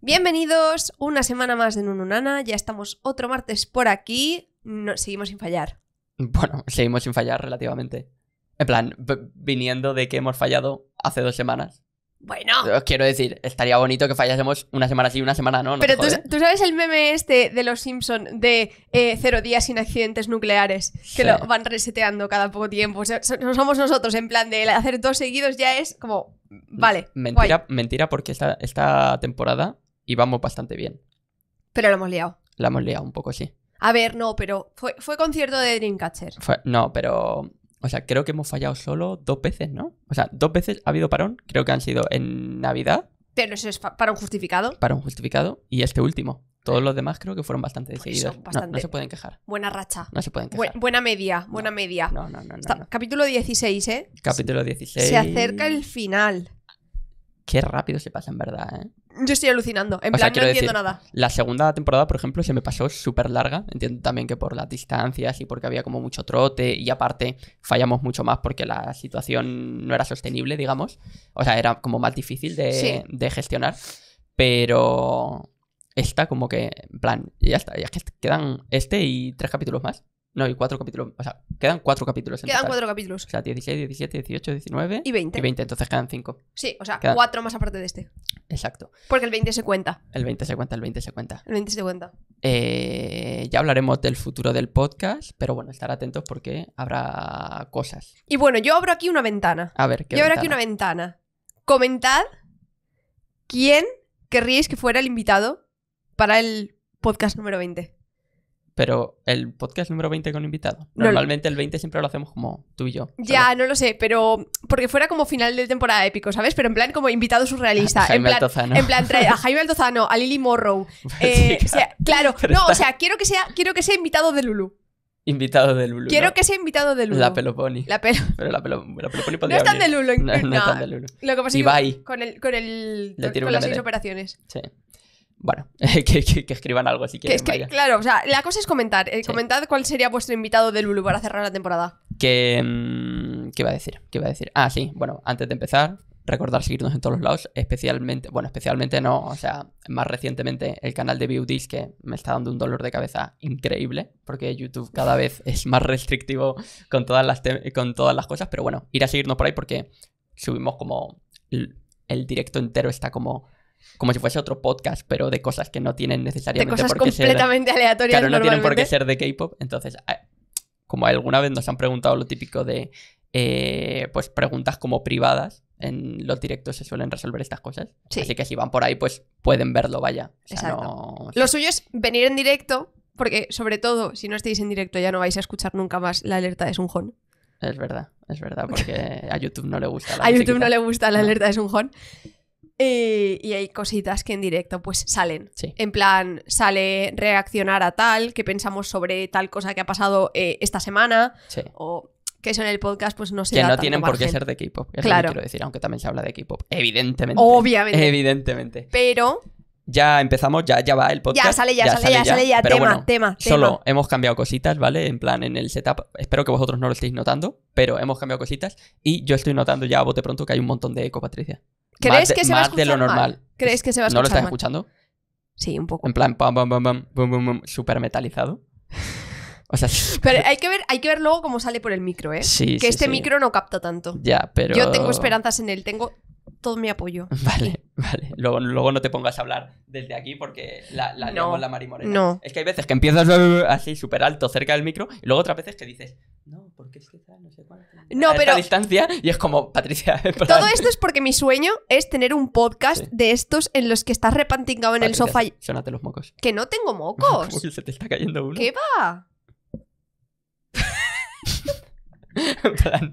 Bienvenidos una semana más de Nununana, ya estamos otro martes por aquí, seguimos sin fallar. Bueno, seguimos sin fallar relativamente. En plan, viniendo de que hemos fallado hace dos semanas. Bueno. Os quiero decir, estaría bonito que fallásemos una semana sí, una semana no. no Pero tú, sabes el meme este de los Simpson de eh, cero días sin accidentes nucleares, que lo van reseteando cada poco tiempo. O somos nosotros, en plan de hacer dos seguidos ya es como, vale. Mentira, mentira porque esta, esta temporada íbamos bastante bien. Pero la hemos liado. La hemos liado un poco, sí. A ver, no, pero fue, concierto de Dreamcatcher. no, pero o sea, creo que hemos fallado solo dos veces, ¿no? O sea, dos veces ha habido parón. Creo que han sido en Navidad. Pero eso es parón justificado. Parón justificado. Y este último. Todos los demás creo que fueron bastante decididos. No, se pueden quejar. Buena racha. No se pueden quejar. buena media, buena media. No, no, no, Capítulo 16, ¿eh? Capítulo 16. Se acerca el final. Qué rápido se pasa, en verdad, ¿eh? Yo estoy alucinando. En plan, no entiendo nada. La segunda temporada, por ejemplo, se me pasó súper larga. Entiendo también que por las distancias y porque había como mucho trote. Y aparte, fallamos mucho más porque la situación no era sostenible, digamos. O sea, era como más difícil de, gestionar. Pero esta, como que, en plan, ya está. Ya quedan este y tres capítulos más. No, y cuatro capítulos. O sea, quedan cuatro capítulos. quedan cuatro capítulos. O sea, 16, 17, 18, 19. Y 20. Y 20, entonces quedan cinco. Sí, o sea, cuatro más aparte de este. Exacto. Porque el 20 se cuenta. El 20 se cuenta, el 20 se cuenta. El 20 se cuenta. Eh, ya hablaremos del futuro del podcast, pero bueno, estar atentos porque habrá cosas. Y bueno, yo abro aquí una ventana. A ver, ¿qué Yo abro aquí una ventana. Comentad quién querríais que fuera el invitado para el podcast número 20 pero el podcast número 20 con invitado. Normalmente el 20 siempre lo hacemos como tú y yo. Ya, no lo sé, pero porque fuera como final de temporada épico, ¿sabes? Pero en plan como invitado surrealista. Jaime en plan, Altozano. En plan, a Jaime Altozano, a Lily Morrow. Pues eh, claro, no, o sea, quiero que sea, quiero que sea invitado de Lulu. Invitado de Lulu. Quiero que sea invitado de Lulu. La Peloponi. La pelo... la, Peloponi podría No están de Lulu. No, de Lulu. el, con las seis operaciones. Sí. Bueno, que, escriban algo si quieren. Que, claro, o sea, la cosa es comentar. Eh, comentad cuál sería vuestro invitado de Lulu para cerrar la temporada. Que. Mm, ¿Qué iba a decir? ¿Qué iba a decir? Ah, sí, bueno, antes de empezar, recordar seguirnos en todos los lados, especialmente, bueno, especialmente no, o sea, más recientemente el canal de Beauties que me está dando un dolor de cabeza increíble, porque YouTube cada vez es más restrictivo con todas las, con todas las cosas, pero bueno, ir a seguirnos por ahí porque subimos como el directo entero está como como si fuese otro podcast, pero de cosas que no tienen necesariamente de cosas completamente ser, aleatorias. Claro, no tienen por qué ser de K-pop. Entonces, ah, como alguna vez nos han preguntado lo típico de eh, pues preguntas como privadas. En los directos se suelen resolver estas cosas. Sí. Así que si van por ahí, pues pueden verlo, vaya. Lo suyo es venir en directo, porque sobre todo, si no estáis en directo, ya no vais a escuchar nunca más la alerta de Sunjón. Es verdad, es verdad, porque a YouTube no le gusta la A YouTube no le gusta la alerta de Sunjón. Eh, y, hay cositas que en directo pues salen. En plan, sale reaccionar a tal, que pensamos sobre tal cosa que ha pasado eh, esta semana. O que eso en el podcast pues no se Que no tienen por qué ser de K-pop. Claro. Lo quiero decir, aunque también se habla de K-pop. Evidentemente. Obviamente. Evidentemente. Pero ya empezamos, ya, ya va el podcast. Ya sale, ya, sale, ya sale, ya, tema, tema, tema, Solo hemos cambiado cositas, ¿vale? En plan, en el setup, espero que vosotros no lo estéis notando, pero hemos cambiado cositas y yo estoy notando ya a bote pronto que hay un montón de eco, Patricia. ¿Crees que se va a escuchar de lo normal? ¿Crees que se va ¿No lo estás escuchando? Sí, un poco. En plan, super metalizado. O sea, pero hay que, ver, hay que ver luego cómo sale por el micro, ¿eh? Sí, que este micro no capta tanto. Ya, pero. Yo tengo esperanzas en él. Tengo todo mi apoyo. Vale, vale. Luego, no te pongas a hablar desde aquí porque la, la no, la Mari No. Es que hay veces que empiezas así súper alto cerca del micro y luego otras veces que dices, no, porque es que está? no sé cuál No, a pero. distancia y es como, Patricia. Todo esto es porque mi sueño es tener un podcast de estos en los que estás repantingado en el sofá y. Sonate los mocos. Que no tengo mocos. se te está cayendo uno? ¿Qué va? plan,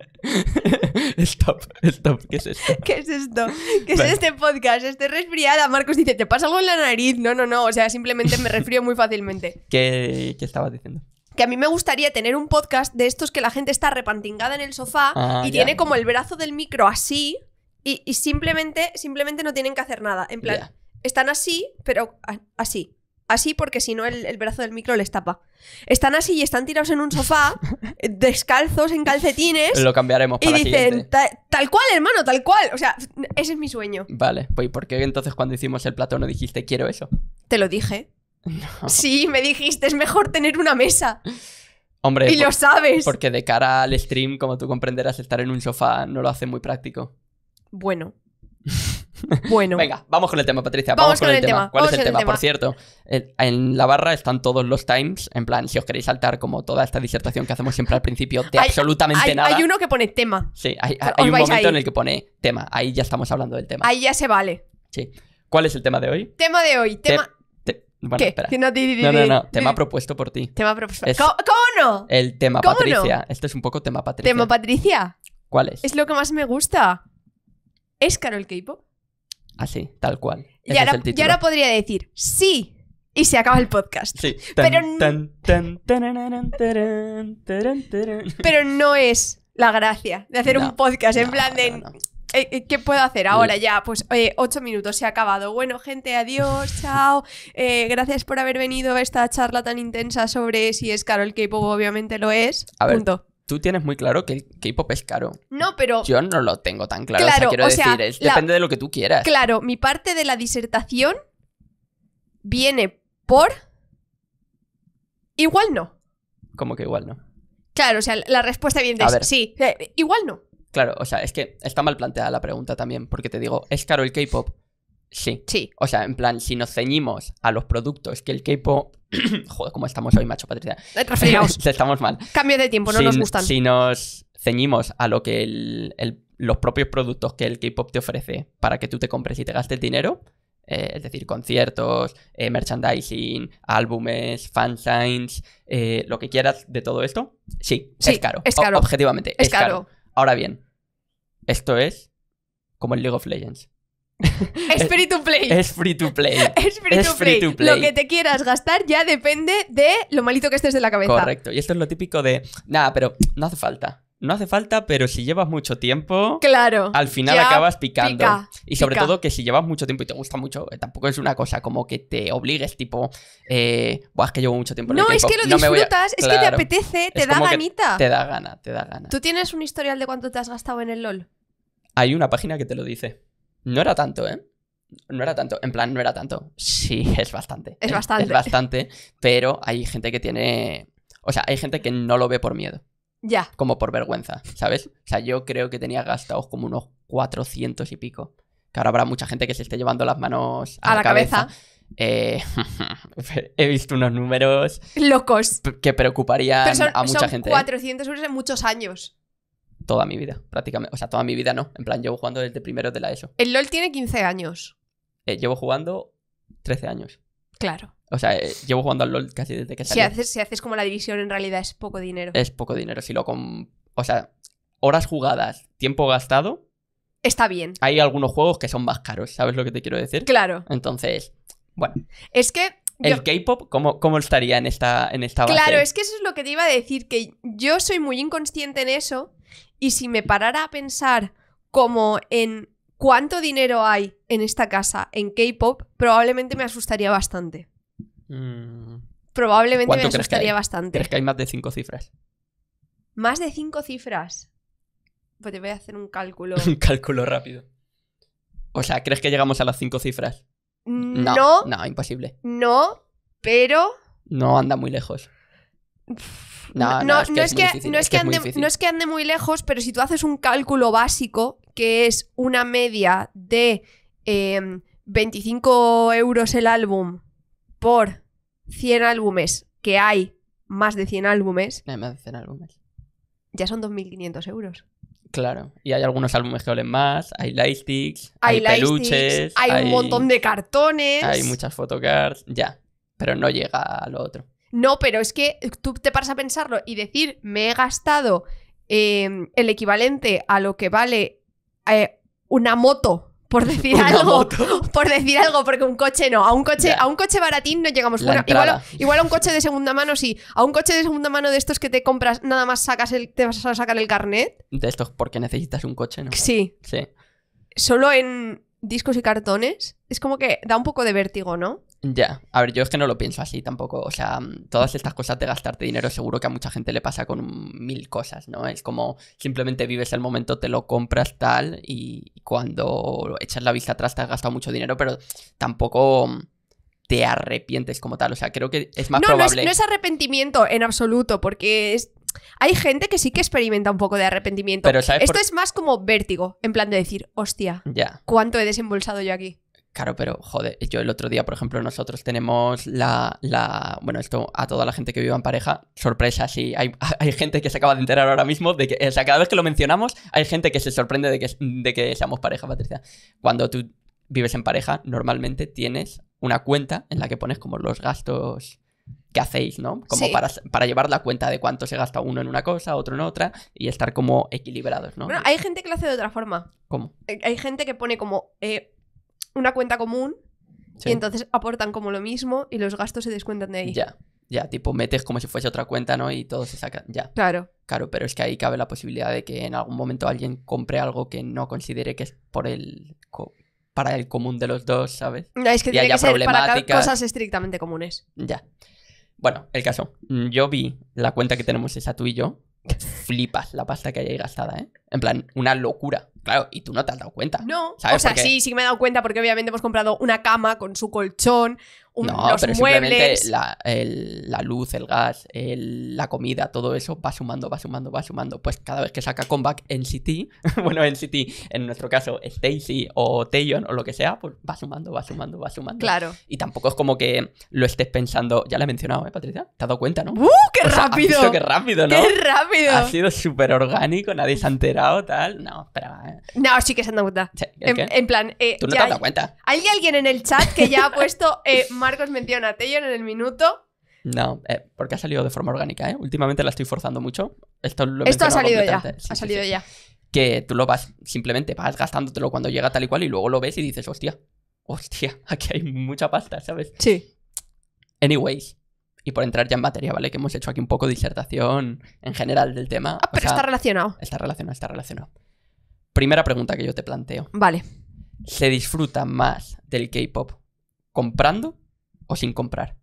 stop, stop, ¿qué es esto? ¿Qué es esto? ¿Qué es este podcast? Estoy resfriada. Marcos dice, ¿te pasa algo en la nariz? No, no, no. O sea, simplemente me resfrío muy fácilmente. ¿Qué, qué estabas diciendo? que a mí me gustaría tener un podcast de estos que la gente está repantingada en el sofá ah, y tiene como el brazo del micro así y, simplemente, simplemente no tienen que hacer nada. En plan, están así, pero así así porque si no el, brazo del micro les tapa. Están así y están tirados en un sofá, descalzos, en calcetines. Lo cambiaremos para Y dicen, tal, cual, hermano, tal cual. O sea, ese es mi sueño. Vale, pues ¿por qué entonces cuando hicimos el plato no dijiste quiero eso? Te lo dije. No. Sí, me dijiste, es mejor tener una mesa. Hombre, y lo sabes. Porque de cara al stream, como tú comprenderás, estar en un sofá no lo hace muy práctico. Bueno. Bueno. Venga, vamos con el tema, Patricia. Vamos, con, el, tema. ¿Cuál es el tema? Por cierto, eh, en la barra están todos los times. En plan, si os queréis saltar como toda esta disertación que hacemos siempre al principio de absolutamente nada. Hay uno que pone tema. Sí, hay, un momento en el que pone tema. Ahí ya estamos hablando del tema. Ahí ya se vale. Sí. ¿Cuál es el tema de hoy? Tema de hoy. Tema. bueno, Espera. No, no, no, Tema propuesto por ti. Tema propuesto. ¿Cómo, no? El tema Patricia. Este es un poco tema Patricia. ¿Tema Patricia? ¿Cuál es? Es lo que más me gusta. ¿Es Carol K-pop? Así, tal cual. Y ahora, podría decir, sí, y se acaba el podcast. Sí. pero, no es la gracia de hacer un podcast en plan de... Eh, eh, ¿Qué puedo hacer ahora ya? Pues eh, ocho minutos, se ha acabado. Bueno, gente, adiós, chao. gracias por haber venido a esta charla tan intensa sobre si es Carol K-Pop, obviamente lo es. A ver, Punto tú tienes muy claro que el K-pop es caro. No, pero. Yo no lo tengo tan claro. o sea, quiero decir, depende de lo que tú quieras. Claro, mi parte de la disertación viene por. Igual no. ¿Cómo que igual no? Claro, o sea, la respuesta viene de sí. igual no. Claro, o sea, es que está mal planteada la pregunta también, porque te digo, ¿es caro el K-pop? Sí. O sea, en plan, si nos ceñimos a los productos que el K-pop. Joder, cómo estamos hoy, macho Patricia. estamos mal. Cambio de tiempo, no nos gustan. Si nos ceñimos a lo que el, los propios productos que el K-pop te ofrece para que tú te compres y te gastes dinero, eh, es decir, conciertos, eh, merchandising, álbumes, fansigns, eh, lo que quieras de todo esto, sí, es caro. Es caro. objetivamente, es, caro. Ahora bien, esto es como el League of Legends. es free to play. Es free to play. es, free, to play. Lo que te quieras gastar ya depende de lo malito que estés de la cabeza. Correcto. Y esto es lo típico de, nada, pero no hace falta. No hace falta, pero si llevas mucho tiempo, claro, al final acabas picando. y sobre todo que si llevas mucho tiempo y te gusta mucho, eh, tampoco es una cosa como que te obligues, tipo, eh, es que llevo mucho tiempo. En no, es que lo disfrutas, es que te apetece, te da ganita. Te da gana, te da gana. ¿Tú tienes un historial de cuánto te has gastado en el LOL? Hay una página que te lo dice. No era tanto, ¿eh? No era tanto, en plan, no era tanto. Sí, es bastante. Es ¿eh? bastante. Es bastante, pero hay gente que tiene... O sea, hay gente que no lo ve por miedo. Ya. Como por vergüenza, ¿sabes? O sea, yo creo que tenía gastados como unos 400 y pico. Que ahora habrá mucha gente que se esté llevando las manos a, la, cabeza. Eh, he visto unos números... Locos. Que preocuparían a mucha son gente. 400 ¿eh? euros en muchos años toda mi vida, prácticamente. O sea, toda mi vida no. En plan, llevo jugando desde primero de la ESO. El LOL tiene 15 años. Eh, llevo jugando 13 años. Claro. O sea, eh, llevo jugando al LOL casi desde que salió. Si haces, si haces como la división, en realidad es poco dinero. Es poco dinero. Si lo con... O sea, horas jugadas, tiempo gastado. Está bien. Hay algunos juegos que son más caros, ¿sabes lo que te quiero decir? Claro. Entonces, bueno. Es que el K-pop, ¿cómo, estaría en esta, en esta Claro, es que eso es lo que te iba a decir, que yo soy muy inconsciente en eso y si me parara a pensar como en cuánto dinero hay en esta casa en K-pop, probablemente me asustaría bastante. Mm. Probablemente me asustaría bastante. ¿Crees que hay más de cinco cifras? Más de cinco cifras. Pues te voy a hacer un cálculo. un cálculo rápido. O sea, ¿crees que llegamos a las cinco cifras? No. No, imposible. No, pero. No anda muy lejos. No, es, que ande, muy lejos, pero si tú haces un cálculo básico, que es una media de 25 em, euros el álbum por 100 álbumes, que hay más de 100 álbumes. Ya son 2.500 euros. Claro, y hay algunos álbumes que valen más, hay lightsticks, hay, hay peluches, hay, un montón de cartones, hay muchas photocards, ya, pero no llega a lo otro. No, pero es que eh, tú te paras a pensarlo y decir, me he gastado em, el equivalente a lo que vale eh, una moto por decir algo, por decir algo, porque un coche no, a un coche, a un coche baratín no llegamos. igual, a un coche de segunda mano sí, a un coche de segunda mano de estos que te compras nada más sacas el, te vas a sacar el carnet. De estos porque necesitas un coche, ¿no? Sí. Sí. Solo en discos y cartones es como que da un poco de vértigo, ¿no? Ya, a ver, yo es que no lo pienso así tampoco. O sea, mm, todas estas cosas de gastarte dinero seguro que a mucha gente le pasa con mil cosas, ¿no? Es como simplemente vives el momento, te lo compras tal y cuando echas la vista atrás te has gastado mucho dinero, pero tampoco mm, te arrepientes como tal. O sea, creo que es más probable. No es, no es arrepentimiento en absoluto, porque es, hay gente que sí que experimenta un poco de arrepentimiento. Pero Esto es más como vértigo, en plan de decir, hostia, ¿cuánto he desembolsado yo aquí? Claro, pero joder, yo el otro día, por ejemplo, nosotros tenemos la, Bueno, esto a toda la gente que viva en pareja, sorpresa, sí. Hay, gente que se acaba de enterar ahora mismo de que. O sea, cada vez que lo mencionamos, hay gente que se sorprende de que, de que seamos pareja, Patricia. Cuando tú vives en pareja, normalmente tienes una cuenta en la que pones como los gastos que hacéis, ¿no? Como para, para, llevar la cuenta de cuánto se gasta uno en una cosa, otro en otra, y estar como equilibrados, ¿no? Bueno, hay gente que lo hace de otra forma. ¿Cómo? Hay gente que pone como. Eh, una cuenta común y entonces aportan como lo mismo y los gastos se descuentan de ahí. Ya, ya, tipo metes como si fuese otra cuenta, ¿no? Y todo se saca, ya. Claro. Claro, pero es que ahí cabe la posibilidad de que en algún momento alguien compre algo que no considere que es por el... para el común de los dos, ¿sabes? No, es que y que ser cosas estrictamente comunes. Ya. Bueno, el caso. Mm, yo vi la cuenta que tenemos esa tú y yo flipas la pasta que ahí gastada, ¿eh? En plan, una locura. Claro, y tú no te has dado cuenta. No, ¿sabes? o sea, sí, sí me he dado cuenta porque obviamente hemos comprado una cama con su colchón, no, pero Simplemente la, luz, el gas, la comida, todo eso va sumando, va sumando, va sumando. Pues cada vez que saca comeback en City, bueno, en City, en nuestro caso, Stacy o Tayon o lo que sea, pues va sumando, va sumando, va sumando. Claro. Y tampoco es como que lo estés pensando. Ya la he mencionado, ¿eh, Patricia? ¿Te has dado cuenta, no? ¡Uh! ¡Qué rápido! ¡Qué rápido, ¡Qué rápido! Ha sido súper orgánico, nadie se ha enterado, tal. No, espera. Eh. No, sí que se han dado cuenta. en, plan. Eh, ¿Tú no te has dado cuenta? Hay alguien en el chat que ya ha puesto. Eh, Marcos menciona en el minuto. No, eh, porque ha salido de forma orgánica, ¿eh? Últimamente la estoy forzando mucho. Esto, lo Esto ha salido ya. ha salido ya. Que tú lo vas, simplemente vas gastándotelo cuando llega tal y cual y luego lo ves y dices, hostia, hostia, aquí hay mucha pasta, ¿sabes? Sí. Anyways, y por entrar ya en materia, ¿vale? Que hemos hecho aquí un poco de disertación en general del tema. Ah, pero está relacionado. Está relacionado, está relacionado. Primera pregunta que yo te planteo. Vale. ¿Se disfruta más del K-pop comprando o sin comprar?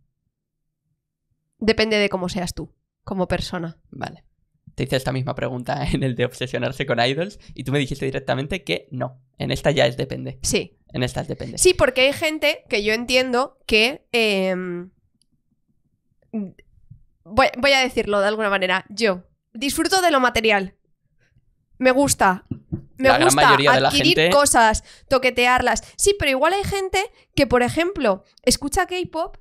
Depende de cómo seas tú, como persona. Vale. Te hice esta misma pregunta en el de obsesionarse con idols y tú me dijiste directamente que no. En esta ya es depende. Sí. En esta es depende. Sí, porque hay gente que yo entiendo que. Em, voy a decirlo de alguna manera. Yo disfruto de lo material me gusta. Me gusta adquirir cosas, toquetearlas. Sí, pero igual hay gente que, por ejemplo, escucha K-pop,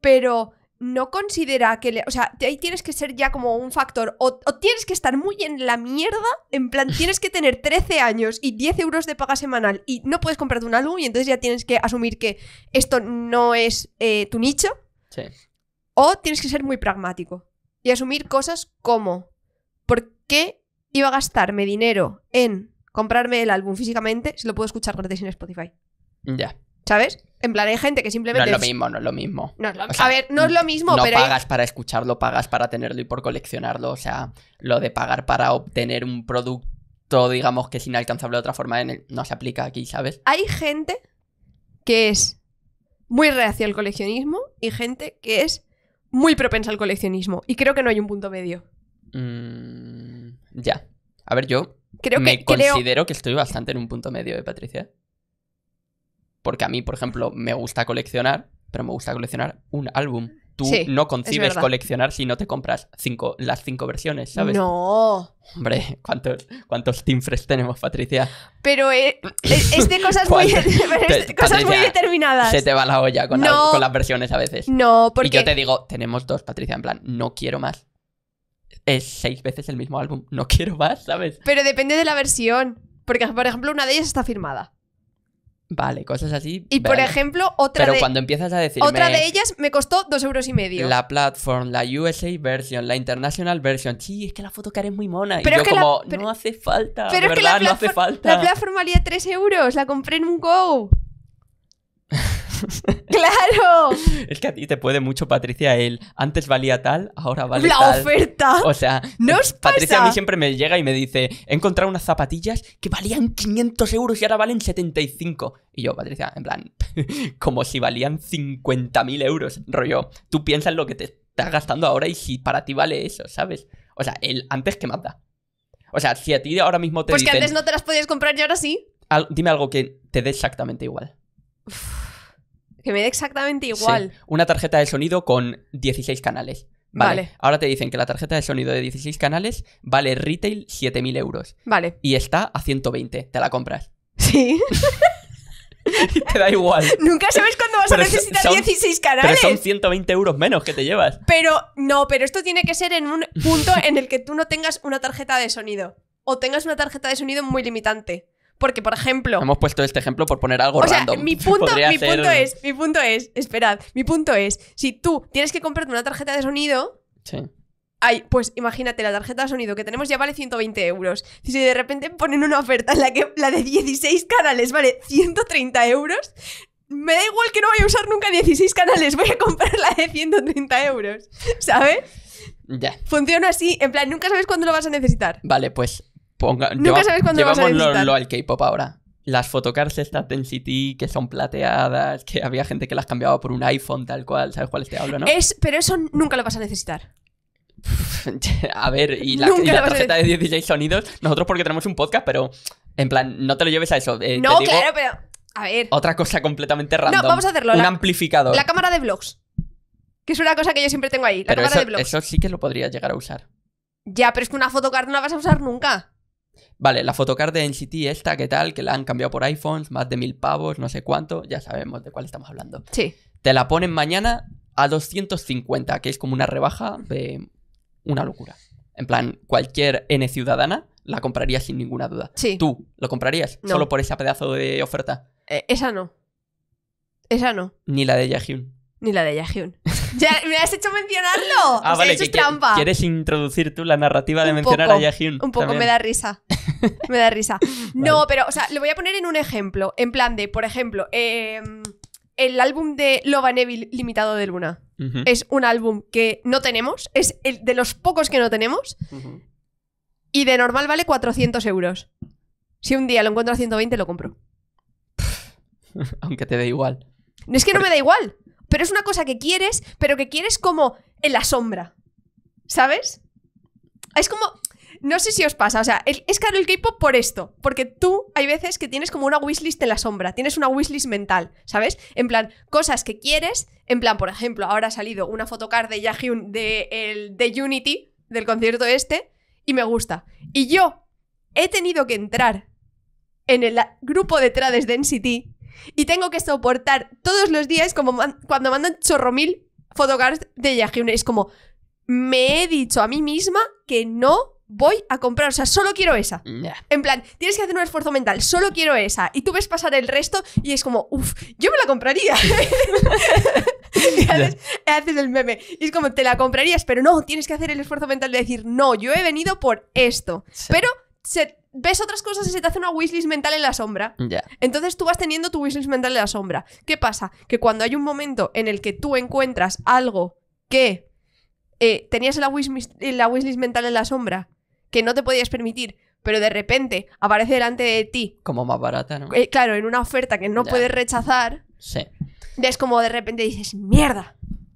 pero no considera que O sea, ahí tienes que ser ya como un factor. O, tienes que estar muy en la mierda. En plan, tienes que tener 13 años y 10 euros de paga semanal y no puedes comprarte un álbum. Y entonces ya tienes que asumir que esto no es eh, tu nicho. Sí. O tienes que ser muy pragmático y asumir cosas como: ¿por qué iba a gastarme dinero en comprarme el álbum físicamente si lo puedo escuchar gratis en Spotify. Ya. ¿Sabes? En plan, hay gente que simplemente. No es lo mismo, no es lo mismo. a ver, no es lo mismo, no pero. pagas para escucharlo, pagas para tenerlo y por coleccionarlo. O sea, lo de pagar para obtener un producto, digamos, que es inalcanzable de otra forma, no se aplica aquí, ¿sabes? Hay gente que es muy reacia al coleccionismo y gente que es muy propensa al coleccionismo. Y creo que no hay un punto medio. mmm ya. A ver, yo creo me que, considero que estoy bastante en un punto medio de ¿eh, Patricia. Porque a mí, por ejemplo, me gusta coleccionar, pero me gusta coleccionar un álbum. Tú no concibes coleccionar si no te compras cinco, las cinco versiones, ¿sabes? No. Hombre, ¿cuántos, cuántos tinfres tenemos, Patricia? Pero eh, e, es, de cosas, muy, muy determinadas. Se te va la olla con, con las versiones a veces. No, porque... Y yo te digo, tenemos dos, Patricia, en plan, no quiero más es seis veces el mismo álbum. No quiero más, ¿sabes? Pero depende de la versión. Porque, por ejemplo, una de ellas está firmada. Vale, cosas así. Y por ejemplo, otra Pero cuando empiezas a decir. Otra de ellas me costó dos euros y medio. La platform, la USA version, la international version. Sí, es que la foto haré es muy mona. y yo como, no hace falta. Pero ¿verdad? no hace falta. La platform valía tres euros, la compré en un Go. ¡Claro! es que a ti te puede mucho, Patricia, el antes valía tal, ahora vale ¡La oferta! O sea, ¡No Patricia a mí siempre me llega y me dice: He encontrado unas zapatillas que valían 500 euros y ahora valen 75. Y yo, Patricia, en plan, como si valían 50.000 euros. Rollo, tú piensas lo que te estás gastando ahora y si para ti vale eso, ¿sabes? O sea, el antes que manda. O sea, si a ti ahora mismo te. Pues que antes no te las podías comprar y ahora sí. dime algo que te dé exactamente igual. Que me dé exactamente igual. Una tarjeta de sonido con 16 canales. Vale. Ahora te dicen que la tarjeta de sonido de 16 canales vale retail 7.000 euros. Vale. Y está a 120. Te la compras. Sí. te da igual. Nunca sabes cuándo vas a necesitar 16 canales. Pero son 120 euros menos que te llevas. Pero no, pero esto tiene que ser en un punto en el que tú no tengas una tarjeta de sonido. O tengas una tarjeta de sonido muy limitante. Porque, por ejemplo. Hemos puesto este ejemplo por poner algo o mi punto, punto es, mi punto es, esperad, mi punto es, si tú tienes que comprarte una tarjeta de sonido. Sí. pues imagínate, la tarjeta de sonido que tenemos ya vale 120 euros. Si de repente ponen una oferta en la que la de 16 canales vale 130 euros, me da igual que no vaya a usar nunca 16 canales, voy a comprar la de 130 euros, ¿sabes? Ya. Funciona así, en plan, nunca sabes cuándo lo vas a necesitar. Vale, pues Nunca sabes cuándo vas al K-pop ahora. Las photocars estas City, que son plateadas, que había gente que las cambiaba por un iPhone tal cual, ¿sabes cuál te hablo, no? Es, pero eso nunca lo vas a necesitar. a ver, y la, tarjeta de 16 sonidos, nosotros porque tenemos un podcast, pero en plan, no te lo lleves a eso. Eh, no, claro, pero. A ver. Otra cosa completamente random. No, vamos a hacerlo. Un la, amplificador. La cámara de vlogs. Que es una cosa que yo siempre tengo ahí. La cámara de vlogs. Eso sí que lo podrías llegar a usar. Ya, pero es que una photocard no la vas a usar nunca. Vale, la photocard de NCT esta, ¿qué tal? Que la han cambiado por iPhones, más de mil pavos, no sé cuánto, ya sabemos de cuál estamos hablando. Sí. Te la ponen mañana a 250, que es como una rebaja de una locura. En plan, cualquier N ciudadana la compraría sin ninguna duda. Sí. ¿Tú lo comprarías solo por ese pedazo de oferta? Eh, esa no. Esa no. Ni la de Yahyun. Ni la de Yahyun me has hecho mencionarlo. Ah, ¿Quieres introducir tú la narrativa de mencionar a Yahyun? Un poco, me da risa. Me da risa. No, pero, o sea, lo voy a poner en un ejemplo. En plan de, por ejemplo, em, el álbum de Loba Neville limitado de Luna. Es un álbum que no tenemos, es el de los pocos que no tenemos. Y de normal vale 400 euros. Si un día lo encuentro a 120, lo compro. Aunque te dé igual. No es que no me da igual. Pero es una cosa que quieres, pero que quieres como en la sombra. ¿Sabes? Es como. No sé si os pasa, o sea, es caro el K-pop por esto, porque tú hay veces que tienes como una wishlist en la sombra, tienes una wishlist mental, ¿sabes? En plan, cosas que quieres, en plan, por ejemplo, ahora ha salido una photocard de Yahyun de, de Unity, del concierto este, y me gusta. Y yo he tenido que entrar en el grupo de Trades de NCT y tengo que soportar todos los días como cuando mandan chorromil photocards de Yahyun. Es como, me he dicho a mí misma que no voy a comprar, o sea, solo quiero esa. En plan, tienes que hacer un esfuerzo mental, solo quiero esa. Y tú ves pasar el resto y es como, uff, yo me la compraría. y haces, el meme. Y es como, te la comprarías, pero no, tienes que hacer el esfuerzo mental de decir, no, yo he venido por esto. Pero ves otras cosas y se te hace una wishlist mental en la sombra. Entonces tú vas teniendo tu wishlist mental en la sombra. ¿Qué pasa? Que cuando hay un momento en el que tú encuentras algo que eh, tenías la, wishlist, mental en la sombra, que no te podías permitir, pero de repente aparece delante de ti. Como más barata, ¿no? Eh, claro, en una oferta que no puedes rechazar. Sí. Es como de repente dices, mierda.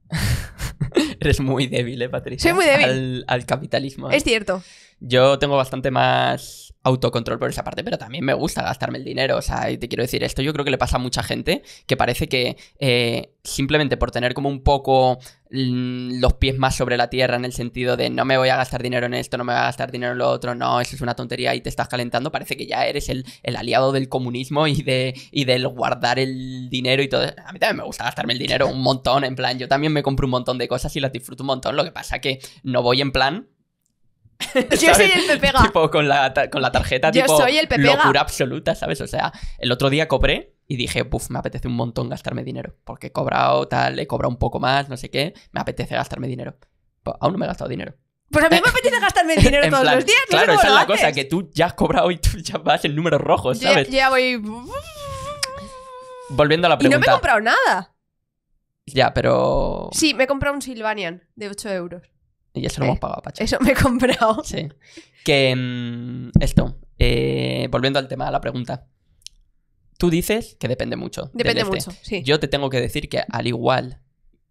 Eres muy débil, ¿eh, Patricia? muy débil. Al, capitalismo. ¿eh? Es cierto. Yo tengo bastante más autocontrol por esa parte, pero también me gusta gastarme el dinero. O sea, y te quiero decir, esto yo creo que le pasa a mucha gente que parece que eh, simplemente por tener como un poco los pies más sobre la tierra en el sentido de no me voy a gastar dinero en esto, no me voy a gastar dinero en lo otro, no, eso es una tontería y te estás calentando, parece que ya eres el, aliado del comunismo y, de, y del guardar el dinero y todo. A mí también me gusta gastarme el dinero un montón, en plan, yo también me compro un montón de cosas y las disfruto un montón, lo que pasa que no voy en plan yo soy el pepega. con la, con tarjeta, yo soy el pepega. locura absoluta, ¿sabes? O sea, el otro día cobré y dije, puf, me apetece un montón gastarme dinero. Porque he cobrado tal, he cobrado un poco más, no sé qué. Me apetece gastarme dinero. Pues, aún no me he gastado dinero. Pues a mí me apetece gastarme dinero todos los días. No claro, esa es la cosa, que tú ya has cobrado y tú ya vas en números rojos, ¿sabes? ya, voy... Volviendo a la pregunta. Y no me he comprado nada. Ya, pero... Sí, me he comprado un Sylvanian de 8 euros. Y eso lo eh, hemos pagado, Pacho. Eso me he comprado. Sí. Que mm, esto, eh, volviendo al tema, a la pregunta. Tú dices que depende mucho. Depende este. mucho, Yo te tengo que decir que al igual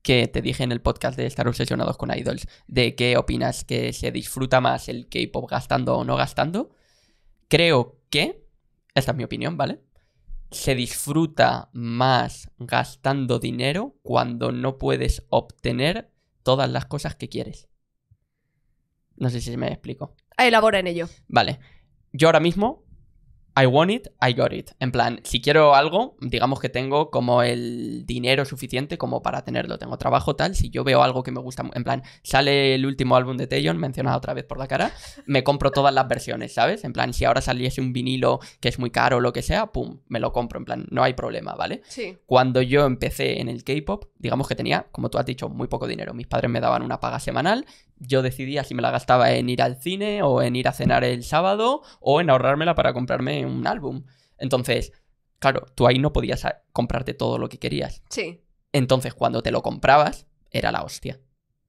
que te dije en el podcast de estar obsesionados con idols, de qué opinas que se disfruta más el K-pop gastando o no gastando, creo que, esta es mi opinión, ¿vale? Se disfruta más gastando dinero cuando no puedes obtener todas las cosas que quieres. No sé si me explico. Ah, elabora en ello. Vale. Yo ahora mismo, I want it, I got it. En plan, si quiero algo, digamos que tengo como el dinero suficiente como para tenerlo. Tengo trabajo tal, si yo veo algo que me gusta, en plan, sale el último álbum de Taylor, mencionado otra vez por la cara, me compro todas las versiones, ¿sabes? En plan, si ahora saliese un vinilo que es muy caro o lo que sea, pum, me lo compro, en plan, no hay problema, ¿vale? Sí. Cuando yo empecé en el K-pop, digamos que tenía, como tú has dicho, muy poco dinero. Mis padres me daban una paga semanal, yo decidía si me la gastaba en ir al cine o en ir a cenar el sábado o en ahorrármela para comprarme un álbum. Entonces, claro, tú ahí no podías ah, comprarte todo lo que querías. Sí. Entonces, cuando te lo comprabas, era la hostia.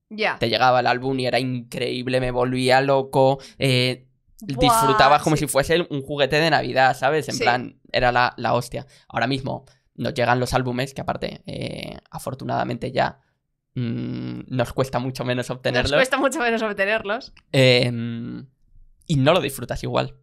Ya. Te llegaba el álbum y era increíble, me volvía loco. Eh, disfrutabas como si fuese un juguete de Navidad, ¿sabes? En plan, era la, hostia. Ahora mismo nos llegan los álbumes, que aparte, eh, afortunadamente ya Mm, nos cuesta mucho menos obtenerlos. Nos cuesta mucho menos obtenerlos. Em, y no lo disfrutas igual.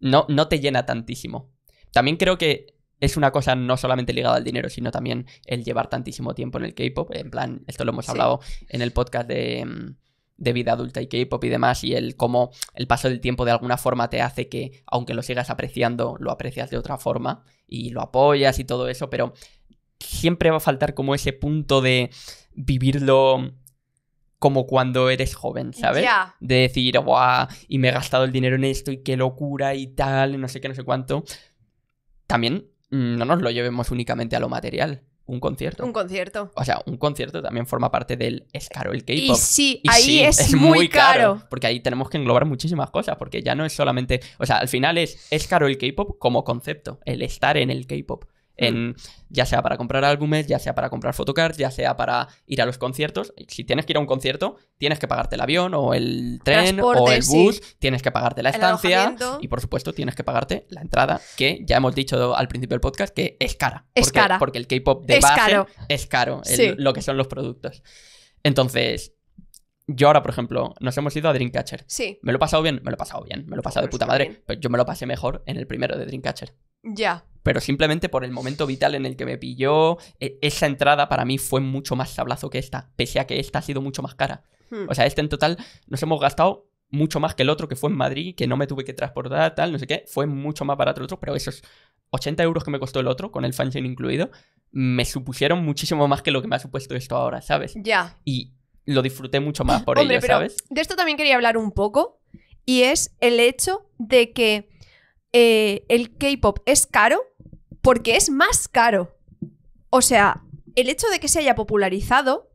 No, no te llena tantísimo. También creo que es una cosa no solamente ligada al dinero, sino también el llevar tantísimo tiempo en el K-pop. En plan, esto lo hemos hablado en el podcast de, em, de vida adulta y K-pop y demás, y el cómo el paso del tiempo de alguna forma te hace que, aunque lo sigas apreciando, lo aprecias de otra forma y lo apoyas y todo eso, pero siempre va a faltar como ese punto de vivirlo como cuando eres joven, ¿sabes? De decir, ¡guau! Y me he gastado el dinero en esto y qué locura y tal, no sé qué, no sé cuánto. También mm, no nos lo llevemos únicamente a lo material. Un concierto. Un concierto. O sea, un concierto también forma parte del es caro el K-pop. Y sí, ahí es, muy caro. Porque ahí tenemos que englobar muchísimas cosas, porque ya no es solamente. O sea, al final es, es caro el K-pop como concepto, el estar en el K-pop. Mm. ya sea para comprar álbumes, ya sea para comprar photocards, ya sea para ir a los conciertos. Si tienes que ir a un concierto, tienes que pagarte el avión o el tren o el bus, tienes que pagarte la estancia y por supuesto tienes que pagarte la entrada, que ya hemos dicho al principio del podcast que es cara. Es cara. Porque el K-pop de es base es caro, lo que son los productos. Entonces, yo ahora, por ejemplo, nos hemos ido a Dreamcatcher. Sí. ¿Me lo he pasado bien? Me lo he pasado bien. Me lo he pasado de puta madre. Pero yo me lo pasé mejor en el primero de Dreamcatcher. Ya pero simplemente por el momento vital en el que me pilló, e, esa entrada para mí fue mucho más sablazo que esta, pese a que esta ha sido mucho más cara. Hmm. O sea, este en total nos hemos gastado mucho más que el otro que fue en Madrid, que no me tuve que transportar, tal, no sé qué, fue mucho más barato el otro, pero esos 80 euros que me costó el otro, con el fanzine incluido, me supusieron muchísimo más que lo que me ha supuesto esto ahora, ¿sabes? Ya. Y lo disfruté mucho más por ello, ¿sabes? De esto también quería hablar un poco, y es el hecho de que eh, el K-pop es caro, porque es más caro. O sea, el hecho de que se haya popularizado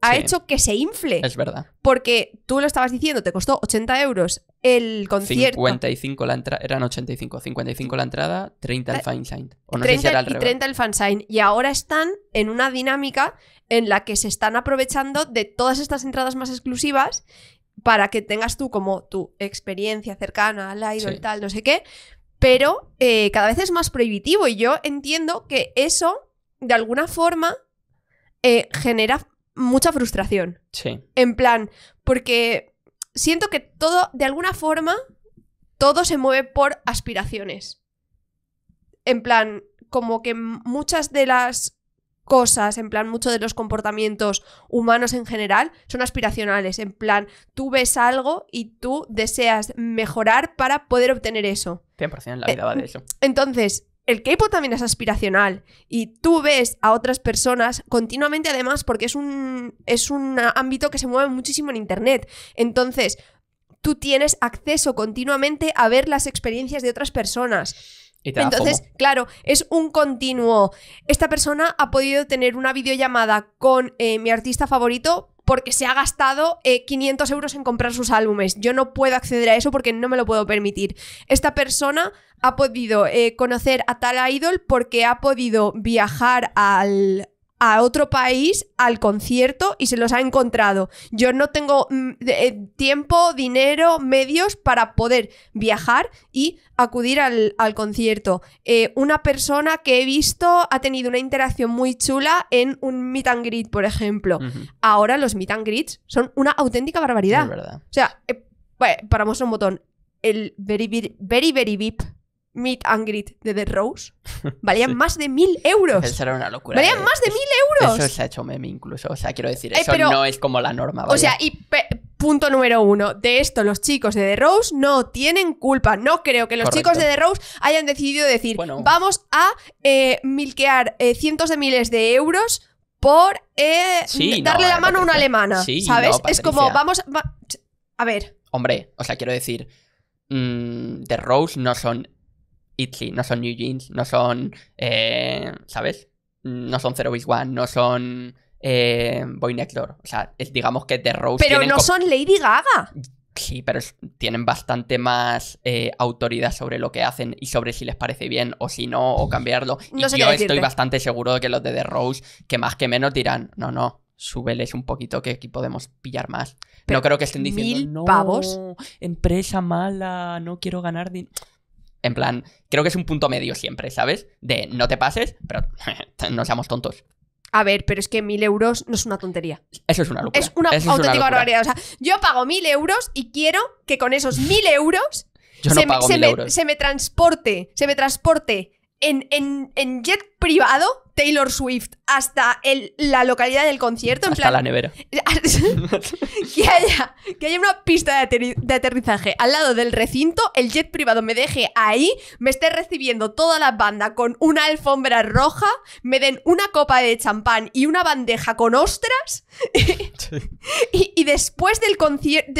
ha hecho que se infle. Es verdad. Porque tú lo estabas diciendo, te costó 80 euros el concierto. 55 la entrada, eran 85, 55 la entrada, 30 el eh, fansign. O no 30, sé si era el y 30 el fansign. Y ahora están en una dinámica en la que se están aprovechando de todas estas entradas más exclusivas para que tengas tú como tu experiencia cercana al idol y tal, no sé qué, pero eh, cada vez es más prohibitivo y yo entiendo que eso, de alguna forma, eh, genera mucha frustración. Sí. En plan, porque siento que todo, de alguna forma, todo se mueve por aspiraciones. En plan, como que muchas de las cosas, en plan, mucho de los comportamientos humanos en general son aspiracionales, en plan, tú ves algo y tú deseas mejorar para poder obtener eso. 100% la vida va de eh, eso. Entonces, el k también es aspiracional y tú ves a otras personas continuamente además porque es un, es un ámbito que se mueve muchísimo en Internet. Entonces, tú tienes acceso continuamente a ver las experiencias de otras personas. Entonces, claro, es un continuo. Esta persona ha podido tener una videollamada con eh, mi artista favorito porque se ha gastado 500 eh, euros en comprar sus álbumes. Yo no puedo acceder a eso porque no me lo puedo permitir. Esta persona ha podido eh, conocer a tal idol porque ha podido viajar al, a otro país al concierto y se los ha encontrado. Yo no tengo mm, eh, tiempo, dinero, medios para poder viajar y acudir al, concierto. Eh, una persona que he visto ha tenido una interacción muy chula en un meet and greet, por ejemplo. Ahora los meet and greets son una auténtica barbaridad. O sea, eh, paramos un botón, el very, very, very, very VIP Meet and Greet de The Rose valían más de mil euros. Eso era una locura. Valían eh. más de mil euros. Eso se ha hecho meme incluso. O sea, quiero decir, eh, eso no es como la norma. O sea, y punto número uno. De esto, los chicos de The Rose no tienen culpa. No creo que los chicos de The Rose hayan decidido decir, vamos a eh, milquear eh, cientos de miles de euros por darle la mano a una alemana. Sí, ¿Sabes? es como, vamos. a ver. Hombre, o sea, quiero decir. Mm, The Rose no son no son New Jeans, no son, eh, ¿sabes? No son Zero Waste One, no son eh, Boy Next Door. O sea, digamos que The Rose. Pero no son Lady Gaga. Sí, pero tienen bastante más eh, autoridad sobre lo que hacen y sobre si les parece bien o si no, o cambiarlo. yo estoy bastante seguro de que los de The Rose, que más que menos dirán, no, no, súbeles un poquito que aquí podemos pillar más. Pero no creo que estén diciendo, mil pavos. empresa mala, no quiero ganar dinero. En plan, creo que es un punto medio siempre, ¿sabes? De no te pases, pero no seamos tontos. A ver, pero es que mil euros no es una tontería. Eso es una locura. Es una auténtica barbaridad. O sea, yo pago mil euros y quiero que con esos mil euros, se me transporte, se me transporte en, jet privado Taylor Swift hasta la localidad del concierto. En hasta la nevera. que, haya, una pista de, aterrizaje al lado del recinto, el jet privado me deje ahí, me esté recibiendo toda la banda con una alfombra roja, me den una copa de champán y una bandeja con ostras. y, después del concierto,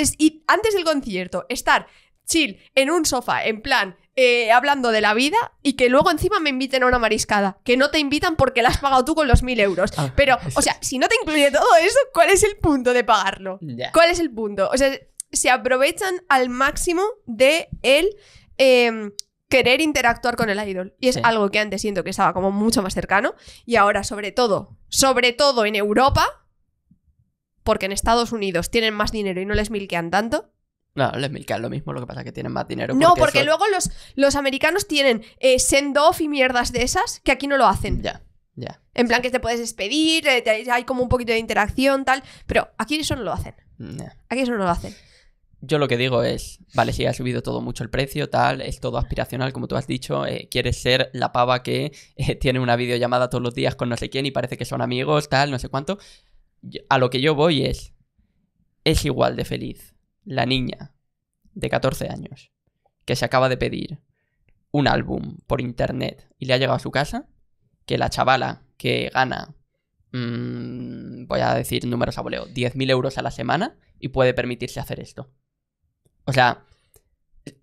antes del concierto, estar chill en un sofá, en plan, eh, hablando de la vida y que luego encima me inviten a una mariscada, que no te invitan porque la has pagado tú con los mil euros. Ah. Pero, o sea, si no te incluye todo eso, ¿cuál es el punto de pagarlo? ¿Cuál es el punto? O sea, se aprovechan al máximo de el em, querer interactuar con el idol. Y es algo que antes siento que estaba como mucho más cercano y ahora sobre todo, sobre todo en Europa, porque en Estados Unidos tienen más dinero y no les milquean tanto no, los es lo mismo, lo que pasa es que tienen más dinero. no, porque, luego los, los americanos tienen eh, send-off y mierdas de esas que aquí no lo hacen. Ya, ya. En plan que te puedes despedir, eh, hay como un poquito de interacción, tal. Pero aquí eso no lo hacen. Aquí eso no lo hacen. Yo lo que digo es, vale, sí, ha subido todo mucho el precio, tal, es todo aspiracional, como tú has dicho, eh, quieres ser la pava que tiene una videollamada todos los días con no sé quién y parece que son amigos, tal, no sé cuánto. A lo que yo voy es, es igual de feliz la niña de 14 años que se acaba de pedir un álbum por internet y le ha llegado a su casa, que la chavala que gana, mm, voy a decir números a voleo, 10.000 euros a la semana y puede permitirse hacer esto. O sea,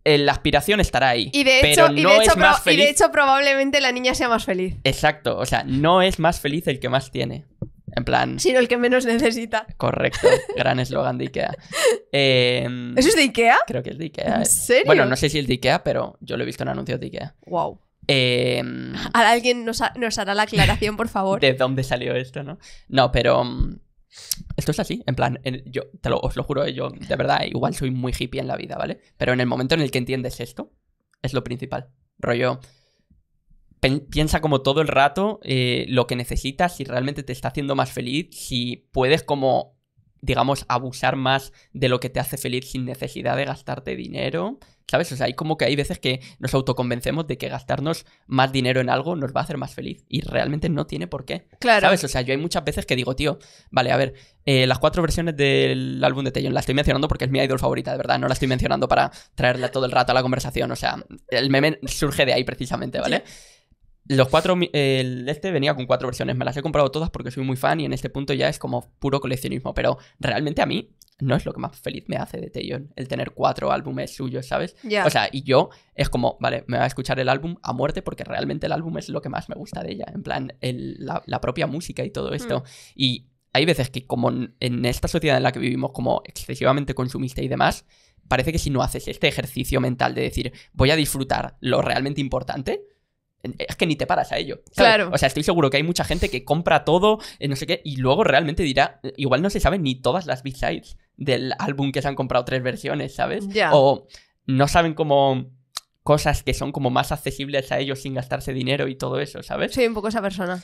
la aspiración estará ahí. Y de hecho probablemente la niña sea más feliz. Exacto, o sea, no es más feliz el que más tiene. En plan. Sino el que menos necesita. Correcto. Gran eslogan de Ikea. Em, ¿Eso es de Ikea? Creo que es de Ikea. ¿En eh. serio? Bueno, no sé si es de Ikea, pero yo lo he visto en anuncios de Ikea. Wow. Em, Ahora alguien nos, hará la aclaración, por favor. ¿De dónde salió esto, no? No, pero. Mm, esto es así, en plan, yo te os lo juro, yo de verdad igual soy muy hippie en la vida, ¿vale? Pero en el momento en el que entiendes esto, es lo principal. Rollo, piensa como todo el rato eh, lo que necesitas, si realmente te está haciendo más feliz, si puedes como, digamos, abusar más de lo que te hace feliz sin necesidad de gastarte dinero. ¿Sabes? O sea, hay como que hay veces que nos autoconvencemos de que gastarnos más dinero en algo nos va a hacer más feliz y realmente no tiene por qué. Claro. ¿Sabes? O sea, yo hay muchas veces que digo, tío, vale, a ver, eh, las cuatro versiones del álbum de Taylor las estoy mencionando porque es mi idol favorita, de verdad, no la estoy mencionando para traerla todo el rato a la conversación. O sea, el meme surge de ahí precisamente, ¿vale? Los cuatro, el este venía con cuatro versiones, me las he comprado todas porque soy muy fan y en este punto ya es como puro coleccionismo, pero realmente a mí no es lo que más feliz me hace de Taeyeon, el tener cuatro álbumes suyos, ¿sabes? O sea, y yo es como, vale, me va a escuchar el álbum a muerte porque realmente el álbum es lo que más me gusta de ella, en plan, la, propia música y todo hmm. esto. Y hay veces que como en esta sociedad en la que vivimos como excesivamente consumista y demás, parece que si no haces este ejercicio mental de decir, voy a disfrutar lo realmente importante, es que ni te paras a ello. Claro. O sea, estoy seguro que hay mucha gente que compra todo, eh, no sé qué, y luego realmente dirá, eh, igual no se saben ni todas las B-sides del álbum que se han comprado tres versiones, ¿sabes? O no saben como cosas que son como más accesibles a ellos sin gastarse dinero y todo eso, ¿sabes? Soy un poco esa persona.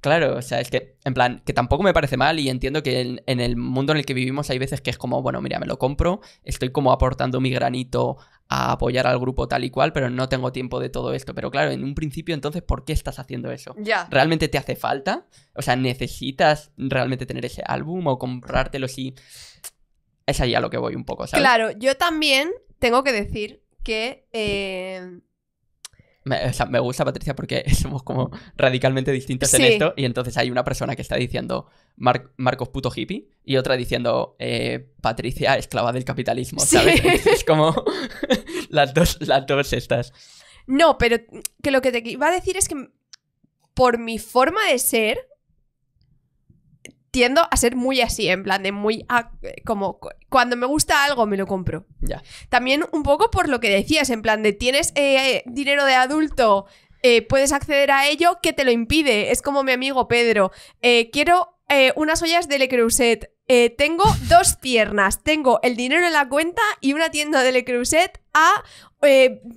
Claro, o sea, es que, en plan, que tampoco me parece mal y entiendo que en, en, el mundo en el que vivimos hay veces que es como, bueno, mira, me lo compro, estoy como aportando mi granito a apoyar al grupo tal y cual, pero no tengo tiempo de todo esto. Pero claro, en un principio, entonces, ¿por qué estás haciendo eso? ¿Realmente te hace falta? O sea, ¿necesitas realmente tener ese álbum o comprártelo si es ahí a lo que voy un poco, ¿sabes? Claro, yo también tengo que decir que eh, me, gusta Patricia porque somos como radicalmente distintos en esto y entonces hay una persona que está diciendo Marcos puto hippie y otra diciendo eh, Patricia esclava del capitalismo, ¿sabes? Es como las, dos, las dos estas. No, pero que lo que te iba a decir es que por mi forma de ser, tiendo a ser muy así, en plan de muy... como cuando me gusta algo me lo compro. Ya. También un poco por lo que decías, en plan de tienes eh, dinero de adulto, eh, puedes acceder a ello, ¿qué te lo impide? Es como mi amigo Pedro, eh, quiero unas ollas de Le Creuset, tengo dos piernas, tengo el dinero en la cuenta y una tienda de Le Creuset a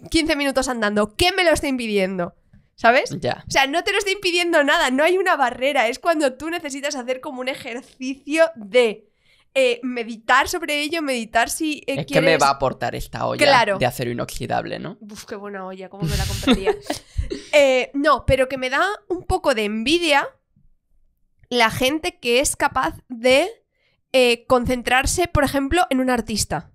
15 minutos andando. ¿Qué me lo está impidiendo? ¿Sabes? Ya. O sea, no te lo estoy impidiendo nada, no hay una barrera. Es cuando tú necesitas hacer como un ejercicio de eh, meditar sobre ello, meditar si ¿Qué eh, que me va a aportar esta olla claro. de acero inoxidable, ¿no? Uf, qué buena olla, ¿cómo me la compraría? Eh, no, pero que me da un poco de envidia la gente que es capaz de concentrarse, por ejemplo, en un artista.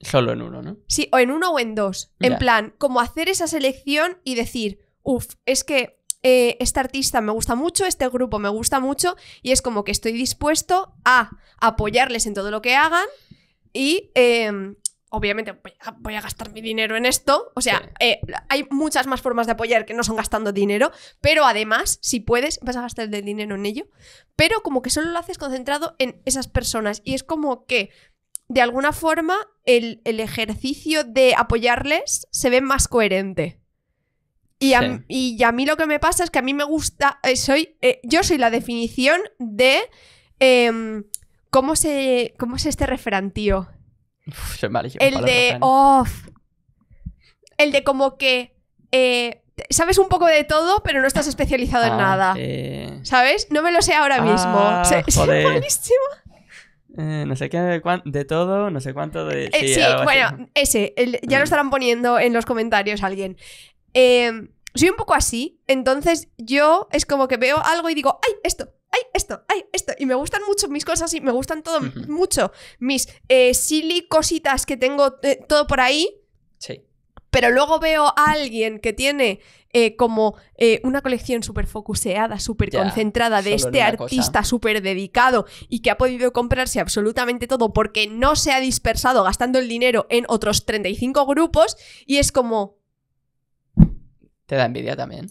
Solo en uno, ¿no? Sí, o en uno o en dos. En plan, como hacer esa selección y decir Uf, es que este artista me gusta mucho, este grupo me gusta mucho, y es como que estoy dispuesto a apoyarles en todo lo que hagan y... Em, obviamente voy a, gastar mi dinero en esto. O sea, eh, hay muchas más formas de apoyar que no son gastando dinero, pero además, si puedes, vas a gastar el dinero en ello. Pero como que solo lo haces concentrado en esas personas. Y es como que, de alguna forma, el ejercicio de apoyarles se ve más coherente. Y a, mí lo que me pasa es que a mí me gusta, eh, soy, eh, yo soy la definición de em, cómo se, cómo es este referantío el de off. El de como que eh, sabes un poco de todo, pero no estás especializado en ah, nada. ¿Sabes? No me lo sé ahora ah, mismo. Es no sé qué de, todo, no sé cuánto de... Sí, bueno, ese, ya lo mm. estarán poniendo en los comentarios alguien. Em, soy un poco así, entonces yo es como que veo algo y digo, ¡ay, esto! ¡ay, esto! ¡ay, esto! Y me gustan mucho mis cosas y me gustan todo mucho mis eh, silly cositas que tengo eh, todo por ahí. Sí. Pero luego veo a alguien que tiene eh, como una colección súper focuseada, súper concentrada de este artista súper dedicado y que ha podido comprarse absolutamente todo porque no se ha dispersado gastando el dinero en otros 35 grupos y es como, te da envidia también.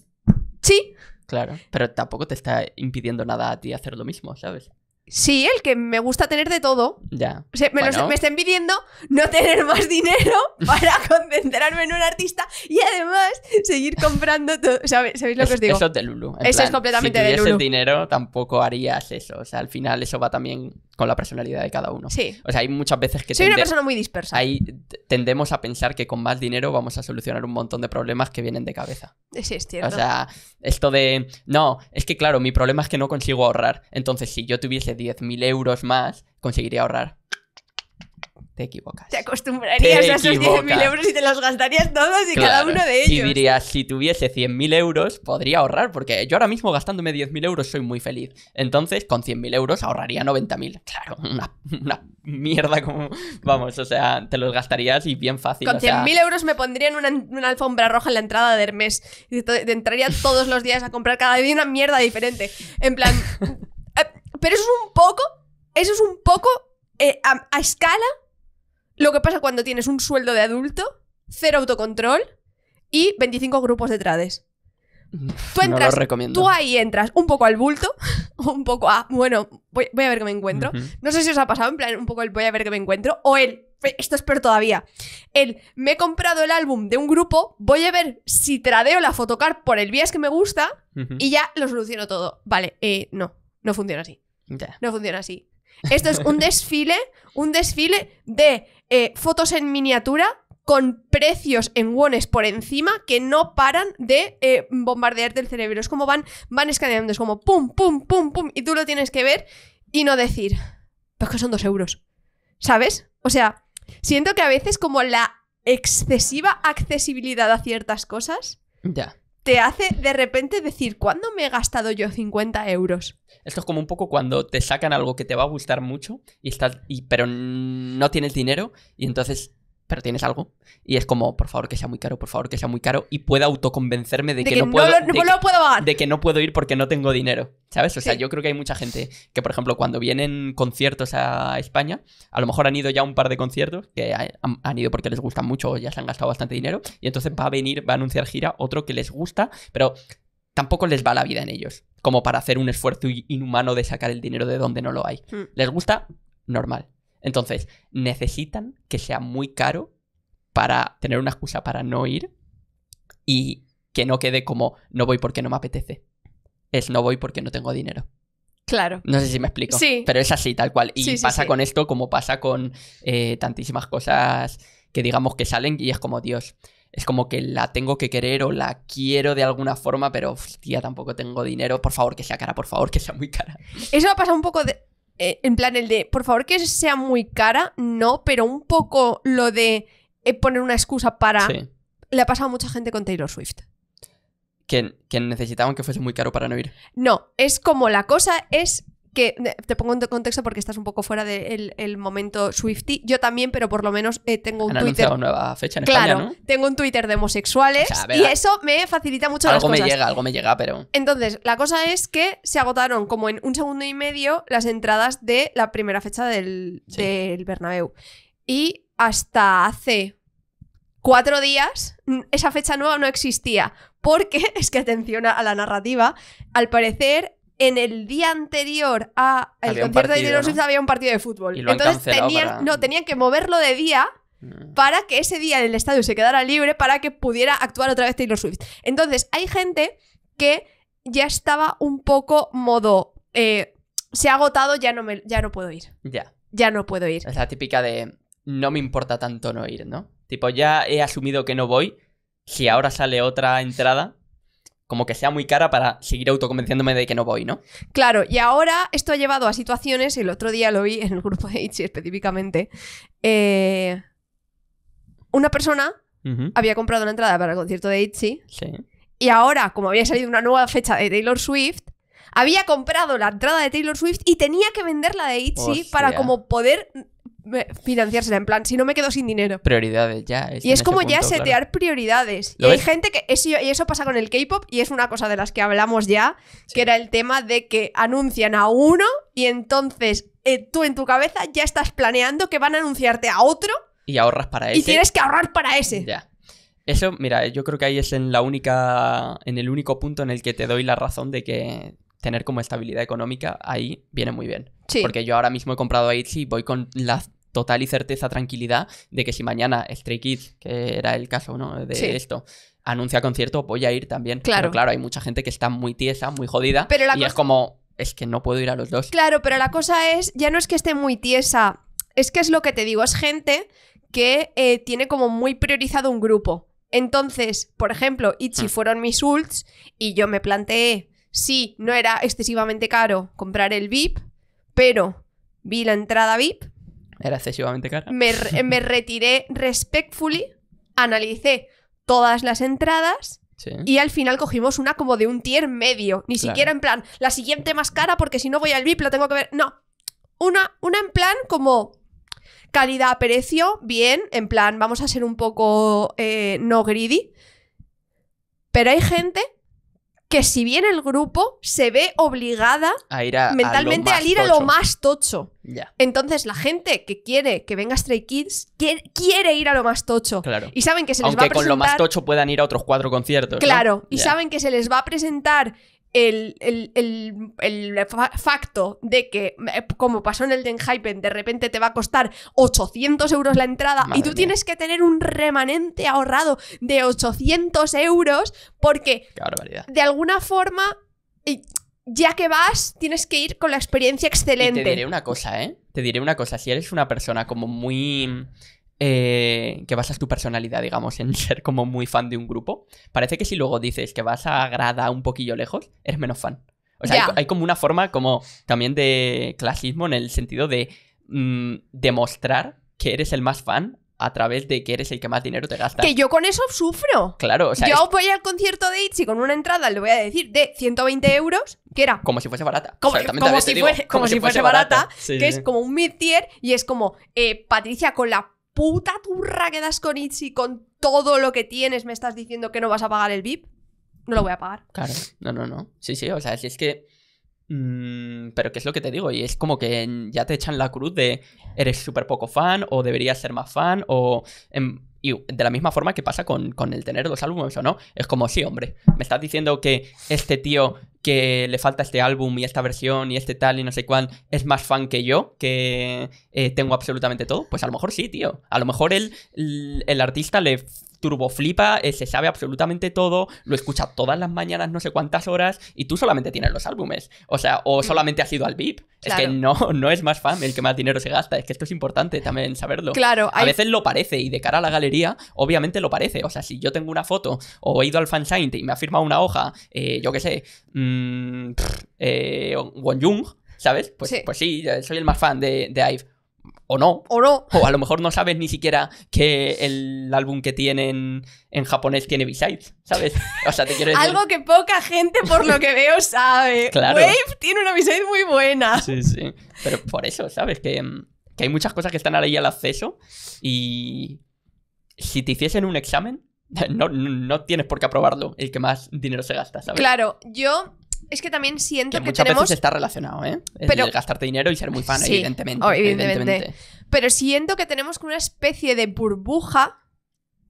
Sí. Claro, pero tampoco te está impidiendo nada a ti hacer lo mismo, ¿sabes? Sí, el que me gusta tener de todo. Ya. O sea, me, está impidiendo no tener más dinero para concentrarme en un artista y además seguir comprando todo. ¿Sabéis, lo que os digo? Eso es de Lulu. Eso es completamente de Lulu. Si dinero, tampoco harías eso. O sea, al final eso va también con la personalidad de cada uno. Sí. O sea, hay muchas veces que... Soy una persona muy dispersa. Ahí tendemos a pensar que con más dinero vamos a solucionar un montón de problemas que vienen de cabeza. Eh, sí, es cierto. O sea, esto de... No, es que claro, mi problema es que no consigo ahorrar. Entonces, si yo tuviese 10.000 euros más, conseguiría ahorrar te equivocas. Te acostumbrarías a esos 10.000 euros y te los gastarías todos y cada uno de ellos. Y dirías, si tuviese 100.000 euros, podría ahorrar, porque yo ahora mismo gastándome 10.000 euros soy muy feliz. Entonces, con 100.000 euros ahorraría 90.000. Claro, una, mierda como... Vamos, o sea, te los gastarías y bien fácil. Con 100.000 euros me pondrían una, una, alfombra roja en la entrada de Hermes. Y te entraría todos los días a comprar cada día una mierda diferente. En plan... Eh, pero eso es un poco... Eso es un poco... Eh, a escala lo que pasa cuando tienes un sueldo de adulto, cero autocontrol y 25 grupos de trades. Tú entras, recomiendo. tú ahí entras un poco al bulto, un poco a, bueno, voy, a ver qué me encuentro. No sé si os ha pasado, en plan, un poco el voy a ver qué me encuentro, o el, esto es todavía, el, me he comprado el álbum de un grupo, voy a ver si tradeo la fotocar por el bias que me gusta y ya lo soluciono todo. Vale, eh, no, no funciona así. No funciona así. Esto es un desfile, un desfile de eh, fotos en miniatura con precios en wones por encima que no paran de eh, bombardearte el cerebro. Es como van, van escaneando, es como pum, pum, pum, pum, y tú lo tienes que ver y no decir, pues que son dos euros. ¿Sabes? O sea, siento que a veces como la excesiva accesibilidad a ciertas cosas. Ya te hace de repente decir, ¿cuándo me he gastado yo 50 euros? Esto es como un poco cuando te sacan algo que te va a gustar mucho, y estás, pero no tienes dinero, y entonces pero tienes algo. Y es como, por favor, que sea muy caro, por favor, que sea muy caro. Y pueda autoconvencerme de, que, no puedo. no puedo ir porque no tengo dinero. ¿Sabes? O sea, yo creo que hay mucha gente que, por ejemplo, cuando vienen conciertos a España, a lo mejor han ido ya un par de conciertos, que han, ido porque les gustan mucho, ya se han gastado bastante dinero. Y entonces va a venir, va a anunciar gira otro que les gusta, pero tampoco les va la vida en ellos, como para hacer un esfuerzo inhumano de sacar el dinero de donde no lo hay. Hmm. Les gusta normal. Entonces, necesitan que sea muy caro para tener una excusa para no ir y que no quede como no voy porque no me apetece. Es no voy porque no tengo dinero. Claro. No sé si me explico. Sí. Pero es así, tal cual. Y pasa con esto como pasa con eh, tantísimas cosas que digamos que salen y es como, Dios, es como que la tengo que querer o la quiero de alguna forma, pero hostia, tampoco tengo dinero. Por favor, que sea cara, por favor, que sea muy cara. Eso ha pasado un poco de, eh, en plan el de, por favor que sea muy cara, no, pero un poco lo de eh, poner una excusa para... Le ha pasado a mucha gente con Taylor Swift. Que, que, necesitaban que fuese muy caro para no ir. No, es como la cosa es te pongo en contexto porque estás un poco fuera del momento Swifty. Yo también, pero por lo menos eh, tengo un Han Twitter. nueva fecha en claro, España, ¿no? tengo un Twitter de homosexuales y eso me facilita mucho algo las Algo me llega, algo me llega, pero. Entonces, la cosa es que se agotaron como en un segundo y medio las entradas de la primera fecha del, del Bernabéu. Y hasta hace cuatro días esa fecha nueva no existía. Porque, es que atención a la narrativa, al parecer en el día anterior a el concierto de Taylor Swift había un partido de fútbol. Entonces tenían, no, tenían que moverlo de día mm. para que ese día en el estadio se quedara libre para que pudiera actuar otra vez Taylor Swift. Entonces, hay gente que ya estaba un poco modo eh, se ha agotado, ya no me ya no puedo ir. Ya. Ya no puedo ir. Es la típica de no me importa tanto no ir, ¿no? Tipo, ya he asumido que no voy. Si ahora sale otra entrada, como que sea muy cara para seguir autoconvenciéndome de que no voy, ¿no? Claro, y ahora esto ha llevado a situaciones, el otro día lo vi en el grupo de Itchy específicamente, eh, una persona había comprado una entrada para el concierto de Itchy sí. y ahora, como había salido una nueva fecha de Taylor Swift, había comprado la entrada de Taylor Swift y tenía que venderla de Itchy para como poder financiársela. En plan, si no me quedo sin dinero. Prioridades, ya. Y es como ya setear prioridades. Y hay gente que. Eso, y eso pasa con el K-pop, y es una cosa de las que hablamos ya, que era el tema de que anuncian a uno, y entonces eh, tú en tu cabeza ya estás planeando que van a anunciarte a otro. Y ahorras para ese. Y tienes que ahorrar para ese. Ya. Eso, mira, yo creo que ahí es en la única. En el único punto en el que te doy la razón de que tener como estabilidad económica ahí viene muy bien. Sí. Porque yo ahora mismo he comprado a y voy con las total y certeza, tranquilidad de que si mañana Stray Kids, que era el caso ¿no? de esto, anuncia concierto, voy a ir también. Claro. Pero claro, hay mucha gente que está muy tiesa, muy jodida. y es como, es que no puedo ir a los dos. Claro, pero la cosa es, ya no es que esté muy tiesa, es que es lo que te digo, es gente que eh, tiene como muy priorizado un grupo. Entonces, por ejemplo, Ichi hmm. fueron mis ults y yo me planteé si no era excesivamente caro comprar el VIP, pero vi la entrada VIP era excesivamente cara. Eh, me, retiré respectfully, analicé todas las entradas Y al final cogimos una como de un tier medio. Ni siquiera en plan, la siguiente más cara porque si no voy al VIP lo tengo que ver. No. Una, una en plan como calidad-precio, bien, en plan, vamos a ser un poco eh, no greedy. Pero hay gente que si bien el grupo, se ve obligada mentalmente a ir a lo más tocho. Entonces, la gente que quiere que venga Stray Kids quiere, ir a lo más tocho. Claro. Y saben que se les va a presentar. con lo más tocho puedan ir a otros cuatro conciertos. Claro. Y saben que se les va a presentar el, el, el, el facto de que, eh, como pasó en el Den Denhypen, de repente te va a costar 800 euros la entrada y tú tienes que tener un remanente ahorrado de 800 euros porque, de alguna forma, eh, ya que vas, tienes que ir con la experiencia excelente. te diré una cosa, ¿eh? Te diré una cosa, si eres una persona como muy eh, que basas tu personalidad, digamos, en ser como muy fan de un grupo, parece que si luego dices que vas a grada un poquillo lejos, eres menos fan. O sea, hay, como una forma como también de clasismo en el sentido de mm, demostrar que eres el más fan a través de que eres el que más dinero te gasta. Que yo con eso sufro. Claro, o sea. Yo voy al concierto de Itzy con una entrada, le voy a decir, de 120 euros, que era. Como si fuese barata. Como, si, fuese, barata, que es como un mid-tier y es como eh, Patricia con la puta turra quedas das con Itzy con todo lo que tienes, me estás diciendo que no vas a pagar el VIP, no lo voy a pagar. Claro, no, no, no. Sí, sí, o sea, si es que. Mm, pero qué es lo que te digo, y es como que ya te echan la cruz de eres súper poco fan, o deberías ser más fan, o em, de la misma forma que pasa con, el tener dos álbumes o no, es como, sí, hombre, me estás diciendo que este tío que le falta este álbum y esta versión y este tal y no sé cuál es más fan que yo, que eh, tengo absolutamente todo, pues a lo mejor sí, tío. A lo mejor el artista le Turbo flipa, eh, se sabe absolutamente todo, lo escucha todas las mañanas no sé cuántas horas y tú solamente tienes los álbumes. O sea, o mm. solamente has ido al VIP. Es que no, no es más fan el que más dinero se gasta. Es que esto es importante también saberlo. Claro. A veces lo parece y de cara a la galería, obviamente lo parece. O sea, si yo tengo una foto o he ido al fansign y me ha firmado una hoja, eh, yo qué sé, mmm, ¿sabes? Pues sí. Pues soy el más fan de, de IVE o no. O no. O a lo mejor no sabes ni siquiera que el álbum que tienen en japonés tiene B-Sides, ¿sabes? O sea, te quiero decir... Algo que poca gente, por lo que veo, sabe. Wave tiene una B-Side muy buena. Sí, sí. Pero por eso, ¿sabes? Mm, que, hay muchas cosas que están ahí al acceso y si te hiciesen un examen, no, no tienes por qué aprobarlo el que más dinero se gasta, ¿sabes? Claro, yo es que también siento que, que tenemos... veces está relacionado, ¿eh? El gastarte dinero y ser muy fan, evidentemente, Pero siento que tenemos una especie de burbuja,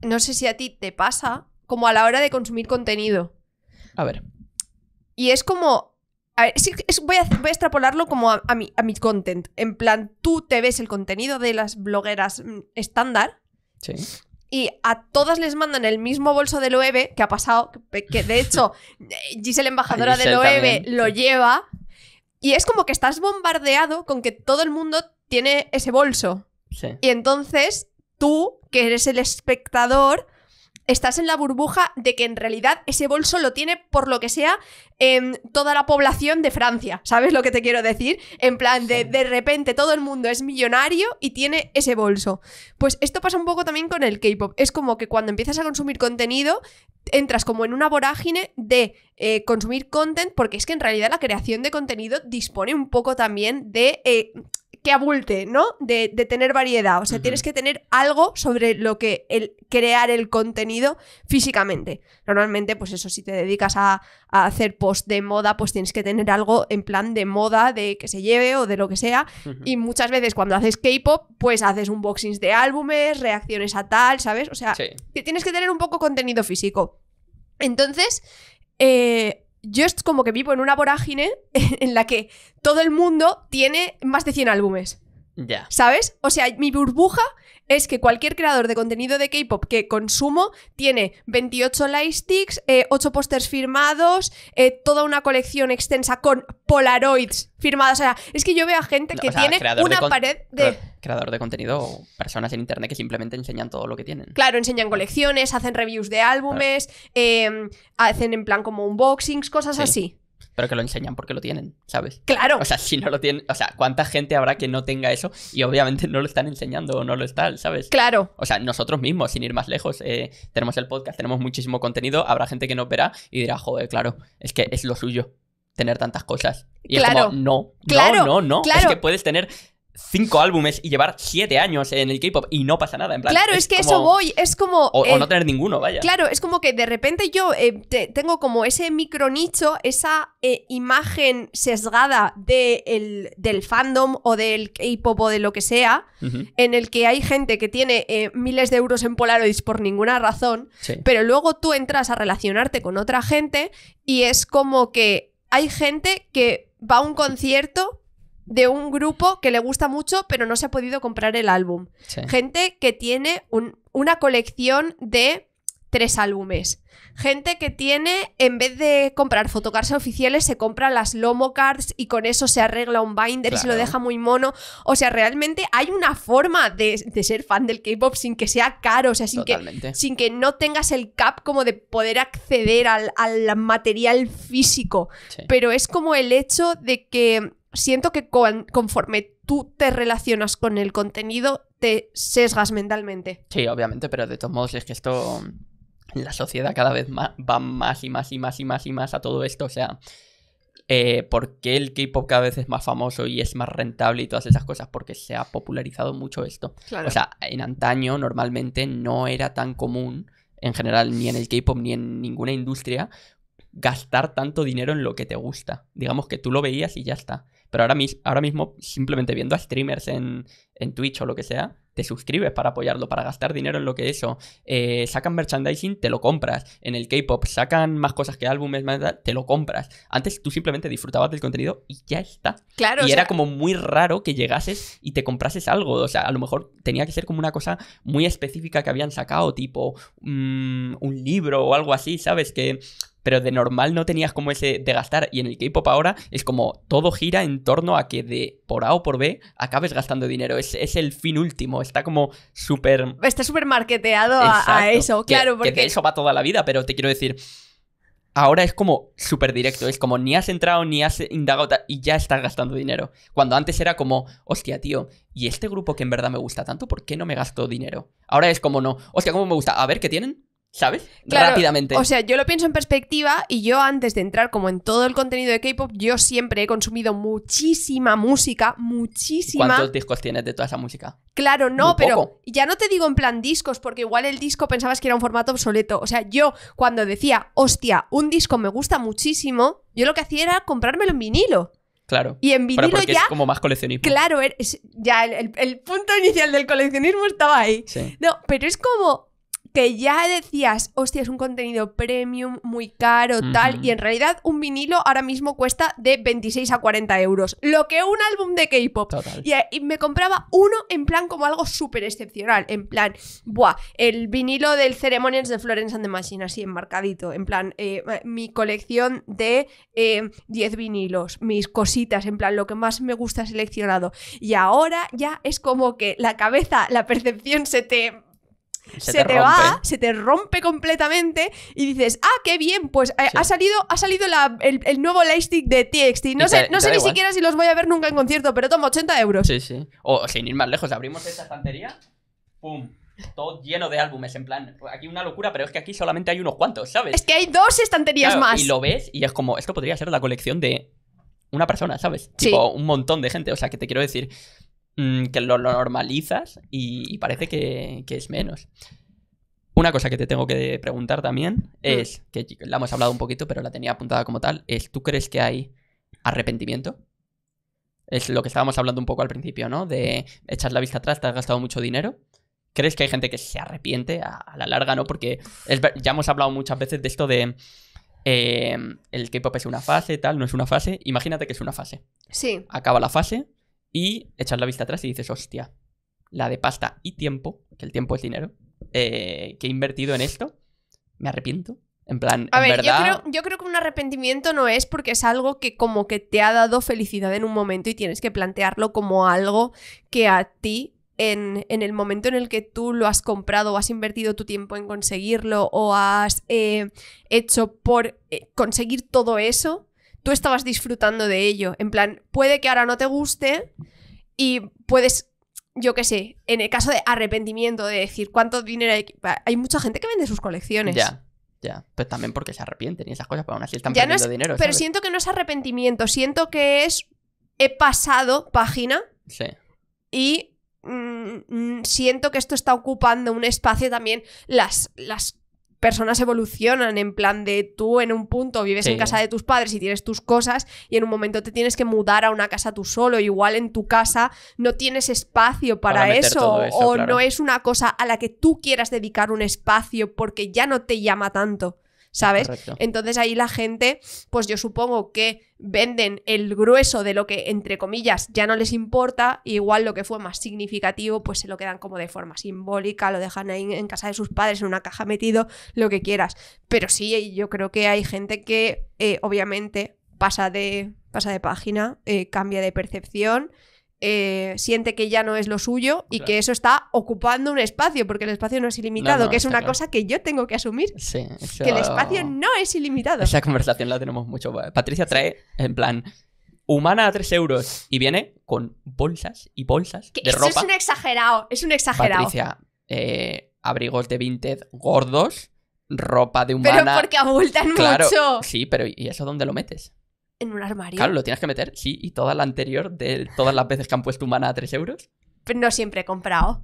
no sé si a ti te pasa, como a la hora de consumir contenido. A ver. Y es como... voy, a, extrapolarlo como a, a mi content. En plan, tú te ves el contenido de las blogueras mm, estándar. Sí y a todas les mandan el mismo bolso de Loewe, que ha pasado, que, de hecho eh, Giselle, embajadora del de Loewe, lo lleva. Y es como que estás bombardeado con que todo el mundo tiene ese bolso. Sí. Y entonces tú, que eres el espectador, estás en la burbuja de que en realidad ese bolso lo tiene, por lo que sea, em, toda la población de Francia. ¿Sabes lo que te quiero decir? En plan, de, de repente todo el mundo es millonario y tiene ese bolso. Pues esto pasa un poco también con el K-pop. Es como que cuando empiezas a consumir contenido, entras como en una vorágine de eh, consumir content, porque es que en realidad la creación de contenido dispone un poco también de. Eh, abulte, ¿no? De, tener variedad. O sea, tienes que tener algo sobre lo que el, crear el contenido físicamente. Normalmente, pues eso, si te dedicas a, hacer post de moda, pues tienes que tener algo en plan de moda, de que se lleve o de lo que sea. Y muchas veces cuando haces K-pop, pues haces unboxings de álbumes, reacciones a tal, ¿sabes? O sea, que tienes que tener un poco contenido físico. Entonces, eh, yo es como que vivo en una vorágine en la que todo el mundo tiene más de 100 álbumes. Ya. ¿Sabes? O sea, mi burbuja es que cualquier creador de contenido de K-pop que consumo tiene 28 lightsticks, eh, 8 pósters firmados, eh, toda una colección extensa con Polaroids firmados. O sea, es que yo veo a gente que tiene una pared de. Creador de contenido o personas en internet que simplemente enseñan todo lo que tienen. Claro, enseñan colecciones, hacen reviews de álbumes, em, hacen en plan como unboxings, cosas así pero que lo enseñan porque lo tienen, ¿sabes? Claro. O sea, si no lo tienen, o sea, ¿cuánta gente habrá que no tenga eso? Y obviamente no lo están enseñando o no lo están, ¿sabes? Claro. O sea, nosotros mismos, sin ir más lejos, eh, tenemos el podcast, tenemos muchísimo contenido, habrá gente que no verá y dirá, joder, claro, es que es lo suyo tener tantas cosas. Y claro. Es como, no, claro, no, no, no. Claro. Es que puedes tener cinco álbumes y llevar siete años en el K-pop y no pasa nada. En claro, es, que eso voy, es como. O, eh, no tener ninguno, vaya. Claro, es como que de repente yo eh, tengo como ese micro nicho esa eh, imagen sesgada del fandom o del K-pop o de lo que sea, en el que hay gente que tiene miles de euros en Polaroids por ninguna razón, pero luego tú entras a relacionarte con otra gente y es como que hay gente que va a un concierto de un grupo que le gusta mucho, pero no se ha podido comprar el álbum. Gente que tiene una colección de tres álbumes. Gente que tiene, en vez de comprar fotocards oficiales, se compra las Lomo Cards y con eso se arregla un binder y se lo deja muy mono. O sea, realmente hay una forma de, ser fan del K-pop sin que sea caro, o sea, sin que, sin que no tengas el cap como de poder acceder al, material físico. Pero es como el hecho de que siento que conforme tú te relacionas con el contenido, te sesgas mentalmente. Sí, obviamente, pero de todos modos es que esto, la sociedad cada vez más, va más y más y más y más y más a todo esto, o sea... Eh, ¿Por qué el K-pop cada vez es más famoso y es más rentable y todas esas cosas? Porque se ha popularizado mucho esto. O sea, en antaño normalmente no era tan común, en general, ni en el K-pop ni en ninguna industria, gastar tanto dinero en lo que te gusta. Digamos que tú lo veías y ya está. Pero ahora, mismo, simplemente viendo a streamers en, Twitch o lo que sea, te suscribes para apoyarlo, para gastar dinero en lo que eso. Eh, sacan merchandising, te lo compras. En el K-pop sacan más cosas que álbumes, más, te lo compras. Antes tú simplemente disfrutabas del contenido y ya está. Claro. Y era como muy raro que llegases y te comprases algo. O sea, a lo mejor tenía que ser como una cosa muy específica que habían sacado, tipo mm, un libro o algo así, ¿sabes? Que pero de normal no tenías como ese de gastar. Y en el K-pop ahora es como todo gira en torno a que de por A o por B acabes gastando dinero. Es, es el fin último. Está como súper. Está súper marqueteado a, eso, claro. Porque... Que eso va toda la vida, pero te quiero decir. Ahora es como súper directo, es como ni has entrado ni has indagado y ya estás gastando dinero. Cuando antes era como, hostia, tío, ¿y este grupo que en verdad me gusta tanto, por qué no me gasto dinero? Ahora es como no, hostia, ¿cómo me gusta? A ver, ¿qué tienen? ¿sabes? Rápidamente. O sea, yo lo pienso en perspectiva y yo antes de entrar como en todo el contenido de K-pop, yo siempre he consumido muchísima música, muchísima. ¿Cuántos discos tienes de toda esa música? Claro, no, pero ya no te digo en plan discos, porque igual el disco pensabas que era un formato obsoleto. O sea, yo cuando decía, hostia, un disco me gusta muchísimo, yo lo que hacía era comprármelo en vinilo. Claro. Y en vinilo ya. Es como más coleccionismo. Claro, er, ya el, el, punto inicial del coleccionismo estaba ahí. Sí. No, pero es como que ya decías, hostia, es un contenido premium, muy caro, tal, y en realidad un vinilo ahora mismo cuesta de 26 a 40 euros, lo que un álbum de K-pop. Y, me compraba uno en plan como algo súper excepcional, en plan, buah, el vinilo del Ceremonias de Florence and the Machine, así enmarcadito, en plan, eh, mi colección de 10 eh, vinilos, mis cositas, en plan, lo que más me gusta seleccionado. Y ahora ya es como que la cabeza, la percepción se te se, te, va, se te rompe completamente y dices, ah, qué bien, pues eh, ha salido, ha salido el, nuevo lightstick de TXT. No sé, no sé ni siquiera si los voy a ver nunca en concierto, pero toma 80 euros. Sí, sí. O sin ir más lejos, abrimos esta estantería, ¡pum! todo lleno de álbumes, en plan, aquí una locura, pero es que aquí solamente hay unos cuantos, ¿sabes? Es que hay dos estanterías más. Y lo ves y es como, esto podría ser la colección de una persona, ¿sabes? Tipo, un montón de gente, o sea, que te quiero decir, Mm, que lo, normalizas y, parece que, es menos. Una cosa que te tengo que preguntar también mm. es, que la hemos hablado un poquito, pero la tenía apuntada como tal, es, ¿tú crees que hay arrepentimiento? Es lo que estábamos hablando un poco al principio, ¿no? De echar la vista atrás, te has gastado mucho dinero. ¿Crees que hay gente que se arrepiente a, la larga, no? Porque ya hemos hablado muchas veces de esto de eh, el K-pop es una fase, tal, no es una fase. Imagínate que es una fase. Sí. Acaba la fase, y echas la vista atrás y dices, hostia, la de pasta y tiempo, que el tiempo es dinero, eh, que he invertido en esto, me arrepiento. En plan, a ver, yo, creo, que un arrepentimiento no es porque es algo que como que te ha dado felicidad en un momento y tienes que plantearlo como algo que a ti en, el momento en el que tú lo has comprado o has invertido tu tiempo en conseguirlo o has eh, hecho por eh, conseguir todo eso, tú estabas disfrutando de ello. En plan, puede que ahora no te guste y puedes, yo qué sé, en el caso de arrepentimiento, de decir cuánto dinero hay. Hay mucha gente que vende sus colecciones. Ya. Ya, pero también porque se arrepienten y esas cosas, pero aún así están perdiendo dinero. Pero siento que no es arrepentimiento, siento que es he pasado página sí. y mm, mm, siento que esto está ocupando un espacio también las, las personas evolucionan en plan de tú en un punto vives en casa de tus padres y tienes tus cosas y en un momento te tienes que mudar a una casa tú solo, igual en tu casa no tienes espacio para, eso, o no es una cosa a la que tú quieras dedicar un espacio porque ya no te llama tanto. ¿sabes? Entonces ahí la gente, pues yo supongo que venden el grueso de lo que, entre comillas, ya no les importa, igual lo que fue más significativo, pues se lo quedan como de forma simbólica, lo dejan ahí en casa de sus padres, en una caja metido, lo que quieras. Pero sí, yo creo que hay gente que, eh, obviamente, pasa de, pasa de página, eh, cambia de percepción. Eh, siente que ya no es lo suyo y que eso está ocupando un espacio, porque el espacio no es ilimitado, que es una cosa que yo tengo que asumir. Que el espacio no es ilimitado. Esa conversación la tenemos mucho. Patricia trae, en plan, humana a 3 euros y viene con bolsas y bolsas eso Es un exagerado, es un exagerado. Patricia, eh, abrigos de vinted gordos, ropa de humana. Pero porque abultan claro, mucho. Sí, pero ¿y eso dónde lo metes? en un armario. Claro, lo tienes que meter, sí, y toda la anterior de todas las veces que han puesto humana a 3 euros. Pero no siempre he comprado.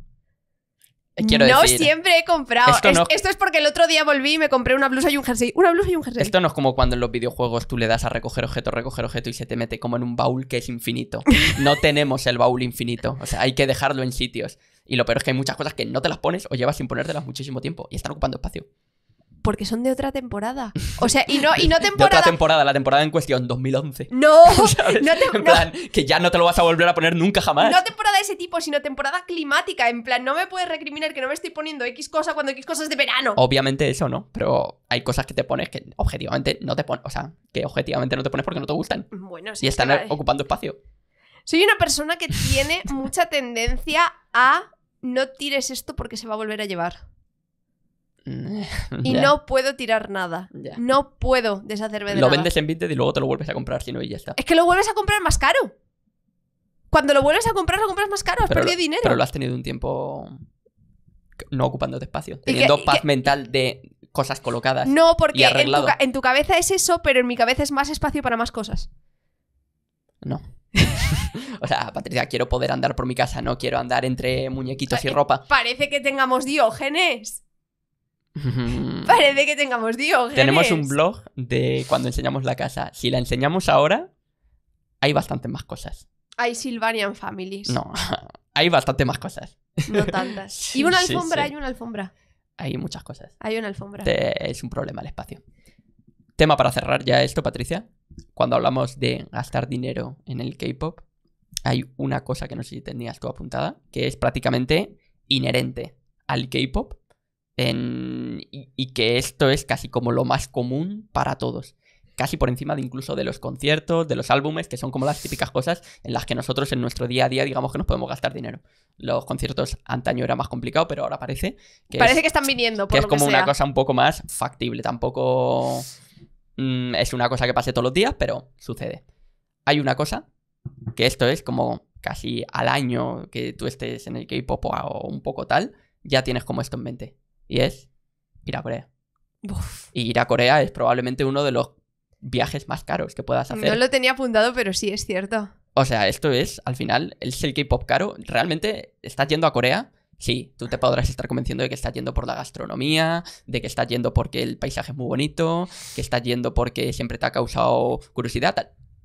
Eh, no siempre he comprado. Esto, es, porque el otro día volví y me compré una blusa y un jersey. Una blusa y un jersey. Esto no es como cuando en los videojuegos tú le das a recoger objeto, recoger objeto y se te mete como en un baúl que es infinito. No tenemos el baúl infinito. O sea, hay que dejarlo en sitios. Y lo peor es que hay muchas cosas que no te las pones o llevas sin ponértelas muchísimo tiempo y están ocupando espacio porque son de otra temporada. O sea, y no, y no temporada. De otra temporada, la temporada en cuestión, 2011. No, En plan, que ya no te lo vas a volver a poner nunca jamás. No temporada de ese tipo, sino temporada climática. En plan, no me puedes recriminar que no me estoy poniendo X cosa cuando X cosas de verano. Obviamente eso no, pero hay cosas que te pones que objetivamente no te pones. O sea, que objetivamente no te pones porque no te gustan. Bueno, sí. Y están eh. ocupando espacio. Soy una persona que tiene mucha tendencia a no tires esto porque se va a volver a llevar. y no puedo tirar nada. No puedo deshacerme de lo nada. Lo vendes en Vinted y luego te lo vuelves a comprar, si no, y ya está. Es que lo vuelves a comprar más caro. Cuando lo vuelves a comprar, lo compras más caro, has perdido dinero. Pero lo has tenido un tiempo no ocupándote espacio, teniendo paz mental de cosas colocadas. No, porque en tu cabeza es eso, pero en mi cabeza es más espacio para más cosas. No. o sea, Patricia, quiero poder andar por mi casa, no quiero andar entre muñequitos y ropa. Parece que tengamos diógenes. Parece que tengamos Dios Tenemos un blog de cuando enseñamos la casa. Si la enseñamos ahora, hay bastante más cosas. Hay Silvanian Families. No, hay bastante más cosas. No tantas. y una alfombra, hay una alfombra. Hay muchas cosas. Hay una alfombra. es un problema el espacio. Tema para cerrar ya esto, Patricia. Cuando hablamos de gastar dinero en el K-pop, hay una cosa que no sé si tenías tú apuntada, que es prácticamente inherente al K-pop en, y, que esto es casi como lo más común para todos. Casi por encima de incluso de los conciertos, de los álbumes, que son como las típicas cosas en las que nosotros en nuestro día a día digamos que nos podemos gastar dinero. Los conciertos antaño era más complicado, pero ahora parece que. Parece es, que están viniendo, es como una cosa un poco más factible. Tampoco mm, es una cosa que pase todos los días, pero sucede. Hay una cosa que esto es como casi al año que tú estés en el K-pop o un poco tal, ya tienes como esto en mente y es ir a Corea. Y ir a Corea es probablemente uno de los viajes más caros que puedas hacer. No lo tenía apuntado, pero sí es cierto. O sea, esto es, al final, es el K-pop caro. Realmente estás yendo a Corea. Sí, tú te podrás estar convenciendo de que estás yendo por la gastronomía, de que estás yendo porque el paisaje es muy bonito, que estás yendo porque siempre te ha causado curiosidad,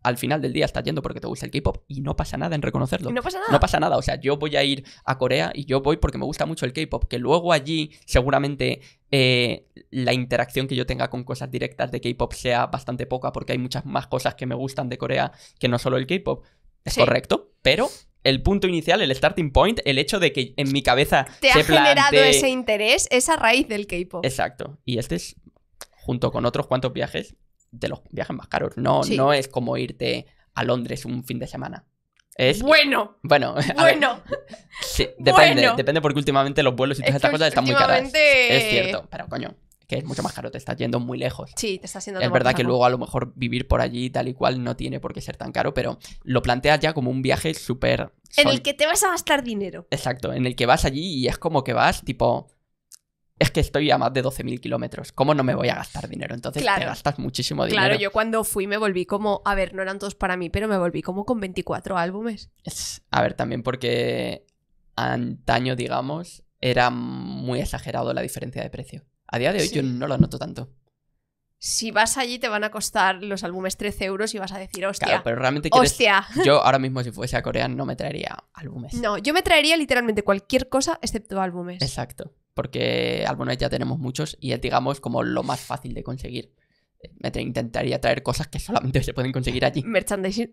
al final del día estás yendo porque te gusta el K-pop y no pasa nada en reconocerlo. No pasa nada. O sea, yo voy a ir a Corea y yo voy porque me gusta mucho el K-pop. Que luego allí, seguramente, eh, la interacción que yo tenga con cosas directas de K-pop sea bastante poca porque hay muchas más cosas que me gustan de Corea que no solo el K-pop. Es correcto, pero el punto inicial, el starting point, el hecho de que en mi cabeza te ha generado ese interés, esa raíz del K-pop. Exacto. Y este es junto con otros cuantos viajes, de los viajes más caros. No, no es como irte a Londres un fin de semana. Es... Bueno. Bueno. Bueno. sí, depende, depende porque últimamente los vuelos y todas estas cosas están muy caras. Es cierto, pero coño, que es mucho más caro, te estás yendo muy lejos. Sí, te estás yendo Es verdad que luego a lo mejor vivir por allí tal y cual no tiene por qué ser tan caro, pero lo planteas ya como un viaje súper... En el que te vas a gastar dinero. Exacto, en el que vas allí y es como que vas tipo es que estoy a más de 12.000 kilómetros, ¿cómo no me voy a gastar dinero? Entonces te gastas muchísimo dinero. Claro, yo cuando fui me volví como, a ver, no eran todos para mí, pero me volví como con 24 álbumes. a ver, también porque antaño, digamos, era muy exagerado la diferencia de precio. A día de hoy yo no lo noto tanto. Si vas allí te van a costar los álbumes 13 euros y vas a decir, hostia. pero realmente quieres... hostia. Yo ahora mismo si fuese a Corea no me traería álbumes. No, yo me traería literalmente cualquier cosa excepto álbumes. Exacto porque álbumes ya tenemos muchos y es, digamos, como lo más fácil de conseguir. intentaría traer cosas que solamente se pueden conseguir allí. Merchandising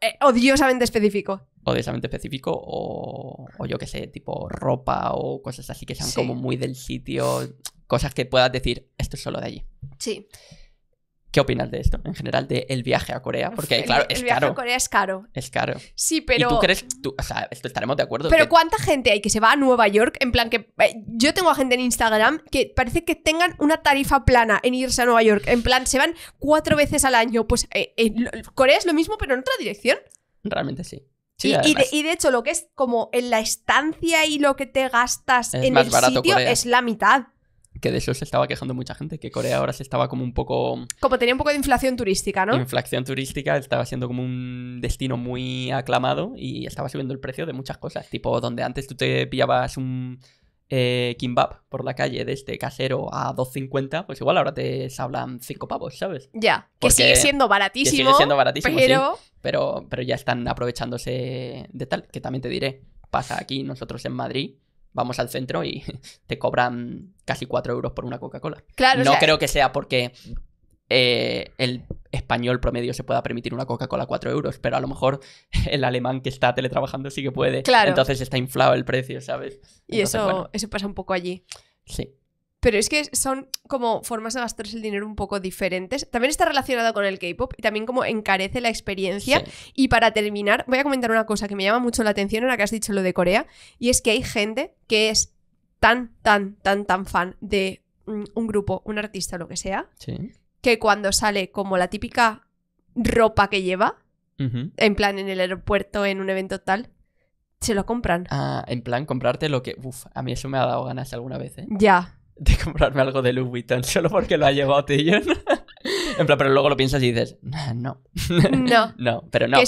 eh, odiosamente específico. Odiosamente específico o, yo qué sé, tipo ropa o cosas así que sean como muy del sitio, cosas que puedas decir, esto es solo de allí. Sí. ¿Qué opinas de esto en general del viaje a Corea? Porque claro, es el viaje a Corea es caro. Es caro. Sí, pero. tú crees? o sea, estaremos de acuerdo. Pero ¿cuánta gente hay que se va a Nueva York? En plan que eh, yo tengo a gente en Instagram que parece que tengan una tarifa plana en irse a Nueva York. En plan se van cuatro veces al año. Pues eh, eh, Corea es lo mismo, pero en otra dirección. Realmente sí. Sí, y, de, hecho, lo que es como en la estancia y lo que te gastas en el sitio es la mitad que de eso se estaba quejando mucha gente, que Corea ahora se estaba como un poco... Como tenía un poco de inflación turística, ¿no? Inflación turística, estaba siendo como un destino muy aclamado y estaba subiendo el precio de muchas cosas, tipo donde antes tú te pillabas un kimbab eh, kimbap por la calle de este casero a 2.50, pues igual ahora te hablan 5 pavos, ¿sabes? Ya, que sigue siendo baratísimo. Que sigue siendo baratísimo, pero... pero... pero ya están aprovechándose de tal, que también te diré, pasa aquí nosotros en Madrid vamos al centro y te cobran casi 4 euros por una Coca-Cola. Claro, no creo que sea porque eh, el español promedio se pueda permitir una Coca-Cola 4 euros, pero a lo mejor el alemán que está teletrabajando sí que puede. Claro. Entonces está inflado el precio, ¿sabes? y eso, eso pasa un poco allí. Sí. Pero es que son como formas de gastarse el dinero un poco diferentes. También está relacionado con el K-pop y también como encarece la experiencia. Y para terminar, voy a comentar una cosa que me llama mucho la atención ahora que has dicho lo de Corea. Y es que hay gente que es tan, tan, tan, tan fan de mm, un grupo, un artista o lo que sea, sí. que cuando sale como la típica ropa que lleva, en plan en el aeropuerto, en un evento tal, se lo compran. Ah, en plan comprarte lo que... Uf, a mí eso me ha dado ganas alguna vez, ¿eh? Ya de comprarme algo de Louis Vuitton solo porque lo ha llevado Tillon. en plan, pero luego lo piensas y dices, no. No. no, pero no,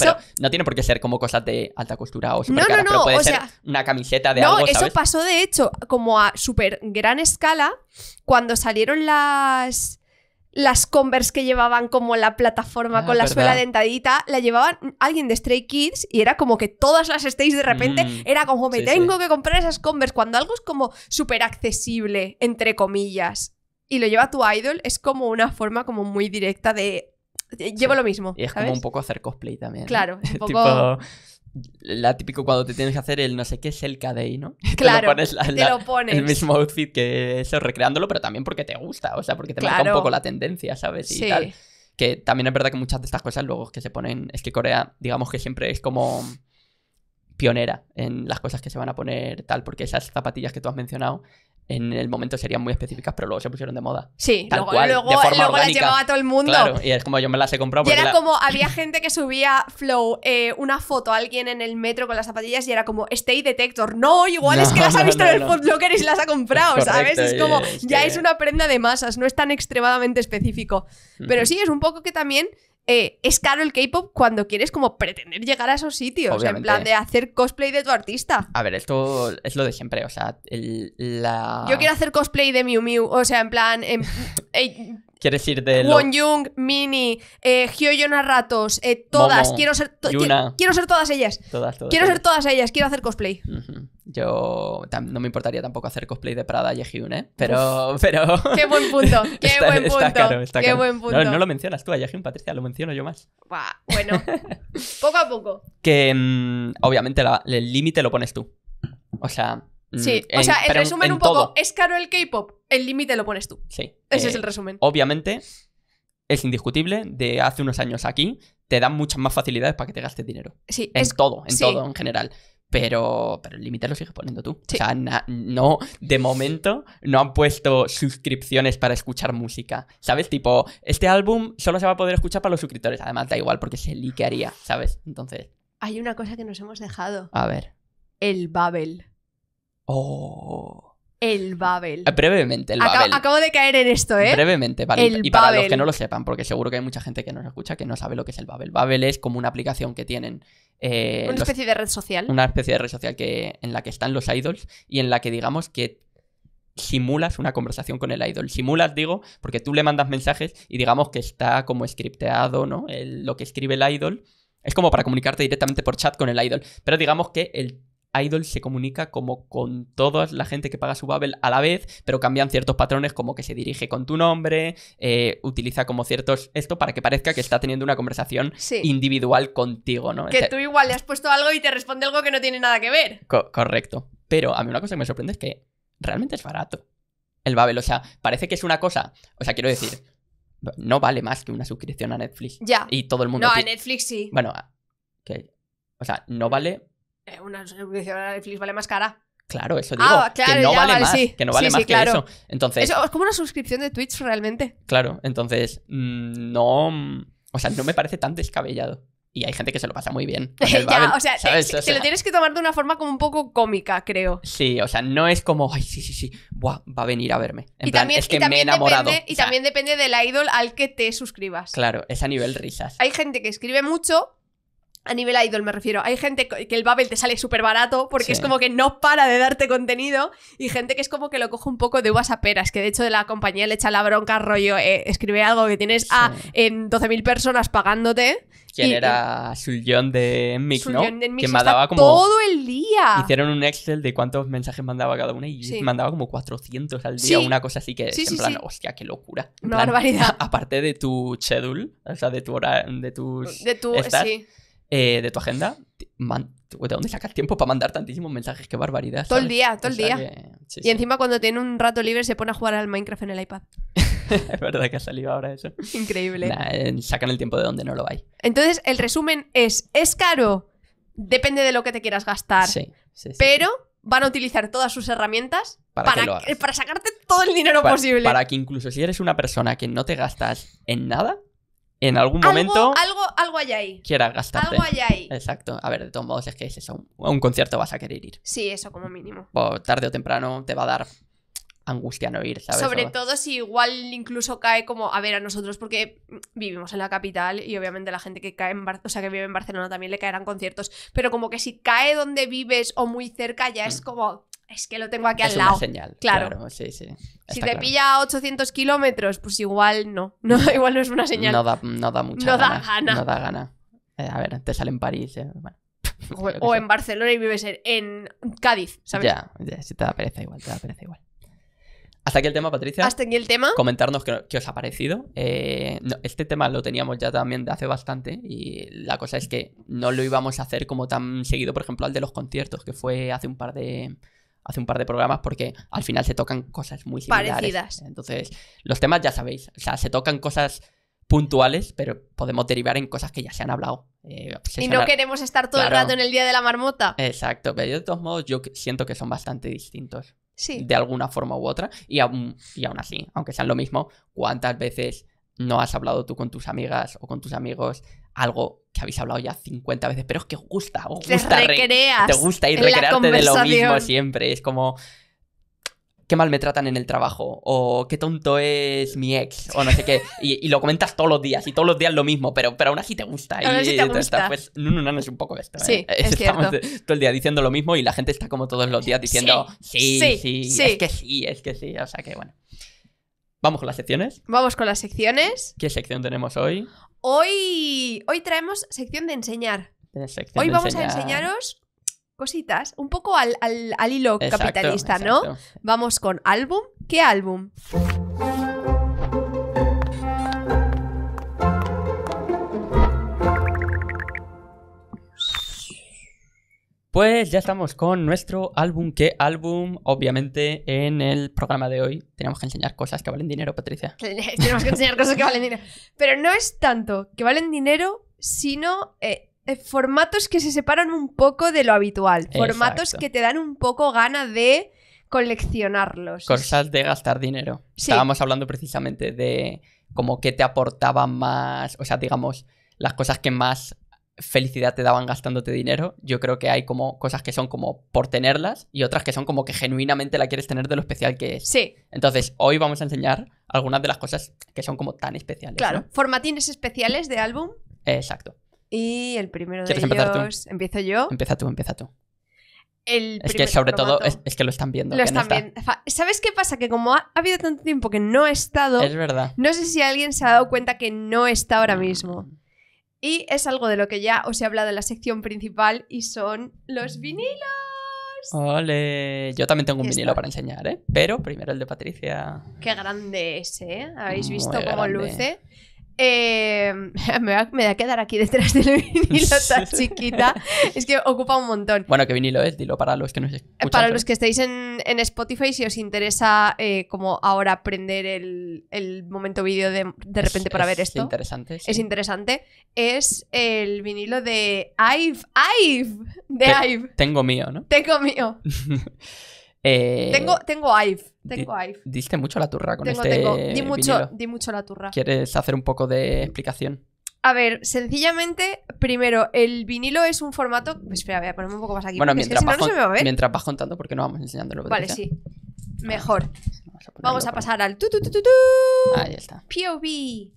no tiene por qué ser como cosas de alta costura o super no, no, no, o ser sea... una camiseta de no, algo, eso pasó de hecho como a súper gran escala cuando salieron las las Converse que llevaban como la plataforma ah, con la suela dentadita, la llevaban alguien de Stray Kids y era como que todas las Stays de repente mm. era como me tengo que comprar esas Converse cuando algo es como súper accesible, entre comillas, y lo lleva tu idol, es como una forma como muy directa de... Llevo lo mismo. Y es como un poco hacer cosplay también. Claro, un poco la típico cuando te tienes que hacer el no sé qué es el KDI, ¿no? Claro, te lo pones, el mismo outfit que eso, recreándolo, pero también porque te gusta, o sea, porque te marca un poco la tendencia, ¿sabes? Y sí. tal. Que también es verdad que muchas de estas cosas luego que se ponen, es que Corea, digamos que siempre es como pionera en las cosas que se van a poner tal, porque esas zapatillas que tú has mencionado en el momento serían muy específicas, pero luego se pusieron de moda. Sí, luego, las llevaba todo el mundo. Claro, y es como yo me las he comprado. Y era como, había gente que subía Flow eh, una foto a alguien en el metro con las zapatillas y era como, Stay Detector. No, igual es que las ha visto en el Footlocker y las ha comprado, ¿sabes? Es como, ya es una prenda de masas, no es tan extremadamente específico. Pero sí, es un poco que también eh, es caro el K-pop cuando quieres como pretender llegar a esos sitios, en plan de hacer cosplay de tu artista. A ver, esto es lo de siempre, o sea, la... Yo quiero hacer cosplay de Miu Miu, o sea, en plan, en, eh, Quieres ir de. Lo... Won Jung, Mini, eh, Hyoyeon ratos, eh, todas. quiero, ser quiero ser todas ellas. Quiero ser todas ellas, quiero hacer cosplay. Yo no me importaría tampoco hacer cosplay de Prada y Hyun, ¿eh? Pero. pero... Qué buen punto, qué buen punto. qué buen punto. No, lo mencionas tú a Patricia, lo menciono yo más. bueno, poco a poco. Que mm, obviamente el límite lo pones tú. O sea, Mm, sí, o sea, el resumen un poco, ¿es caro el K-pop? El límite lo pones tú. Sí. Ese es eh, el resumen. Obviamente, es indiscutible, de hace unos años aquí, te dan muchas más facilidades para que te gastes dinero. Sí. En es, todo, en todo en general. Pero, el límite lo sigues poniendo tú. O sea, no, de momento no han puesto suscripciones para escuchar música. ¿Sabes? Tipo, este álbum solo se va a poder escuchar para los suscriptores. Además, da igual porque se liquearía, ¿sabes? Entonces. Hay una cosa que nos hemos dejado. A ver. El Babel. Oh. El Babel. Eh, brevemente, el Babel. acabo, de caer en esto, ¿eh? Brevemente, vale. y para los que no lo sepan, porque seguro que hay mucha gente que nos escucha que no sabe lo que es el Babel. Babel es como una aplicación que tienen. Eh, una especie de red social. Una especie de red social que, en la que están los idols y en la que digamos que simulas una conversación con el idol. Simulas, digo, porque tú le mandas mensajes y digamos que está como scripteado, ¿no? lo que escribe el idol. Es como para comunicarte directamente por chat con el idol. Pero digamos que el Idol se comunica como con toda la gente que paga su Babel a la vez, pero cambian ciertos patrones como que se dirige con tu nombre, eh, utiliza como ciertos esto para que parezca que está teniendo una conversación individual contigo, ¿no? Que este tú igual le has puesto algo y te responde algo que no tiene nada que ver. correcto. Pero a mí una cosa que me sorprende es que realmente es barato el Babel. O sea, parece que es una cosa. O sea, quiero decir, no vale más que una suscripción a Netflix. Ya. Y todo el mundo. No, a Netflix sí. Bueno, que, o sea, no vale eh, una suscripción a Netflix vale más cara. Claro, eso ah, digo. claro, que, no vale más, que no vale, más, que eso. Entonces, es como una suscripción de Twitch realmente. Claro, entonces mm, no, o sea, no me parece tan descabellado. Y hay gente que se lo pasa muy bien. ya, o, sea, lo tienes que tomar de una forma como un poco cómica, creo. Sí, o sea, no es como, ay, sí, sí, sí, buah, va a venir a verme. y también, es que me he enamorado. Depende, y también depende del idol al que te suscribas. Claro, es a nivel risas. Hay gente que escribe mucho a nivel idol me refiero. Hay gente que el Babel te sale súper barato porque es como que no para de darte contenido y gente que es como que lo coge un poco de uvas a peras, que de hecho de la compañía le echa la bronca rollo, eh, escribe algo que tienes a en 12.000 personas pagándote. ¿Quién era Sullion de Mix, no? De Mix que mandaba como... Todo el día. Hicieron un Excel de cuántos mensajes mandaba cada una y mandaba como 400 al día, una cosa así que en plan, hostia, qué locura. una barbaridad. Aparte de tu schedule, o sea, de tu hora, de tus... De tu, sí. Eh, de tu agenda, ¿de dónde sacas tiempo para mandar tantísimos mensajes? ¡Qué barbaridad! Todo el día, todo el día. y encima cuando tiene un rato libre se pone a jugar al Minecraft en el iPad. es verdad que ha salido ahora eso. Increíble. Eh, sacan el tiempo de donde no lo hay. Entonces, el resumen es, es caro, depende de lo que te quieras gastar. Sí, Pero van a utilizar todas sus herramientas para, para, sacarte todo el dinero posible. Para que incluso si eres una persona que no te gastas en nada, en algún momento. Algo, algo allá ahí. Quieras gastarte. Algo allá ahí. Exacto. A ver, de todos modos, es que es eso. A un concierto vas a querer ir. Sí, eso como mínimo. O tarde o temprano te va a dar angustia no ir, ¿sabes? Sobre todo si igual incluso cae como, a ver, a nosotros porque vivimos en la capital y obviamente la gente que cae en sea, que vive en Barcelona también le caerán conciertos, pero como que si cae donde vives o muy cerca ya es mm. como es que lo tengo aquí al lado. Una señal, claro. si te pilla 800 kilómetros, pues igual no. no. Igual no es una señal. No da, no da no da gana. No da gana. Eh, a ver, te sale en París. Eh, o, en Barcelona y vives en, Cádiz, Ya, ya, si te da pereza igual, te da pereza igual. Hasta aquí el tema, Patricia. Hasta aquí el tema. Comentarnos qué, os ha parecido. Eh, este tema lo teníamos ya también de hace bastante y la cosa es que no lo íbamos a hacer como tan seguido, por ejemplo, al de los conciertos, que fue hace un par de, hace un par de programas porque al final se tocan cosas muy similares. Parecidas. Entonces, los temas ya sabéis, o sea, se tocan cosas puntuales, pero podemos derivar en cosas que ya se han hablado. Eh, y no queremos estar todo el rato en el día de la marmota. Exacto, pero de todos modos yo siento que son bastante distintos. Sí. De alguna forma u otra. Y y aún así, aunque sean lo mismo, ¿cuántas veces no has hablado tú con tus amigas o con tus amigos algo que habéis hablado ya 50 veces, pero es que gusta, os gusta. Te te gusta ir recrearte de lo mismo siempre. Es como. Qué mal me tratan en el trabajo, o qué tonto es mi ex, o no sé qué. Y, lo comentas todos los días, y todos los días lo mismo, pero, pero aún así te gusta. y te pues no, no, no, es un poco esto. Sí, ¿eh? es, estamos todo el día diciendo lo mismo y la gente está como todos los días diciendo sí, sí, sí, sí, sí. es que sí, es que sí. O sea que bueno. Vamos con las secciones. Vamos con las secciones. ¿Qué sección tenemos hoy? Hoy, hoy traemos sección de enseñar. hoy vamos a enseñaros cositas, un poco al, al, al hilo capitalista, ¿no? Vamos con álbum. ¿Qué álbum? Pues ya estamos con nuestro álbum. ¿Qué álbum? Obviamente en el programa de hoy tenemos que enseñar cosas que valen dinero, Patricia. tenemos que enseñar cosas que valen dinero. Pero no es tanto que valen dinero, sino eh, eh, formatos que se separan un poco de lo habitual. Formatos que te dan un poco gana de coleccionarlos. Cosas de gastar dinero. Estábamos hablando precisamente de cómo qué te aportaba más, o sea, digamos, las cosas que más felicidad te daban gastándote dinero. Yo creo que hay como cosas que son como por tenerlas y otras que son como que genuinamente la quieres tener de lo especial que es. Sí. Entonces, hoy vamos a enseñar algunas de las cosas que son como tan especiales. Claro, formatines especiales de álbum. Exacto. Y el primero de ellos... dos, ¿Empiezo yo? Empieza tú, empieza tú. El es que sobre todo es, que lo están viendo. Lo están viendo. ¿Sabes qué pasa? Que como ha, habido tanto tiempo que no he estado, es verdad. No sé si alguien se ha dado cuenta que no está ahora mismo. Y es algo de lo que ya os he hablado en la sección principal y son los vinilos. Ole, yo también tengo un vinilo para enseñar, ¿eh? Pero primero el de Patricia. Qué grande es, ¿eh? Habéis visto cómo grande. luce. Em, me, voy a, quedar aquí detrás del vinilo tan chiquita. Es que ocupa un montón. Bueno, ¿qué vinilo es? Dilo para los que no eh, Para los que estéis en, Spotify, si os interesa eh, como ahora aprender el, momento vídeo de, repente para ver es esto. Interesante, Es interesante. Es el vinilo de Ive, Ive, de Ive. Tengo mío, ¿no? Tengo mío. Eh, tengo, tengo IVE. Tengo IVE. Diste mucho la turra con este tengo. Di mucho, vinilo. di mucho la turra. ¿Quieres hacer un poco de explicación? A ver, sencillamente, primero, el vinilo es un formato. Pues espera, voy a ponerme un poco más aquí. Bueno, mientras, vas no, no mientras vas contando, porque no vamos enseñándolo. Vale, sí. Mejor. Vamos a, pasar al tu, tu, tu, tu, Ahí está. POV.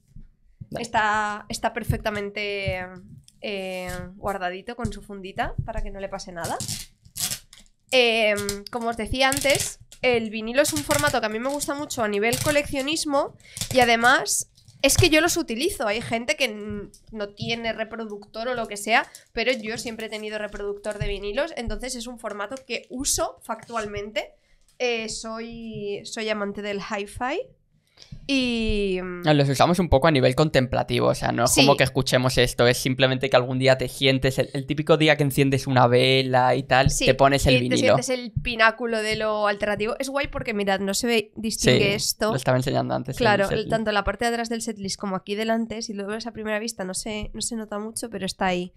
Está, está perfectamente eh, guardadito con su fundita para que no le pase nada. Em, como os decía antes, el vinilo es un formato que a mí me gusta mucho a nivel coleccionismo y además es que yo los utilizo. Hay gente que no tiene reproductor o lo que sea, pero yo siempre he tenido reproductor de vinilos, entonces es un formato que uso factualmente. Eh, soy, soy amante del hi-fi. Y. Los usamos un poco a nivel contemplativo, o sea, no es como que escuchemos esto, es simplemente que algún día te sientes, el, típico día que enciendes una vela y tal, te pones el vinilo. Te sientes el pináculo de lo alternativo. Es guay porque, mirad, no se ve, distingue esto. Lo estaba enseñando antes. Claro, tanto la parte de atrás del setlist como aquí delante, si lo ves a primera vista no se, no se nota mucho, pero está ahí.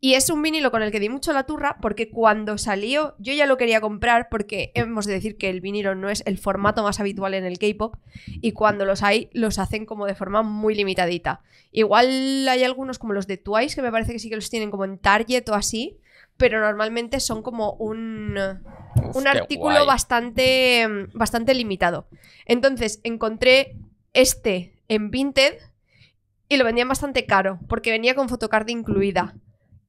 Y es un vinilo con el que di mucho la turra porque cuando salió yo ya lo quería comprar porque hemos de decir que el vinilo no es el formato más habitual en el K-pop y cuando lo los hay, los hacen como de forma muy limitadita. Igual hay algunos como los de Twice, que me parece que sí que los tienen como en Target o así, pero normalmente son como un, un artículo bastante, bastante limitado. Entonces encontré este en Vinted y lo vendían bastante caro, porque venía con fotocard incluida.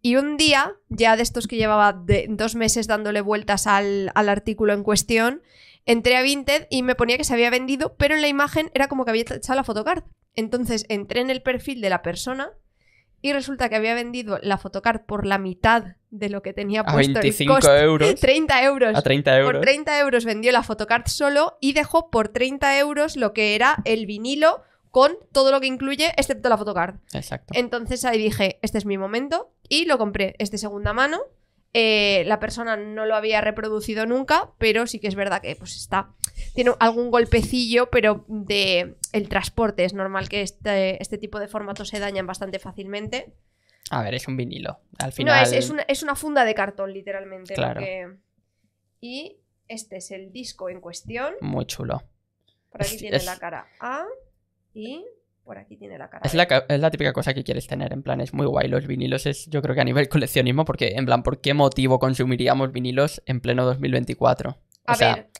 Y un día, ya de estos que llevaba de, dos meses dándole vueltas al, al artículo en cuestión, entré a Vinted y me ponía que se había vendido, pero en la imagen era como que había echado la photocard. Entonces entré en el perfil de la persona y resulta que había vendido la photocard por la mitad de lo que tenía puesto. A 25 el euros. 30 euros. A 30 euros. Por 30 euros vendió la photocard solo y dejó por 30 euros lo que era el vinilo con todo lo que incluye, excepto la photocard. Exacto. Entonces ahí dije, este es mi momento y lo compré. Es de segunda mano eh, la persona no lo había reproducido nunca, pero sí que es verdad que pues está. Tiene algún golpecillo, pero de el transporte. Es normal que este, este tipo de formatos se dañan bastante fácilmente. A ver, es un vinilo. Al final. No, es, una, funda de cartón, literalmente. Claro. Y este es el disco en cuestión. Muy chulo. Por aquí tiene la cara A y aquí la Es la, típica cosa que quieres tener, en plan, es muy guay. Los vinilos es, yo creo que a nivel coleccionismo, porque, en plan, ¿por qué motivo consumiríamos vinilos en pleno 2024?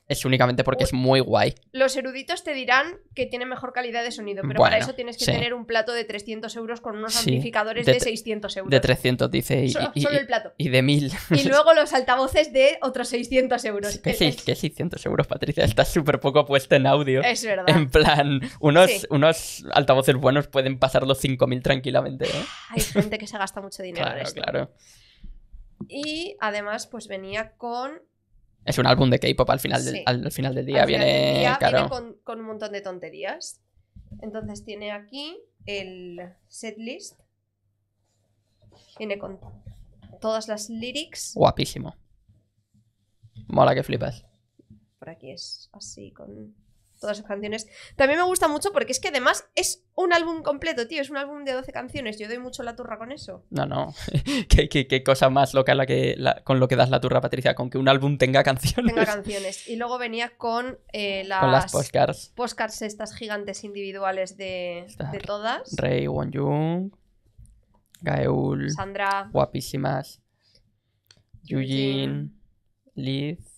es únicamente porque es muy guay. Los eruditos te dirán que tiene mejor calidad de sonido, pero para eso tienes que tener un plato de 300 euros con unos amplificadores de, 600 euros. De 300, dice. Y, solo, el plato. Y de 1000. Y luego los altavoces de otros 600 euros. ¿Qué, 600 euros, Patricia? Está súper poco puesta en audio. Es verdad. En plan, unos, unos altavoces buenos pueden pasar los 5000 tranquilamente. ¿eh? Hay gente que se gasta mucho dinero en esto. Claro, Y además, pues venía con es un álbum de K-pop al, final del, al, final del día. viene, con, con, un montón de tonterías. Entonces tiene aquí el setlist. Viene con todas las lyrics. Guapísimo. Mola que flipas. Por aquí es así, con todas sus canciones. También me gusta mucho porque es que además es un álbum completo, tío, es un álbum de 12 canciones. Yo doy mucho la turra con eso. No, no, qué, cosa más loca la que, con lo que das la turra, Patricia, con que un álbum tenga canciones. Tenga canciones. Y luego venía con eh, las, postcards. Postcards estas gigantes individuales de, todas. Rey Wonjung, Gaeul, Sandra, guapísimas, Eugene, Liz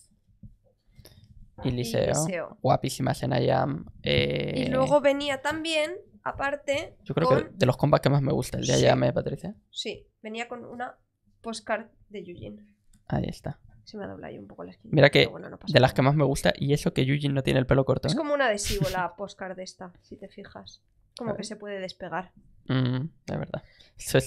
y Liceo. guapísimas en Guapísima Y eh, luego venía también, aparte. Yo creo que de los combats que más me gusta, el de Ayame, ¿eh, Patricia. Sí, venía con una postcard de Yujin. Ahí está. Se me ha doblado un poco la esquina. Mira que de las que más me gusta, y eso que Yujin no tiene el pelo corto. Es ¿eh? como un adhesivo la postcard de esta, si te fijas. Como que se puede despegar. Mm, es verdad.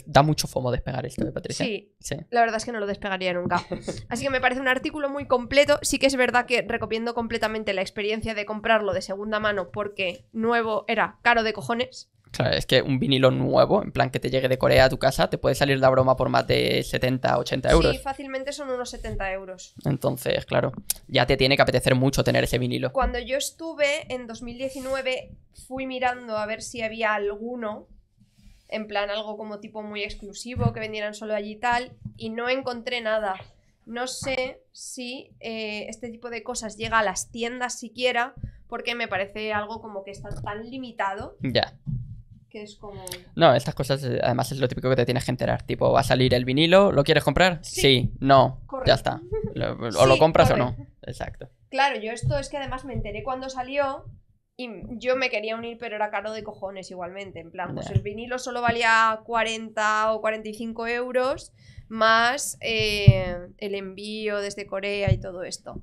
da mucho fomo despegar esto de ¿eh, Patricia. Sí, sí, la verdad es que no lo despegaría nunca. Así que me parece un artículo muy completo. Sí que es verdad que recopiendo completamente la experiencia de comprarlo de segunda mano porque nuevo era caro de cojones. Claro, es que un vinilo nuevo, en plan que te llegue de Corea a tu casa, te puede salir la broma por más de 70, 80 euros. Sí, fácilmente son unos 70 euros. Entonces, claro, ya te tiene que apetecer mucho tener ese vinilo. Cuando yo estuve en 2019, fui mirando a ver si había alguno en plan algo como tipo muy exclusivo, que vendieran solo allí y tal, y no encontré nada. No sé si eh, este tipo de cosas llega a las tiendas siquiera, porque me parece algo como que está tan limitado. Ya. Que es como... No, estas cosas eh, además es lo típico que te tienes que enterar. Tipo, va a salir el vinilo, ¿lo quieres comprar? Sí, no, ya está. o lo compras o no. Exacto. Claro, yo esto es que además me enteré cuando salió y yo me quería unir, pero era caro de cojones igualmente. En plan, pues el vinilo solo valía 40 o 45 euros, más eh, el envío desde Corea y todo esto.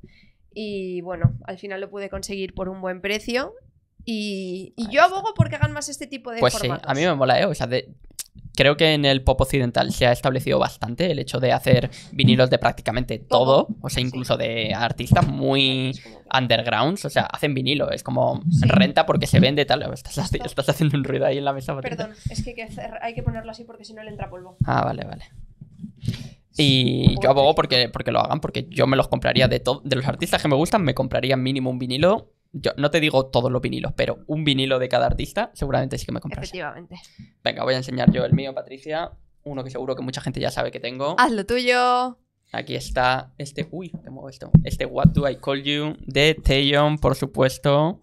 Y bueno, al final lo pude conseguir por un buen precio. Y, yo abogo porque hagan más este tipo de pues Sí, a mí me mola, eh, O sea, de, creo que en el pop occidental se ha establecido bastante el hecho de hacer vinilos de prácticamente todo, o sea, incluso de artistas muy undergrounds, o sea, hacen vinilo, es como renta porque se vende tal. Estás, estás, haciendo un ruido ahí en la mesa. Perdón, es que hay, que ponerlo así porque si no le entra polvo. Ah, vale, vale. Y yo abogo porque, porque lo hagan, porque yo me los compraría de, de los artistas que me gustan, me compraría mínimo un vinilo yo no te digo todos los vinilos, pero un vinilo de cada artista seguramente sí que me compras. Efectivamente. Venga, voy a enseñar yo el mío, Patricia. Uno que seguro que mucha gente ya sabe que tengo. Haz lo tuyo. Aquí está este. Uy, te muevo esto. Este What Do I Call You de Taeyong, por supuesto.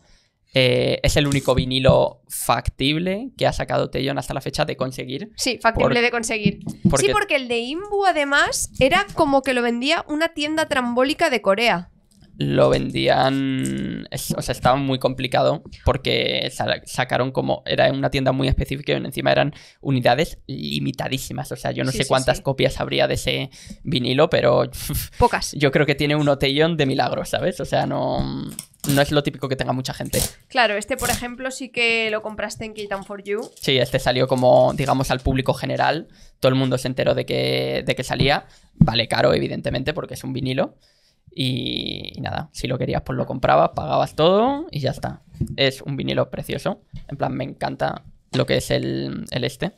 Eh, es el único vinilo factible que ha sacado Taeyong hasta la fecha de conseguir. Sí, factible de conseguir. Sí, porque el de Inbu, además era como que lo vendía una tienda trambólica de Corea lo vendían, o sea, estaba muy complicado porque sacaron como, era una tienda muy específica y encima eran unidades limitadísimas, o sea, yo no sé cuántas copias habría de ese vinilo, pero... Pocas. Yo creo que tiene un hotelón de milagros, ¿sabes? O sea, no... No es lo típico que tenga mucha gente. Claro, este por ejemplo sí que lo compraste en Keytown for You. Sí, este salió como, digamos, al público general. Todo el mundo se enteró de que, de que salía. Vale caro, evidentemente, porque es un vinilo. Y, nada, si lo querías, pues lo comprabas, pagabas todo y ya está. Es un vinilo precioso. En plan, me encanta lo que es el, el este.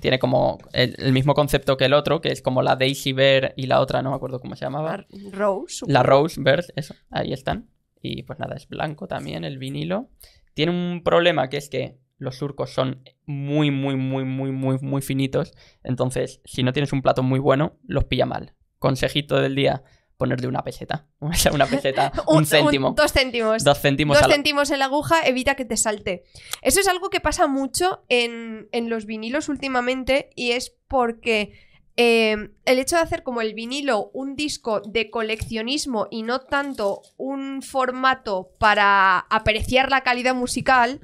Tiene como el, mismo concepto que el otro, que es como la Daisy Bear y la otra, no me acuerdo cómo se llamaba. La Rose. La Rose Bear, eso, ahí están. Y pues nada, es blanco también el vinilo. Tiene un problema que es que los surcos son muy, muy, muy, muy, muy, muy finitos. Entonces, si no tienes un plato muy bueno, los pilla mal. Consejito del día, ponerle una peseta. una peseta, un, céntimo. dos céntimos. Dos céntimos. Dos céntimos en la aguja evita que te salte. Eso es algo que pasa mucho en, los vinilos últimamente y es porque em, el hecho de hacer como el vinilo un disco de coleccionismo y no tanto un formato para apreciar la calidad musical.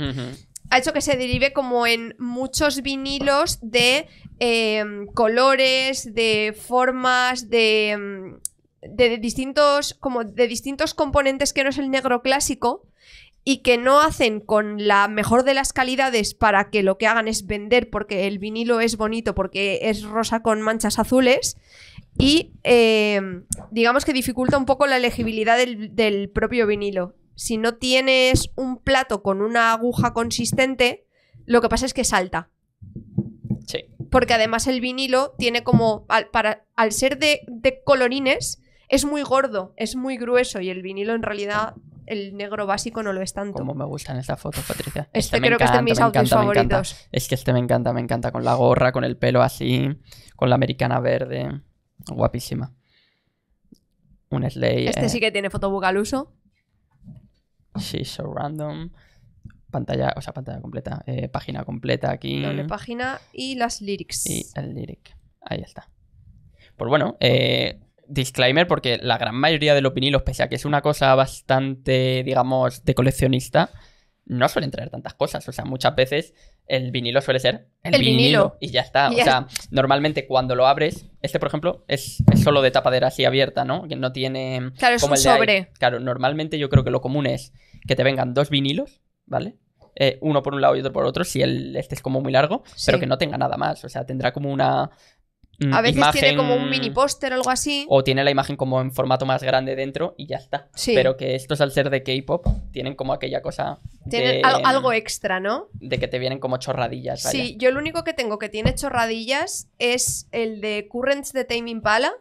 Ha hecho que se derive como en muchos vinilos de em, colores, de formas, de em, de distintos, como de distintos componentes que no es el negro clásico y que no hacen con la mejor de las calidades para que lo que hagan es vender porque el vinilo es bonito, porque es rosa con manchas azules y em, digamos que dificulta un poco la legibilidad del, propio vinilo. Si no tienes un plato con una aguja consistente, lo que pasa es que salta. Sí. Porque además el vinilo tiene como, al, para, al ser de, de, colorines, es muy gordo, es muy grueso y el vinilo en realidad el negro básico no lo es tanto. Como me gustan esta fotos, Patricia. Este, este creo que es de mis autos favoritos. Es que este me encanta, me encanta. Con la gorra, con el pelo así, con la americana verde. Guapísima. Un Slay. Este sí eh. que tiene fotobook al uso. Sí, so random. Pantalla, o sea, pantalla completa. Eh, página completa aquí. Doble página y las lyrics. Y el lyric. Ahí está. Pues bueno, eh, disclaimer, porque la gran mayoría de los vinilos, pese a que es una cosa bastante, digamos, de coleccionista, no suelen traer tantas cosas. O sea, muchas veces el vinilo suele ser el, vinilo, y ya está. o sea, normalmente cuando lo abres, este por ejemplo es, solo de tapadera así abierta, ¿no? Que no tiene. Claro, es un sobre. Claro, normalmente yo creo que lo común es que te vengan dos vinilos, ¿vale? Eh, uno por un lado y otro por otro, si el, este es como muy largo, pero que no tenga nada más. O sea, tendrá como una, Mm, A veces tiene como un mini póster o algo así. O tiene la imagen como en formato más grande dentro y ya está. Pero que estos al ser de K-pop tienen como aquella cosa. Tienen algo extra, ¿no? De que te vienen como chorradillas. Sí, yo lo único que tengo que tiene chorradillas es el de Currents de Tame Pala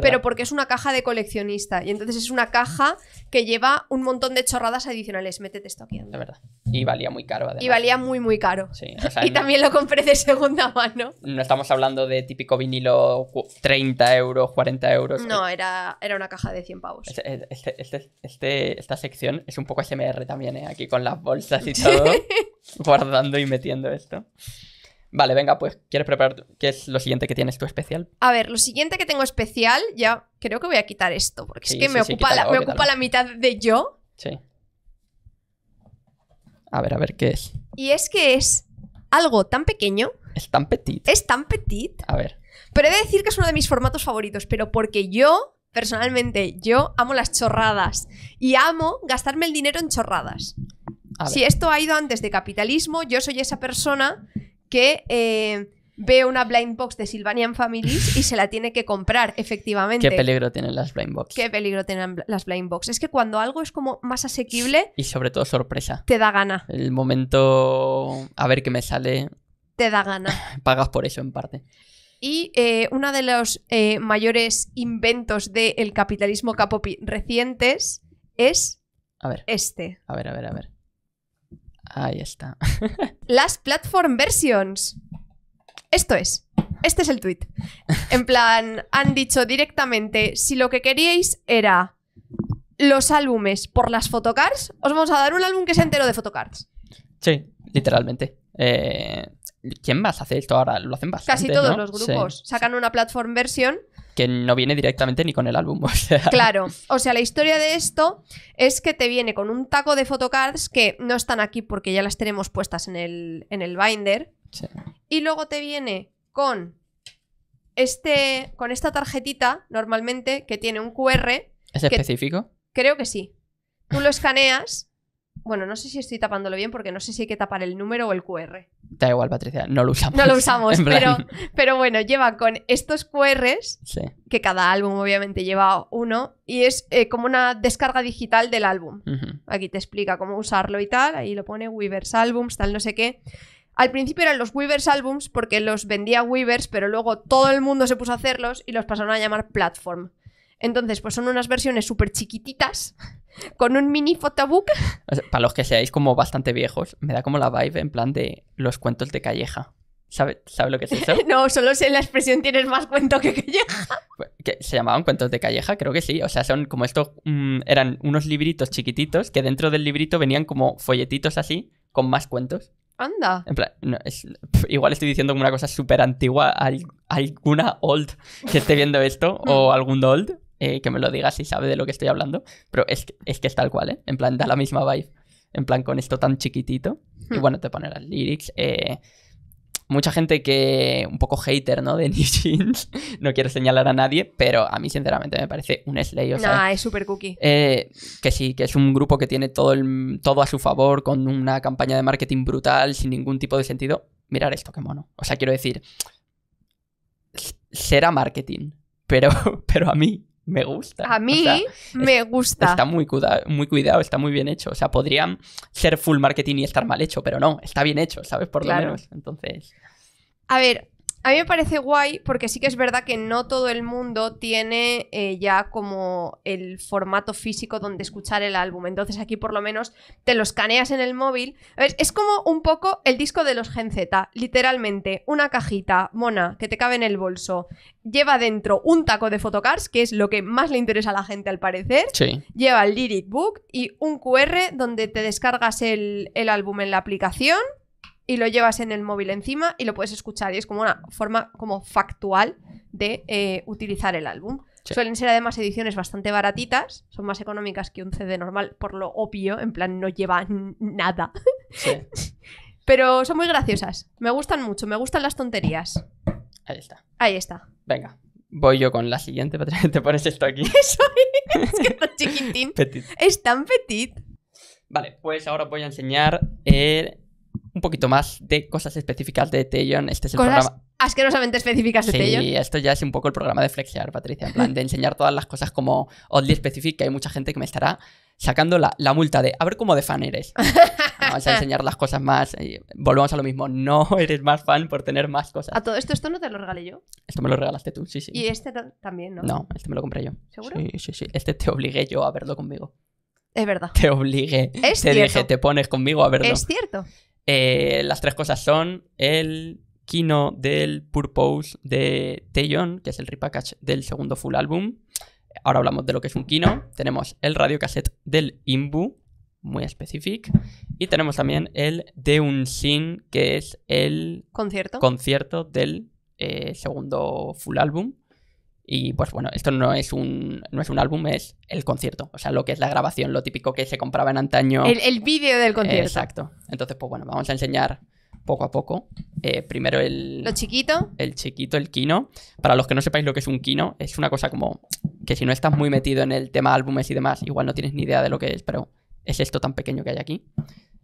pero porque es una caja de coleccionista. Y entonces es una caja que lleva un montón de chorradas adicionales. Métete esto aquí. De verdad. Y valía muy caro, Y valía muy, muy caro. Sí, y también lo compré de segunda mano. No estamos hablando de típico vinilo 30 euros, 40 euros. No, era, era una caja de 100 pavos. Este, este, este, este, esta sección es un poco SMR también, ¿eh? Aquí con las bolsas y todo. guardando y metiendo esto. Vale, venga, pues, ¿quieres preparar qué es lo siguiente que tienes tú especial? A ver, lo siguiente que tengo especial, ya creo que voy a quitar esto, porque es que me, ocupa, la, ocupa la mitad de yo. Sí. A ver, a ver, ¿qué es? Y es que es algo tan pequeño. Es tan petit. Es tan petit. A ver. Pero he de decir que es uno de mis formatos favoritos, pero porque yo personalmente, yo amo las chorradas y amo gastarme el dinero en chorradas. Si esto ha ido antes de capitalismo, yo soy esa persona que eh, ve una blind box de Sylvanian Families y se la tiene que comprar, efectivamente. Qué peligro tienen las blind box. Qué peligro tienen las blind box. Es que cuando algo es como más asequible... Y sobre todo sorpresa. Te da gana. El momento... A ver qué me sale. Te da gana. Pagas por eso en parte. Y eh, uno de los eh, mayores inventos del capitalismo capopi recientes es a ver. este. A ver, a ver, a ver. Ahí está. Las platform versions. Esto es. Este es el tweet. En plan, han dicho directamente, si lo que queríais era los álbumes por las photocards, os vamos a dar un álbum que sea entero de photocards. Sí, literalmente. Eh, ¿Quién más hace esto ahora? Lo hacen bastante. Casi todos los grupos sacan una platform versión Que no viene directamente ni con el álbum. Claro. O sea, la historia de esto es que te viene con un taco de photocards que no están aquí porque ya las tenemos puestas en el, binder. Y luego te viene con este. con esta tarjetita, normalmente, que tiene un QR. ¿Es específico? Creo que sí. Tú lo escaneas bueno, no sé si estoy tapándolo bien porque no sé si hay que tapar el número o el QR. Da igual, Patricia, no lo usamos. No lo usamos, pero, bueno, lleva con estos QRs, que cada álbum obviamente lleva uno, y es eh, como una descarga digital del álbum. Aquí te explica cómo usarlo y tal, ahí lo pone Weavers Albums, tal, no sé qué. Al principio eran los Weavers Albums porque los vendía Weavers, pero luego todo el mundo se puso a hacerlos y los pasaron a llamar Platform. Entonces, pues son unas versiones súper chiquititas con un mini photobook. Para los que seáis como bastante viejos, me da como la vibe en plan de los cuentos de Calleja. ¿Sabes lo que es eso? no, solo sé la expresión tienes más cuento que Calleja. Pues, ¿Que ¿Se llamaban cuentos de Calleja? Creo que sí. O sea, son como estos. Mm, eran unos libritos chiquititos que dentro del librito venían como folletitos así con más cuentos. Anda. igual estoy diciendo una cosa súper antigua. alguna old que esté viendo esto hmm. o algún old eh, que me lo diga si sabe de lo que estoy hablando, pero es, que es tal cual, ¿eh? En plan, da la misma vibe. En plan, con esto tan chiquitito. Y hmm. bueno, te pone las lyrics. Eh, mucha gente que un poco hater, ¿no? De Nishins. no quiero señalar a nadie, pero a mí sinceramente me parece un slay. O sea, es super cookie. Eh, que sí, que es un grupo que tiene todo, todo a su favor, con una campaña de marketing brutal, sin ningún tipo de sentido. Mirar esto, qué mono. O sea, quiero decir, será marketing, pero, pero a mí me gusta. A mí me gusta. Está muy, muy cuidado, está muy bien hecho. O sea, podrían ser full marketing y estar mal hecho, pero no, está bien hecho, ¿sabes? Por lo menos. Entonces. A ver, a mí me parece guay porque sí que es verdad que no todo el mundo tiene eh, ya como el formato físico donde escuchar el álbum. Entonces aquí por lo menos te lo escaneas en el móvil. es como un poco el disco de los Gen Z, literalmente una cajita mona que te cabe en el bolso. Lleva dentro un taco de photocards, que es lo que más le interesa a la gente al parecer. Lleva el lyric book y un QR donde te descargas el álbum en la aplicación y lo llevas en el móvil encima y lo puedes escuchar. Y es como una forma como factual de eh, utilizar el álbum. Suelen ser además ediciones bastante baratitas, son más económicas que un CD normal, por lo obvio, en plan no llevan nada. Sí. Pero son muy graciosas, me gustan mucho, me gustan las tonterías. Ahí está. Ahí está. Venga, voy yo con la siguiente, te pones esto aquí. es que tan chiquitín. petit. Es tan petit. Vale, pues ahora voy a enseñar el un poquito más de cosas específicas de Teyon. Este es cosas programa. Asquerosamente específicas de sí, Sí, esto ya es un poco el programa de flexear, Patricia, en plan de enseñar todas las cosas como oddly específica. Hay mucha gente que me estará sacando la, multa de a ver cómo de fan eres. Vamos a enseñar las cosas más. Eh, volvemos a lo mismo. No eres más fan por tener más cosas. A todo esto, esto no te lo regalé yo. Esto me lo regalaste tú, sí, sí. Y este también, ¿no? No, este me lo compré yo. ¿Seguro? Sí, sí, sí. Este te obligué yo a verlo conmigo. Es verdad. Te obligué. Es te dije, te pones conmigo a verlo. Es cierto. Eh, las tres cosas son el Kino del Purpose de Taeyeon, que es el repackage del segundo full álbum. Ahora hablamos de lo que es un Kino. Tenemos el radio cassette del Imbu, muy específico. Y tenemos también el de un Sin, que es el concierto, concierto del eh, segundo full álbum. Y pues bueno, esto no es un, no es un álbum, es el concierto. O sea, lo que es la grabación, lo típico que se compraba en antaño. El, vídeo del concierto. exacto. Entonces, pues bueno, vamos a enseñar poco a poco. Eh, primero el. Lo chiquito. El chiquito, el kino. Para los que no sepáis lo que es un kino, es una cosa como que si no estás muy metido en el tema álbumes y demás, igual no tienes ni idea de lo que es, pero es esto tan pequeño que hay aquí.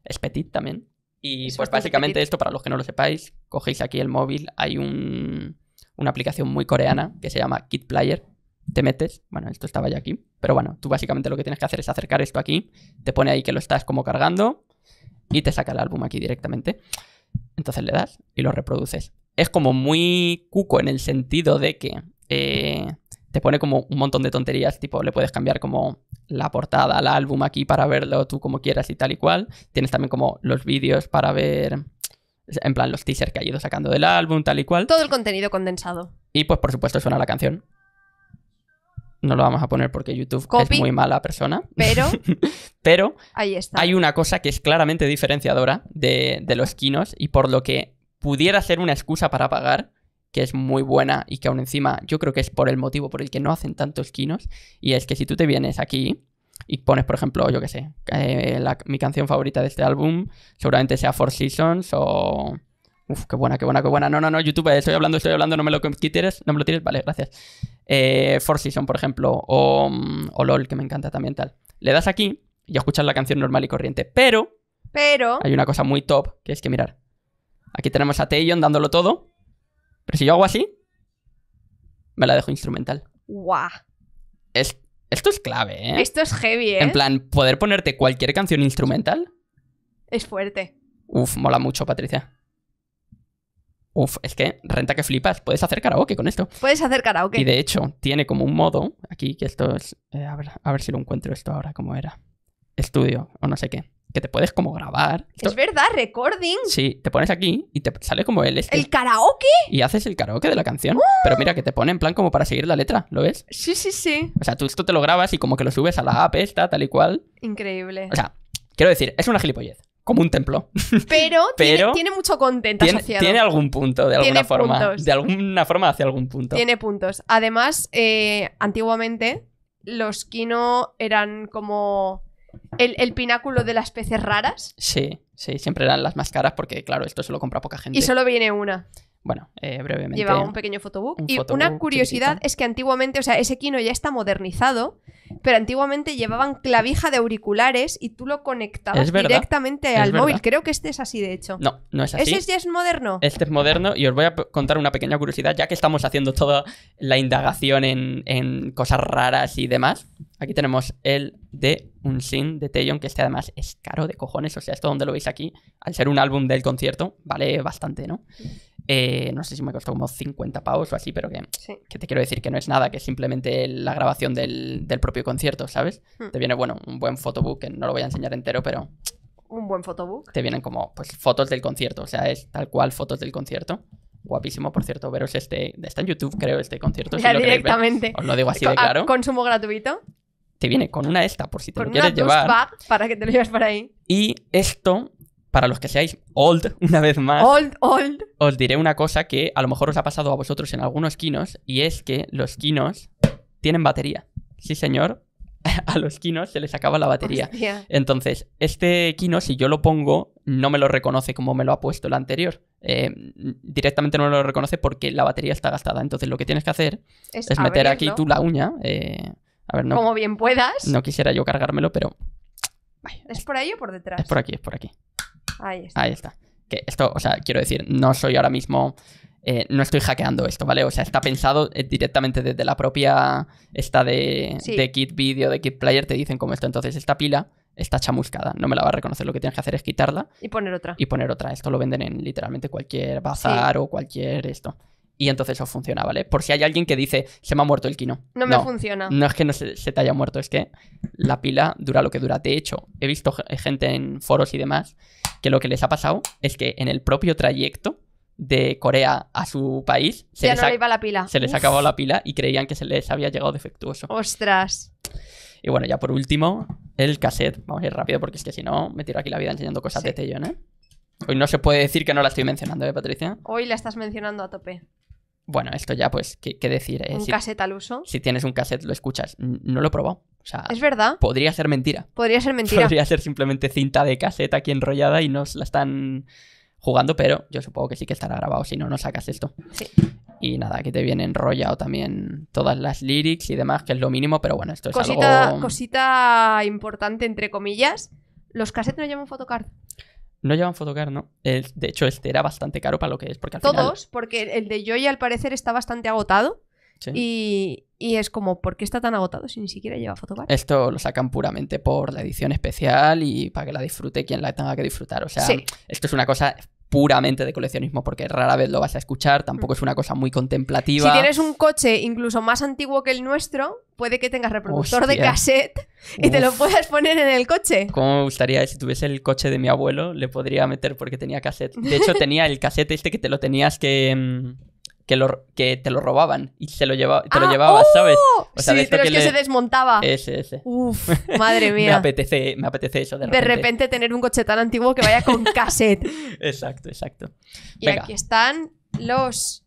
Es petit también. Y pues básicamente esto, para los que no lo sepáis, cogéis aquí el móvil, hay un una aplicación muy coreana que se llama Kit Player. Te metes, bueno, esto estaba ya aquí, pero bueno, tú básicamente lo que tienes que hacer es acercar esto aquí, te pone ahí que lo estás como cargando y te saca el álbum aquí directamente. Entonces le das y lo reproduces. Es como muy cuco en el sentido de que eh, te pone como un montón de tonterías, tipo le puedes cambiar como la portada al álbum aquí para verlo tú como quieras y tal y cual. Tienes también como los vídeos para ver en plan, los teasers que ha ido sacando del álbum, tal y cual. Todo el contenido condensado. Y pues, por supuesto, suena la canción. No lo vamos a poner porque YouTube es muy mala persona. Pero. pero. Ahí está. Hay una cosa que es claramente diferenciadora de, los quinos y por lo que pudiera ser una excusa para pagar, que es muy buena y que aún encima yo creo que es por el motivo por el que no hacen tantos quinos. Y es que si tú te vienes aquí y pones, por ejemplo, yo qué sé, eh, mi canción favorita de este álbum seguramente sea Four Seasons o... Uf, qué buena, qué buena, qué buena. No, no, no, YouTube, eh, estoy hablando, estoy hablando, no me lo quites, no me lo tires, vale, gracias. Eh, Four Seasons, por ejemplo, o, mm, o LOL, que me encanta también tal. Le das aquí y escuchas la canción normal y corriente, pero... Pero... Hay una cosa muy top, que es que mirar. Aquí tenemos a Taeyeon dándolo todo, pero si yo hago así, me la dejo instrumental. ¡Guau! Es esto es clave, ¿eh? Esto es heavy, ¿eh? En plan, poder ponerte cualquier canción instrumental. Es fuerte. Uf, mola mucho, Patricia. Uf, es que renta que flipas. Puedes hacer karaoke con esto. Puedes hacer karaoke. Y de hecho, tiene como un modo aquí que esto es. Eh, a, ver, a ver si lo encuentro esto ahora, cómo era. Estudio o no sé qué que te puedes como grabar. Es verdad, recording. Sí, te pones aquí y te sale como el este. ¿El karaoke? Y haces el karaoke de la canción. ¡Oh! Pero mira, que te pone en plan como para seguir la letra, ¿lo ves? Sí, sí, sí. O sea, tú esto te lo grabas y como que lo subes a la app esta, tal y cual. Increíble. O sea, quiero decir, es una gilipollez. Como un templo. Pero, tiene, mucho contento tiene, asociado. Tiene algún punto, de alguna forma. De alguna forma hace algún punto. Tiene puntos. Además, eh, antiguamente los Kino eran como el, pináculo de las peces raras. Sí, sí, siempre eran las más caras porque, claro, esto se lo compra poca gente. Y solo viene una. Bueno, eh, brevemente. Llevaba un pequeño fotobook. y una curiosidad es que antiguamente, o sea, ese kino ya está modernizado, pero antiguamente llevaban clavija de auriculares y tú lo conectabas directamente al móvil. Creo que este es así, de hecho. No, no es así. Ese ya es moderno. Este es moderno y os voy a contar una pequeña curiosidad, ya que estamos haciendo toda la indagación en, en cosas raras y demás. Aquí tenemos el de un sin de Taeyong, que este además es caro de cojones, o sea, esto donde lo veis aquí, al ser un álbum del concierto, vale bastante, ¿no? Eh, no sé si me costó como 50 pavos o así, pero que, que, te quiero decir que no es nada, que es simplemente la grabación del, propio concierto, ¿sabes? Hmm. Te viene, bueno, un buen photobook, que no lo voy a enseñar entero, pero... Un buen photobook. Te vienen como, pues, fotos del concierto, o sea, es tal cual fotos del concierto guapísimo, por cierto, veros este. Está en YouTube, creo, este concierto. Ya, directamente. Os lo digo así de ah, claro. consumo gratuito te viene con una esta por si te lo quieres llevar. para que te lo lleves para ahí. Y esto, para los que seáis old, una vez más. Old, old. Os diré una cosa que a lo mejor os ha pasado a vosotros en algunos quinos y es que los kinos tienen batería. Sí, señor. A los kinos se les acaba la batería. Entonces, este kino, si yo lo pongo, no me lo reconoce como me lo ha puesto el anterior. Eh, directamente no me lo reconoce porque la batería está gastada. Entonces, lo que tienes que hacer es, meter aquí tú la uña. Eh, como bien puedas. No quisiera yo cargármelo, pero. ¿Es por ahí o por detrás? Es por aquí, es por aquí. Ahí está. Ahí está. Que esto, o sea, quiero decir, no soy ahora mismo. Eh, no estoy hackeando esto, ¿vale? O sea, está pensado eh, directamente desde la propia. Esta de, Kit vídeo de Kit Player, te dicen como esto. Entonces, esta pila está chamuscada, no me la va a reconocer. Lo que tienes que hacer es quitarla. Y poner otra. Y poner otra. Esto lo venden en literalmente cualquier bazar o cualquier esto y entonces eso funciona, ¿vale? Por si hay alguien que dice, se me ha muerto el kino. No, me funciona. No es que no se, te haya muerto, es que la pila dura lo que dura. De hecho, he visto gente en foros y demás que lo que les ha pasado es que en el propio trayecto de Corea a su país se les, no le la pila. Se les acabó la pila y creían que se les había llegado defectuoso. Ostras. Y bueno, ya por último, el cassette. Vamos a ir rápido porque es que si no, me tiro aquí la vida enseñando cosas de Tello, ¿eh? Hoy no se puede decir que no la estoy mencionando, ¿eh, Patricia? Hoy la estás mencionando a tope bueno, esto ya, pues, ¿qué, decir? Eh? ¿Un cassette al uso? Si tienes un cassette, lo escuchas. No lo he probado. O sea, es verdad. Podría ser mentira. Podría ser mentira. Podría ser simplemente cinta de cassette aquí enrollada y nos la están jugando, pero yo supongo que sí que estará grabado, si no, no sacas esto. Sí. Y nada, aquí te viene enrollado también todas las lyrics y demás, que es lo mínimo, pero bueno, esto es algo... Cosita importante, entre comillas. Los cassettes no llevan photocard. No llevan Photocard, ¿no? El, de hecho, este era bastante caro para lo que es. Porque al Todos, porque el de Joy al parecer está bastante agotado. Sí. Y, y, es como, ¿por qué está tan agotado si ni siquiera lleva Photocard? Esto lo sacan puramente por la edición especial y para que la disfrute quien la tenga que disfrutar. O sea, esto es una cosa puramente de coleccionismo porque rara vez lo vas a escuchar, tampoco es mm. una cosa muy contemplativa. Si tienes un coche incluso más antiguo que el nuestro, puede que tengas reproductor de cassette y te lo puedas poner en el coche. Como me gustaría si tuviese el coche de mi abuelo, le podría meter porque tenía cassette. De hecho, tenía el cassette este que te lo tenías que mm, que, te lo robaban y se lo te lo ah, llevabas, oh, ¿sabes? sí, pero que es que se desmontaba. Ese, ese. Uf, madre mía. me, apetece, me apetece eso de repente. De repente tener un coche tan antiguo que vaya con cassette. exacto, exacto. Y aquí están los...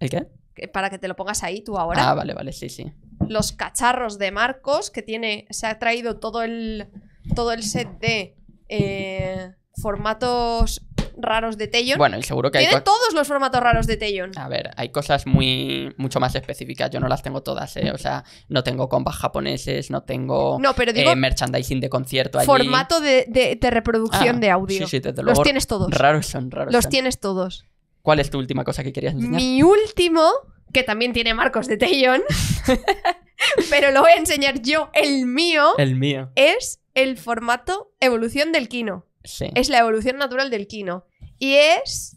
¿El qué? Para que te lo pongas ahí tú ahora. Ah, vale, vale, sí, sí. Los cacharros de Marcos, que tiene, se ha traído todo el, todo el set de eh, formatos raros de Tellon. Bueno, y seguro que hay Tiene todos los formatos raros de Tellon. A ver, hay cosas muy mucho más específicas. Yo no las tengo todas, ¿eh? O sea, no tengo compas japoneses, no tengo eh, merchandising de concierto Formato de, reproducción ah, de audio. Sí, sí, Los tienes todos. Raros son, raros Los tienes todos. ¿Cuál es tu última cosa que querías enseñar? Mi último, que también tiene marcos de Tellon, pero lo voy a enseñar yo, el mío. El mío. Es el formato evolución del Kino. Es la evolución natural del kino. Y es.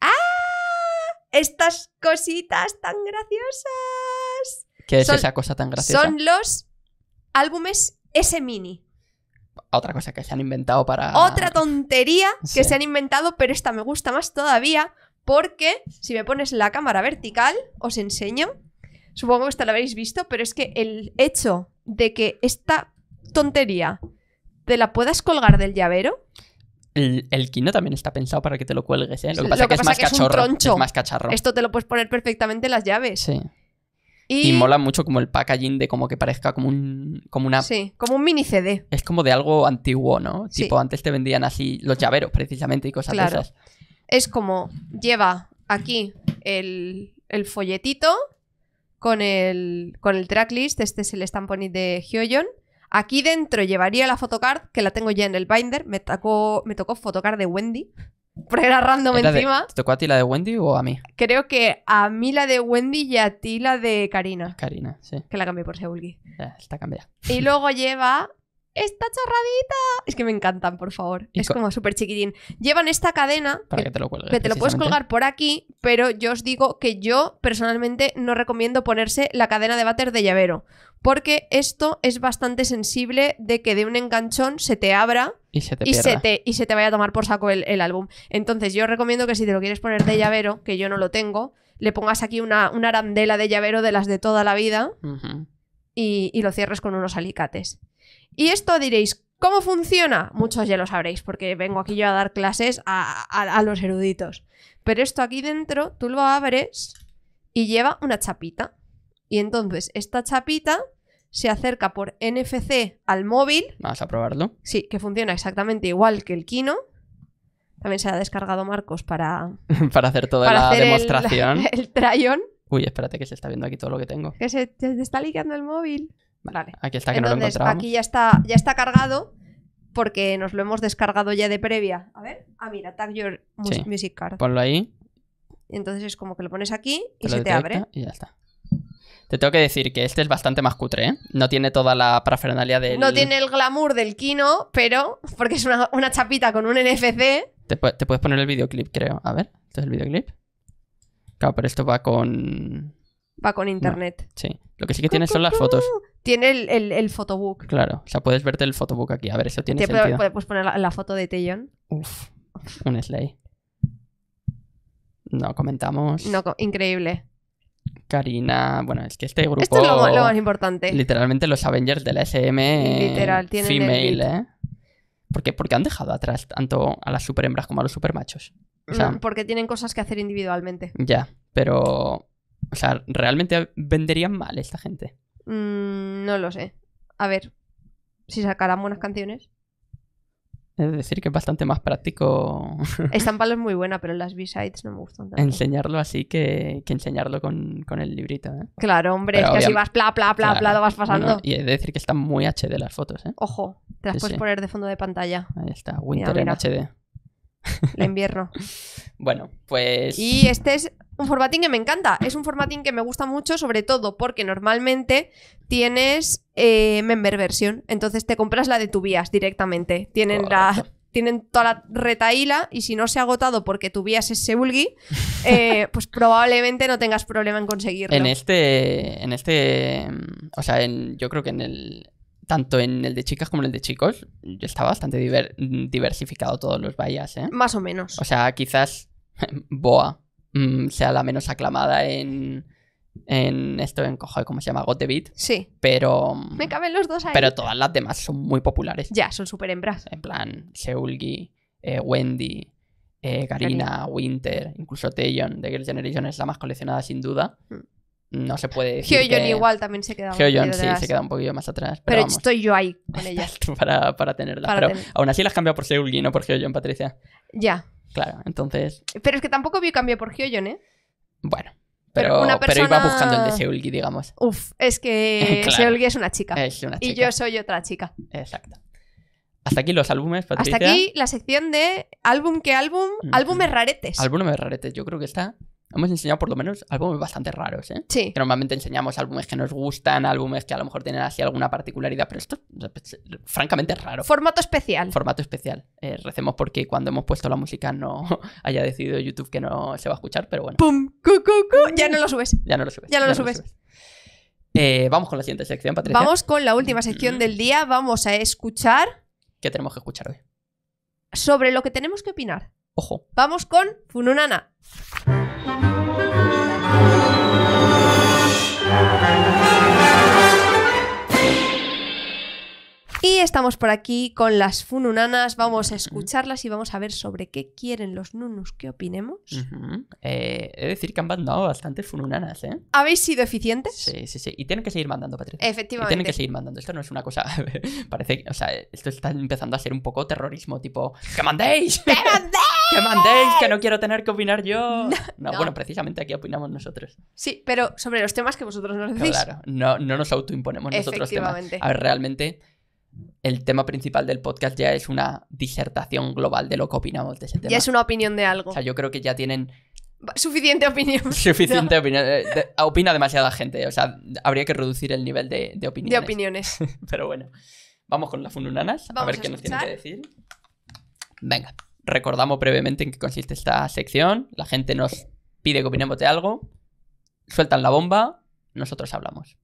¡Ah! Estas cositas tan graciosas. ¿Qué es esa cosa tan graciosa? Son los álbumes S-Mini. Otra cosa que se han inventado para. Otra tontería que se han inventado, pero esta me gusta más todavía. Porque si me pones la cámara vertical, os enseño. Supongo que esta la habréis visto, pero es que el hecho de que esta tontería te la puedas colgar del llavero. El, kino también está pensado para que te lo cuelgues, ¿eh? Lo que pasa, que es, más que es, más cacharro. Esto te lo puedes poner perfectamente en las llaves. Sí. Y... mola mucho como el packaging de como que parezca como un como una sí como un mini CD es como de algo antiguo no tipo antes te vendían así los llaveros precisamente y cosas de esas es como lleva aquí el, folletito con el con el tracklist este es el stamponite de Hyoyeon Aquí dentro llevaría la photocard, que la tengo ya en el binder. Me tocó, me photocard de Wendy. por era encima. ¿Te tocó a ti la de Wendy o a mí? Creo que a mí la de Wendy y a ti la de Karina. Karina, sí. Que la cambié por Seulgi. Ya, está cambiada. Y luego lleva esta charradita. Es que me encantan, por favor. es como súper chiquitín. Llevan esta cadena. Para que, te lo cuelgues. Que te lo puedes colgar por aquí, pero yo os digo que yo personalmente no recomiendo ponerse la cadena de váter de llavero porque esto es bastante sensible de que de un enganchón se te abra y se te, y se te, vaya a tomar por saco el, álbum. Entonces yo recomiendo que si te lo quieres poner de llavero, que yo no lo tengo, le pongas aquí una, arandela de llavero de las de toda la vida y, lo cierres con unos alicates. Y esto diréis, ¿cómo funciona? Muchos ya lo sabréis porque vengo aquí yo a dar clases a los eruditos. Pero esto aquí dentro, tú lo abres y lleva una chapita. Y entonces esta chapita se acerca por NFC al móvil. Vamos a probarlo. Sí, que funciona exactamente igual que el Kino. También se ha descargado Marcos para... para hacer toda la demostración. El, el tryon. Uy, espérate que se está viendo aquí todo lo que tengo. Que se está ligando el móvil. Vale. Aquí está que no lo Aquí ya está, ya está cargado porque nos lo hemos descargado ya de previa. A ver. Ah, mira, tag your music card. Ponlo ahí. Entonces es como que lo pones aquí y se te abre. Y ya está. Te tengo que decir que este es bastante más cutre, ¿eh? No tiene toda la parafernalia del... No tiene el glamour del Kino, pero... Porque es una, chapita con un NFC. Te, puedes poner el videoclip, creo. A ver, este es el videoclip. Claro, pero esto va con... Va con internet. sí. Lo que sí que tiene son las fotos. Tiene el, el, photobook. Claro. O sea, puedes verte el fotobook aquí. A ver, eso tiene ¿Te Puedes poner la, foto de Taeyeon. Uf. Un slay. No comentamos. No, increíble. Karina. Bueno, es que este grupo. Esto es lo, más importante. Literalmente los Avengers de la SM. Literal, tienen. Female, ¿eh? ¿Por qué? Porque han dejado atrás tanto a las superhembras como a los supermachos. O sea, mm, porque tienen cosas que hacer individualmente. Ya, pero. O sea, ¿realmente venderían mal esta gente? Mm, no lo sé. A ver, si sacarán buenas canciones. Es decir, que es bastante más práctico. palo es muy buena, pero las B-sides no me gustan tanto. Enseñarlo así que, enseñarlo con, el librito. ¿eh? Claro, hombre, es que así vas pla, pla, pla, lo vas pasando. y es decir que están muy HD las fotos. ¿eh? Ojo, te las puedes poner de fondo de pantalla. Ahí está, Winter en HD. La invierno. bueno, pues. Y este es un formatín que me encanta. Es un formatín que me gusta mucho, sobre todo porque normalmente tienes eh, member version. Entonces te compras la de tu vías directamente. Tienen la. Tienen toda la retaíla y si no se ha agotado porque tu vías es Sebulgi, eh, pues probablemente no tengas problema en conseguirlo. En este. En este. Mm, o sea, yo creo que en el, tanto en el de chicas como en el de chicos, está bastante diversificado todos los Bayas, ¿eh? Más o menos. O sea, quizás Boa mm, sea la menos aclamada en, en esto, en cojo, ¿cómo se llama? Got the Beat. Sí. Pero. Me caben los dos ahí. Pero todas las demás son muy populares. Ya, son súper hembras. En plan, Seulgi, eh, Wendy, Garina, eh, Karina, Winter, incluso Taeyeon de Girl Generation es la más coleccionada sin duda. Mm. Mm, no se puede decir. Geo igual también se queda un Geo sí, se queda un poquillo más atrás. Pero, estoy yo ahí con ella. Para, para tenerla. pero aún así las cambiado por Seulgi, no por Geo Patricia. Ya. Claro, entonces. Pero es que tampoco vi cambio por Geo ¿eh? Bueno. Pero, pero, iba buscando el de Seulgi, digamos. Uf, es que Seulgi es una chica. Es una chica. Y yo soy otra chica. Exacto. Hasta aquí los álbumes, Patricia. Hasta aquí la sección de álbum que álbum, mm. álbumes raretes. Álbumes raretes, yo creo que está hemos enseñado por lo menos álbumes bastante raros, ¿eh? Sí. Que normalmente enseñamos álbumes que nos gustan, álbumes que a lo mejor tienen así alguna particularidad, pero esto pues, francamente es raro. Formato especial. Formato especial. Eh, recemos porque cuando hemos puesto la música no haya decidido YouTube que no se va a escuchar, pero bueno. ¡Pum! ¡Cu, cu, Ya no lo subes. Ya no lo subes. Ya no lo, subes. Eh, vamos con la siguiente sección, Patricia. Vamos con la última sección mm. del día. Vamos a escuchar. ¿Qué tenemos que escuchar hoy? Sobre lo que tenemos que opinar. Ojo. Vamos con Fununana. Y estamos por aquí con las fununanas, vamos a escucharlas y vamos a ver sobre qué quieren los nunus, qué opinemos. Eh, he de decir que han mandado bastantes fununanas, ¿eh? ¿Habéis sido eficientes? Sí, sí, sí. Y tienen que seguir mandando, Patricia. Efectivamente. Y tienen que seguir mandando. Esto no es una cosa... parece que... O sea, esto está empezando a ser un poco terrorismo, tipo... ¡Que mandéis! ¡Que mandéis! que mandéis, que no quiero tener que opinar yo. No, bueno, precisamente aquí opinamos nosotros. Sí, pero sobre los temas que vosotros nos decís. Claro, no, nos autoimponemos nosotros temas. A ver, realmente el tema principal del podcast ya es una disertación global de lo que opinamos de ese tema. Ya es una opinión de algo. O sea, yo creo que ya tienen... Suficiente opinión. Suficiente opinión. Eh, opina demasiada gente. O sea, habría que reducir el nivel de, opinión. opiniones. De opiniones. Pero bueno, vamos con las fununanas. a ver qué nos tienen que decir. Venga. Recordamos brevemente en qué consiste esta sección. La gente nos pide que opinemos de algo, sueltan la bomba, nosotros hablamos.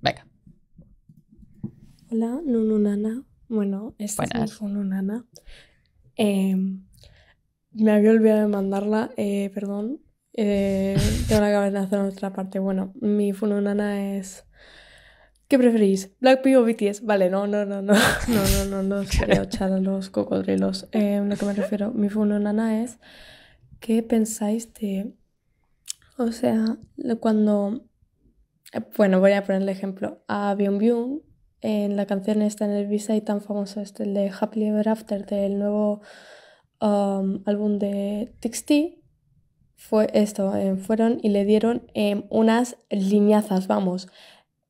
Venga. Hola, Nununana. Bueno, esta es Nununana. Eh, em, me había olvidado de mandarla, eh, perdón. Eh, tengo la cabeza de hacer otra parte. Bueno, mi Fununana es ¿Qué preferís? ¿Blackpink o BTS? Vale, no, no, no, no, no, no, no, no, sería echar a los cocodrilos. Eh, lo que me refiero, mi funo es, ¿qué pensáis de, o sea, cuando, eh, bueno, voy a poner el ejemplo, a Byung en la canción esta en el Visa y tan famoso este, el de Happily Ever After, del nuevo um, álbum de TXT, fue esto, eh, fueron y le dieron eh, unas liñazas, vamos,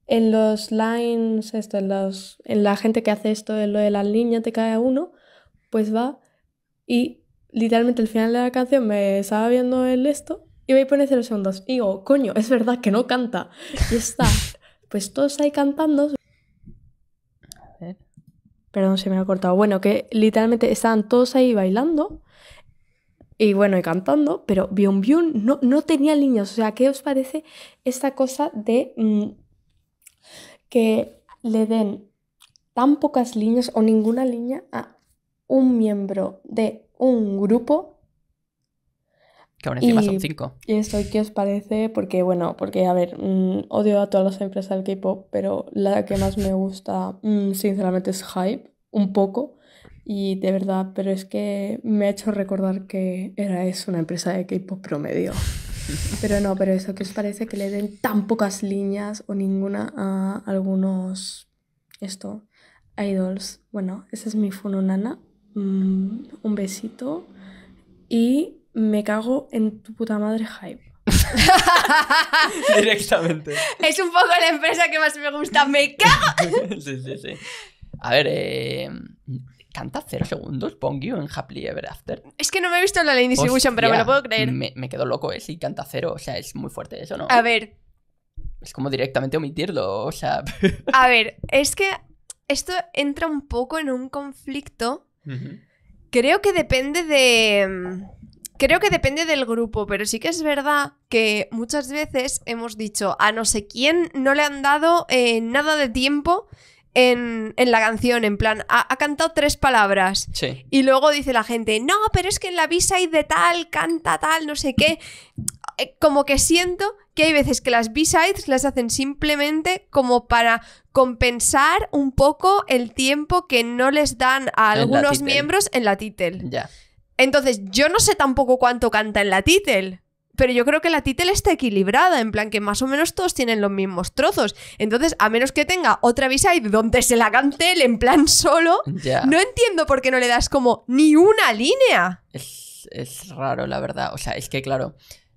en los lines, esto, en, los, en la gente que hace esto, en lo de las línea te cae a uno, pues va y literalmente al final de la canción me estaba viendo el esto y me pone cero segundos. Y digo, coño, es verdad que no canta. Y está, pues todos ahí cantando. A ver. Perdón, se me ha cortado. Bueno, que literalmente estaban todos ahí bailando y bueno, y cantando, pero Byun Byun no, no tenía líneas. O sea, ¿qué os parece esta cosa de... Mm, que le den tan pocas líneas o ninguna línea a un miembro de un grupo. Que aún encima son cinco. ¿Y esto qué os parece? Porque, bueno, porque, a ver, mm, odio a todas las empresas del K-pop, pero la que más me gusta, mm, sinceramente, es Hype, un poco. Y de verdad, pero es que me ha hecho recordar que era es una empresa de K-pop promedio. Pero no, pero eso, ¿qué os parece que le den tan pocas líneas o ninguna a algunos, esto, idols? Bueno, esa es mi funo, nana. Mm, un besito y me cago en tu puta madre hype. Directamente. Es un poco la empresa que más me gusta. Me cago. sí, sí, sí. A ver, eh... ¿Canta cero segundos Pongo, en Happily Ever After. Es que no me he visto en la Lane Distribution, pero me lo puedo creer. Me, quedo loco, ¿eh? Si canta cero. O sea, es muy fuerte eso, ¿no? A ver. Es como directamente omitirlo, o sea. a ver, es que esto entra un poco en un conflicto. Creo que depende de. Mm, creo que depende del grupo, pero sí que es verdad que muchas veces hemos dicho a no sé quién no le han dado eh, nada de tiempo en, la canción, en plan, ha, cantado tres palabras. Y luego dice la gente, no, pero es que en la b-side de tal, canta tal, no sé qué. Eh, como que siento que hay veces que las B-sides las hacen simplemente como para compensar un poco el tiempo que no les dan a algunos miembros en la title Ya. Entonces, yo no sé tampoco cuánto canta en la title pero yo creo que la titel está equilibrada, en plan que más o menos todos tienen los mismos trozos. Entonces, a menos que tenga otra visa y donde se la cante en plan solo, no entiendo por qué no le das como ni una línea. Es, raro, la verdad. O sea, es que claro,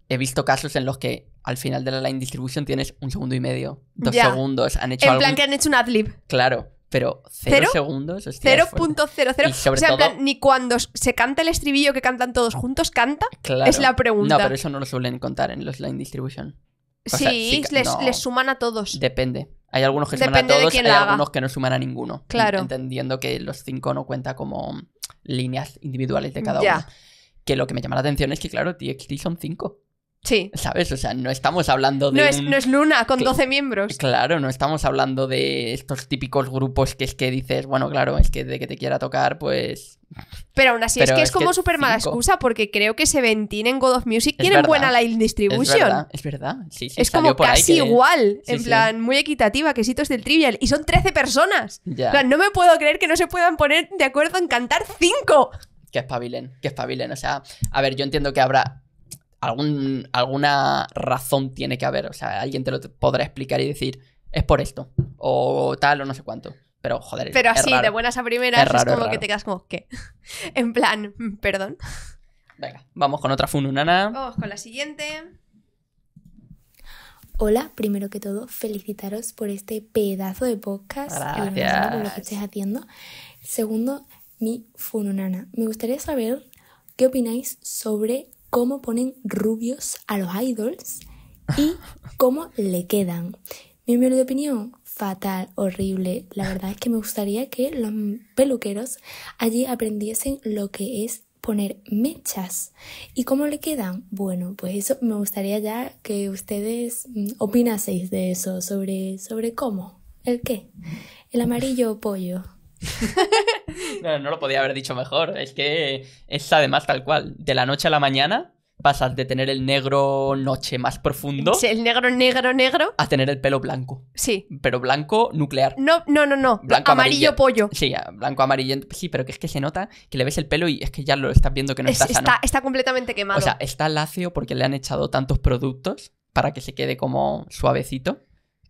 he visto casos en los que al final de la line distribution tienes un segundo y medio, dos segundos. Han hecho en plan que han hecho un adlib. Claro pero cero, ¿Cero? segundos. 0.00. cero sobre o sea, ni cuando se canta el estribillo que cantan todos juntos, canta. Es la pregunta. No, pero eso no lo suelen contar en los line distribution. sí, les, suman a todos. Depende. Hay algunos que suman a todos, hay algunos que no suman a ninguno. Claro. Entendiendo que los cinco no cuenta como líneas individuales de cada uno. Que lo que me llama la atención es que, claro, TXT son cinco. Sí. ¿Sabes? O sea, no estamos hablando de. No es, no es Luna con 12 miembros. Claro, no estamos hablando de estos típicos grupos que es que dices, bueno, claro, es que de que te quiera tocar, pues. Pero aún así, es que es, como súper mala excusa porque creo que Seventeen en God of Music tienen buena la distribution. Es verdad, es Sí, sí, es como casi igual, en plan, muy equitativa, que del Trivial. Y son 13 personas. no me puedo creer que no se puedan poner de acuerdo en cantar 5. Que espabilen, que espabilen. O sea, a ver, yo entiendo que habrá algún, alguna razón tiene que haber. O sea, alguien te lo podrá explicar y decir, es por esto, o tal, o no sé cuánto. Pero joder. Pero así, de buenas a primeras, es, como que te quedas como, ¿qué? en plan, perdón. Venga, vamos con otra Fununana. Vamos con la siguiente. Hola, primero que todo, felicitaros por este pedazo de podcast. Gracias. lo que estés haciendo. Segundo, mi fununana. Me gustaría saber qué opináis sobre cómo ponen rubios a los idols y cómo le quedan. Mi de opinión, fatal, horrible. La verdad es que me gustaría que los peluqueros allí aprendiesen lo que es poner mechas. ¿Y cómo le quedan? Bueno, pues eso me gustaría ya que ustedes mm, opinaseis de eso, sobre, sobre cómo, el qué, el amarillo pollo. no, lo podía haber dicho mejor. Es que es además tal cual. De la noche a la mañana pasas de tener el negro noche más profundo. El negro, negro, negro. A tener el pelo blanco. Sí. Pero blanco nuclear. No, no, no, no. Blanco amarillo, pollo. Sí, blanco amarillo. Sí, pero que es que se nota que le ves el pelo y es que ya lo estás viendo que no está, sano. está completamente quemado. O sea, está lacio porque le han echado tantos productos para que se quede como suavecito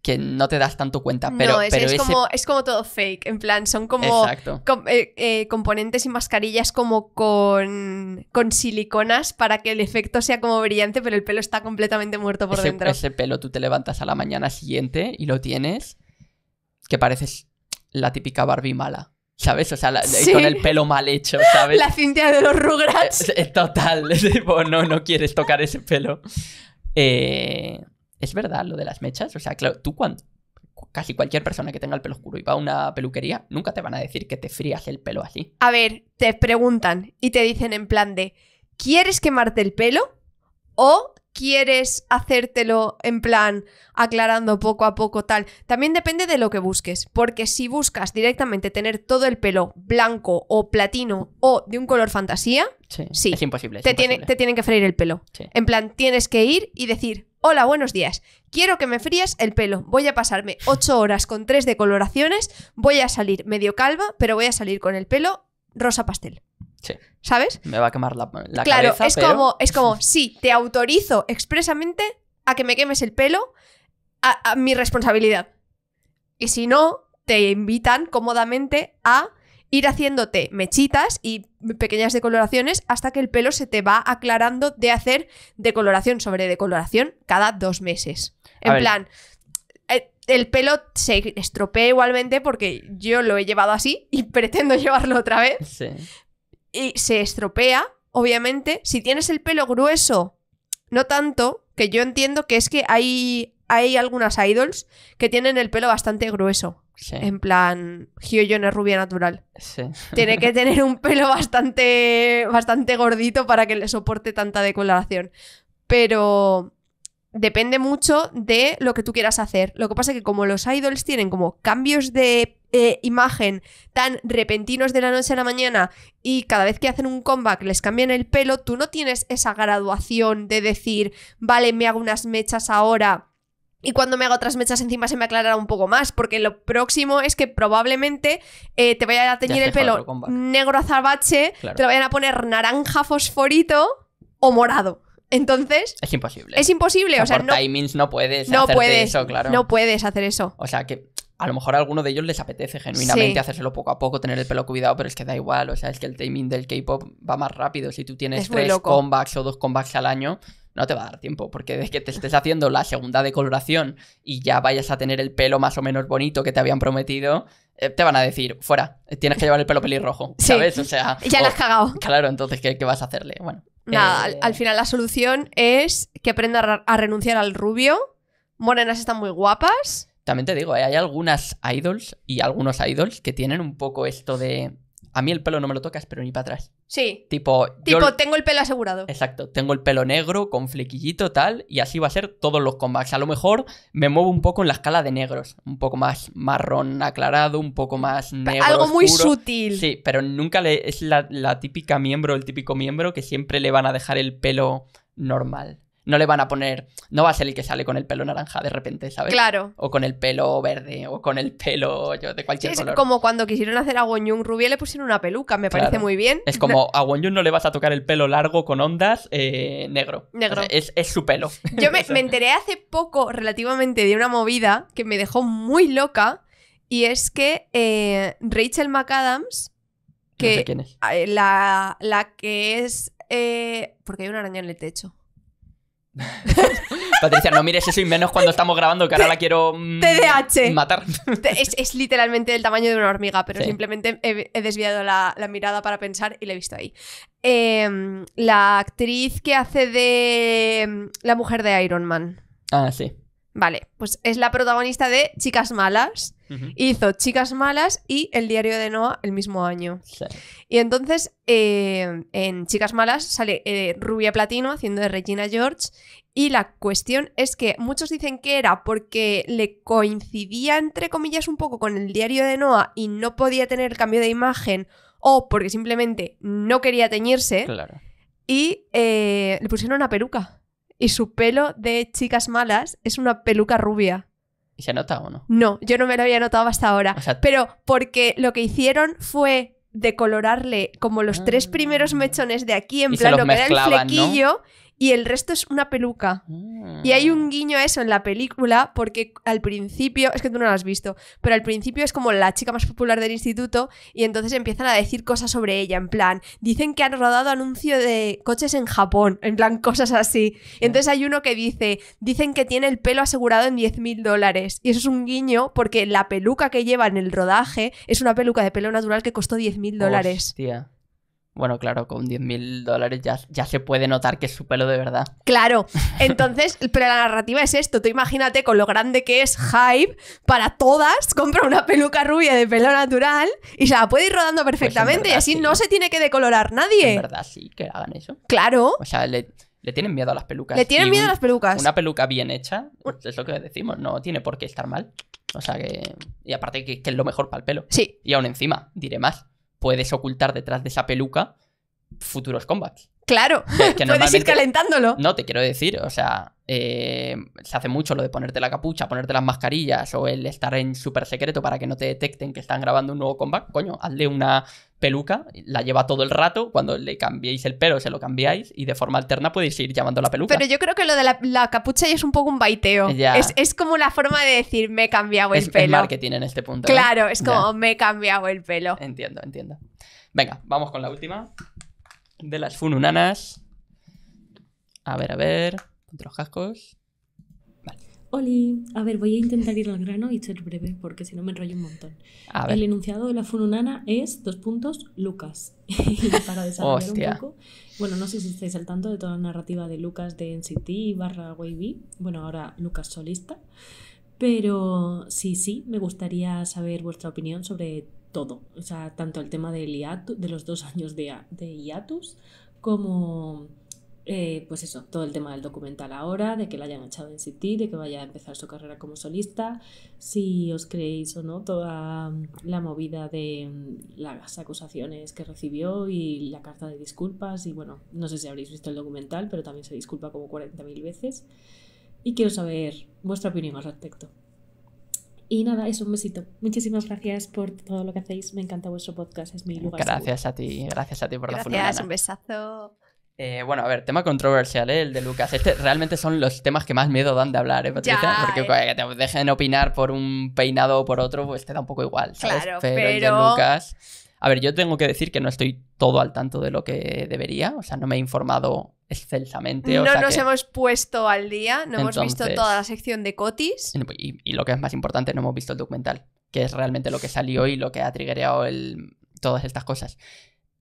que no te das tanto cuenta. Pero, es, como, es como todo fake, en plan, son como eh, eh, componentes y mascarillas como con, con siliconas para que el efecto sea como brillante, pero el pelo está completamente muerto por dentro. Ese pelo tú te levantas a la mañana siguiente y lo tienes, que pareces la típica Barbie mala. ¿Sabes? O sea, con el pelo mal hecho, ¿sabes? La cintia de los Rugrats. Eh, total, no, no quieres tocar ese pelo. Eh, es verdad lo de las mechas. O sea, claro, tú cuando. Casi cualquier persona que tenga el pelo oscuro y va a una peluquería, nunca te van a decir que te frías el pelo así. A ver, te preguntan y te dicen en plan de: ¿quieres quemarte el pelo? ¿O quieres hacértelo en plan aclarando poco a poco tal. También depende de lo que busques, porque si buscas directamente tener todo el pelo blanco o platino o de un color fantasía, sí, es imposible. te, tienen que freír el pelo. En plan, tienes que ir y decir, Hola, buenos días. Quiero que me fríes el pelo. Voy a pasarme 8 horas con 3 decoloraciones. Voy a salir medio calva, pero voy a salir con el pelo rosa pastel. Sí. ¿Sabes? Me va a quemar la, claro, Claro, es, como, es como, sí, te autorizo expresamente a que me quemes el pelo a mi responsabilidad. Y si no, te invitan cómodamente a ir haciéndote mechitas y pequeñas decoloraciones hasta que el pelo se te va aclarando de hacer decoloración sobre decoloración cada dos meses. En plan, eh, el pelo se estropea igualmente porque yo lo he llevado así y pretendo llevarlo otra vez. Y se estropea, obviamente. Si tienes el pelo grueso, no tanto, que yo entiendo que es que hay, hay algunas idols que tienen el pelo bastante grueso. En plan, no es rubia natural. Tiene que tener un pelo bastante, bastante gordito para que le soporte tanta decoloración. Pero depende mucho de lo que tú quieras hacer. Lo que pasa es que como los idols tienen como cambios de eh, imagen tan repentinos de la noche a la mañana y cada vez que hacen un comeback les cambian el pelo, tú no tienes esa graduación de decir, vale, me hago unas mechas ahora y cuando me haga otras mechas encima se me aclarará un poco más, porque lo próximo es que probablemente eh, te vaya a teñir el pelo negro azabache, te lo vayan a poner naranja fosforito o morado. Entonces. Es imposible. Es imposible, o sea. no, timings no puedes no hacerte eso, claro. No puedes hacer eso. O sea que a lo mejor a alguno de ellos les apetece genuinamente hacérselo poco a poco, tener el pelo cuidado, pero es que da igual. O sea, es que el timing del K-pop va más rápido. Si tú tienes tres comebacks o dos combats al año, no te va a dar tiempo, porque desde que te estés haciendo la segunda decoloración y ya vayas a tener el pelo más o menos bonito que te habían prometido, eh, te van a decir, fuera, tienes que llevar el pelo pelirrojo, ¿sabes? o sea... Ya has cagado. Claro, entonces, ¿qué, vas a hacerle? Bueno... Nada, eh, al, final la solución es que aprenda a renunciar al rubio, morenas están muy guapas... También te digo, eh, hay algunas idols y algunos idols que tienen un poco esto de... A mí el pelo no me lo tocas, pero ni para atrás. Sí. Tipo, tipo tengo el pelo asegurado. Exacto, tengo el pelo negro con flequillito tal, y así va a ser todos los combats. A lo mejor me muevo un poco en la escala de negros, un poco más marrón aclarado, un poco más negro. Algo muy sutil. Sí, pero nunca le... es la típica miembro, el típico miembro que siempre le van a dejar el pelo normal. No le van a poner, no va a ser el que sale con el pelo naranja de repente, ¿sabes? Claro. O con el pelo verde, o con el pelo yo, de cualquier sí, Es como cuando quisieron hacer a Wonyun rubia le pusieron una peluca, me parece muy bien. Es como a Wonyun no le vas a tocar el pelo largo con ondas eh, negro. Negro. es, su pelo. Yo me, enteré hace poco relativamente de una movida que me dejó muy loca. Y es que eh, Rachel McAdams, que quién es. La, la, que es... Eh, porque hay una araña en el techo. Patricia, no mires eso y menos cuando estamos grabando, que ahora la quiero mm, matar. Es, literalmente el tamaño de una hormiga, pero simplemente he, desviado la, mirada para pensar y la he visto ahí. Em, la actriz que hace de mm, la mujer de Iron Man. Ah, sí. Vale, pues es la protagonista de Chicas Malas. Hizo Chicas Malas y El Diario de Noah el mismo año. Y entonces eh, en Chicas Malas sale eh, Rubia Platino haciendo de Regina George. Y la cuestión es que muchos dicen que era porque le coincidía, entre comillas, un poco con el diario de Noah y no podía tener cambio de imagen o porque simplemente no quería teñirse. Y eh, le pusieron una peruca y su pelo de chicas malas es una peluca rubia. ¿Y se nota o no? No, yo no me lo había notado hasta ahora. pero porque lo que hicieron fue decolorarle como los tres ah. primeros mechones de aquí, en plan lo que era el flequillo y el resto es una peluca. Y hay un mm. guiño a eso en la película porque al principio, es que tú no lo has visto, pero al principio es como la chica más popular del instituto y entonces empiezan a decir cosas sobre ella, en plan, dicen que han rodado anuncio de coches en Japón, en plan cosas así. entonces hay uno que dice, dicen que tiene el pelo asegurado en 10 mil dólares. Y eso es un guiño porque la peluca que lleva en el rodaje es una peluca de pelo natural que costó 10 mil dólares. Bueno, claro, con 10.000 dólares ya, se puede notar que es su pelo de verdad. Claro, entonces, pero la narrativa es esto. Tú imagínate con lo grande que es Hype, para todas, compra una peluca rubia de pelo natural y se la puede ir rodando pues perfectamente y así no se tiene que decolorar nadie. En verdad, sí, que hagan eso. Claro. O sea, le, tienen miedo a las pelucas. Le tienen miedo a las pelucas. Una peluca bien hecha, es lo que decimos, no tiene por qué estar mal. O sea que. Y aparte que, que es lo mejor para el pelo. Sí. Y aún encima, diré más puedes ocultar detrás de esa peluca futuros combats. Claro, que puedes ir calentándolo. No, te quiero decir, o sea, eh, se hace mucho lo de ponerte la capucha, ponerte las mascarillas o el estar en súper secreto para que no te detecten que están grabando un nuevo combat. Coño, hazle una peluca, la lleva todo el rato, cuando le cambiéis el pelo se lo cambiáis y de forma alterna podéis ir llamando la peluca. Pero yo creo que lo de la, capucha ya es un poco un baiteo. Es, como la forma de decir me he cambiado el pelo. Es marketing en este punto. Claro, es como me he cambiado el pelo. Entiendo, entiendo. Venga, vamos con la última de las fununanas. A ver, a ver, entre los cascos. Oli, a ver, voy a intentar ir al grano y ser breve porque si no me enrollo un montón. El enunciado de la fununana es, dos puntos, Lucas. y para desarrollar un poco, bueno, no sé si estáis al tanto de toda la narrativa de Lucas de NCT barra Wavy, bueno, ahora Lucas solista, pero sí, sí, me gustaría saber vuestra opinión sobre todo, o sea, tanto el tema de los dos años de, IATUS, como eh, pues eso, todo el tema del documental ahora, de que la hayan echado en City, de que vaya a empezar su carrera como solista, si os creéis o no toda mm, la movida de mm, las acusaciones que recibió y la carta de disculpas, y bueno, no sé si habréis visto el documental, pero también se disculpa como 40.000 veces, y quiero saber vuestra opinión al respecto. Y nada, es un besito. Muchísimas gracias por todo lo que hacéis. Me encanta vuestro podcast, es mi lugar. Gracias a ti, gracias a ti por la Gracias, un besazo. Eh, bueno, a ver, tema controversial, ¿eh? el de Lucas. Este realmente son los temas que más miedo dan de hablar, ¿eh, Patricia? Porque eh. que te dejen opinar por un peinado o por otro, pues te da un poco igual, Claro, pero, Lucas. A ver, yo tengo que decir que no estoy todo al tanto de lo que debería, o sea, no me he informado excelsamente. No nos hemos puesto al día, no hemos visto toda la sección de Cotis. Y, lo que es más importante, no hemos visto el documental, que es realmente lo que salió y lo que ha triggerado todas estas cosas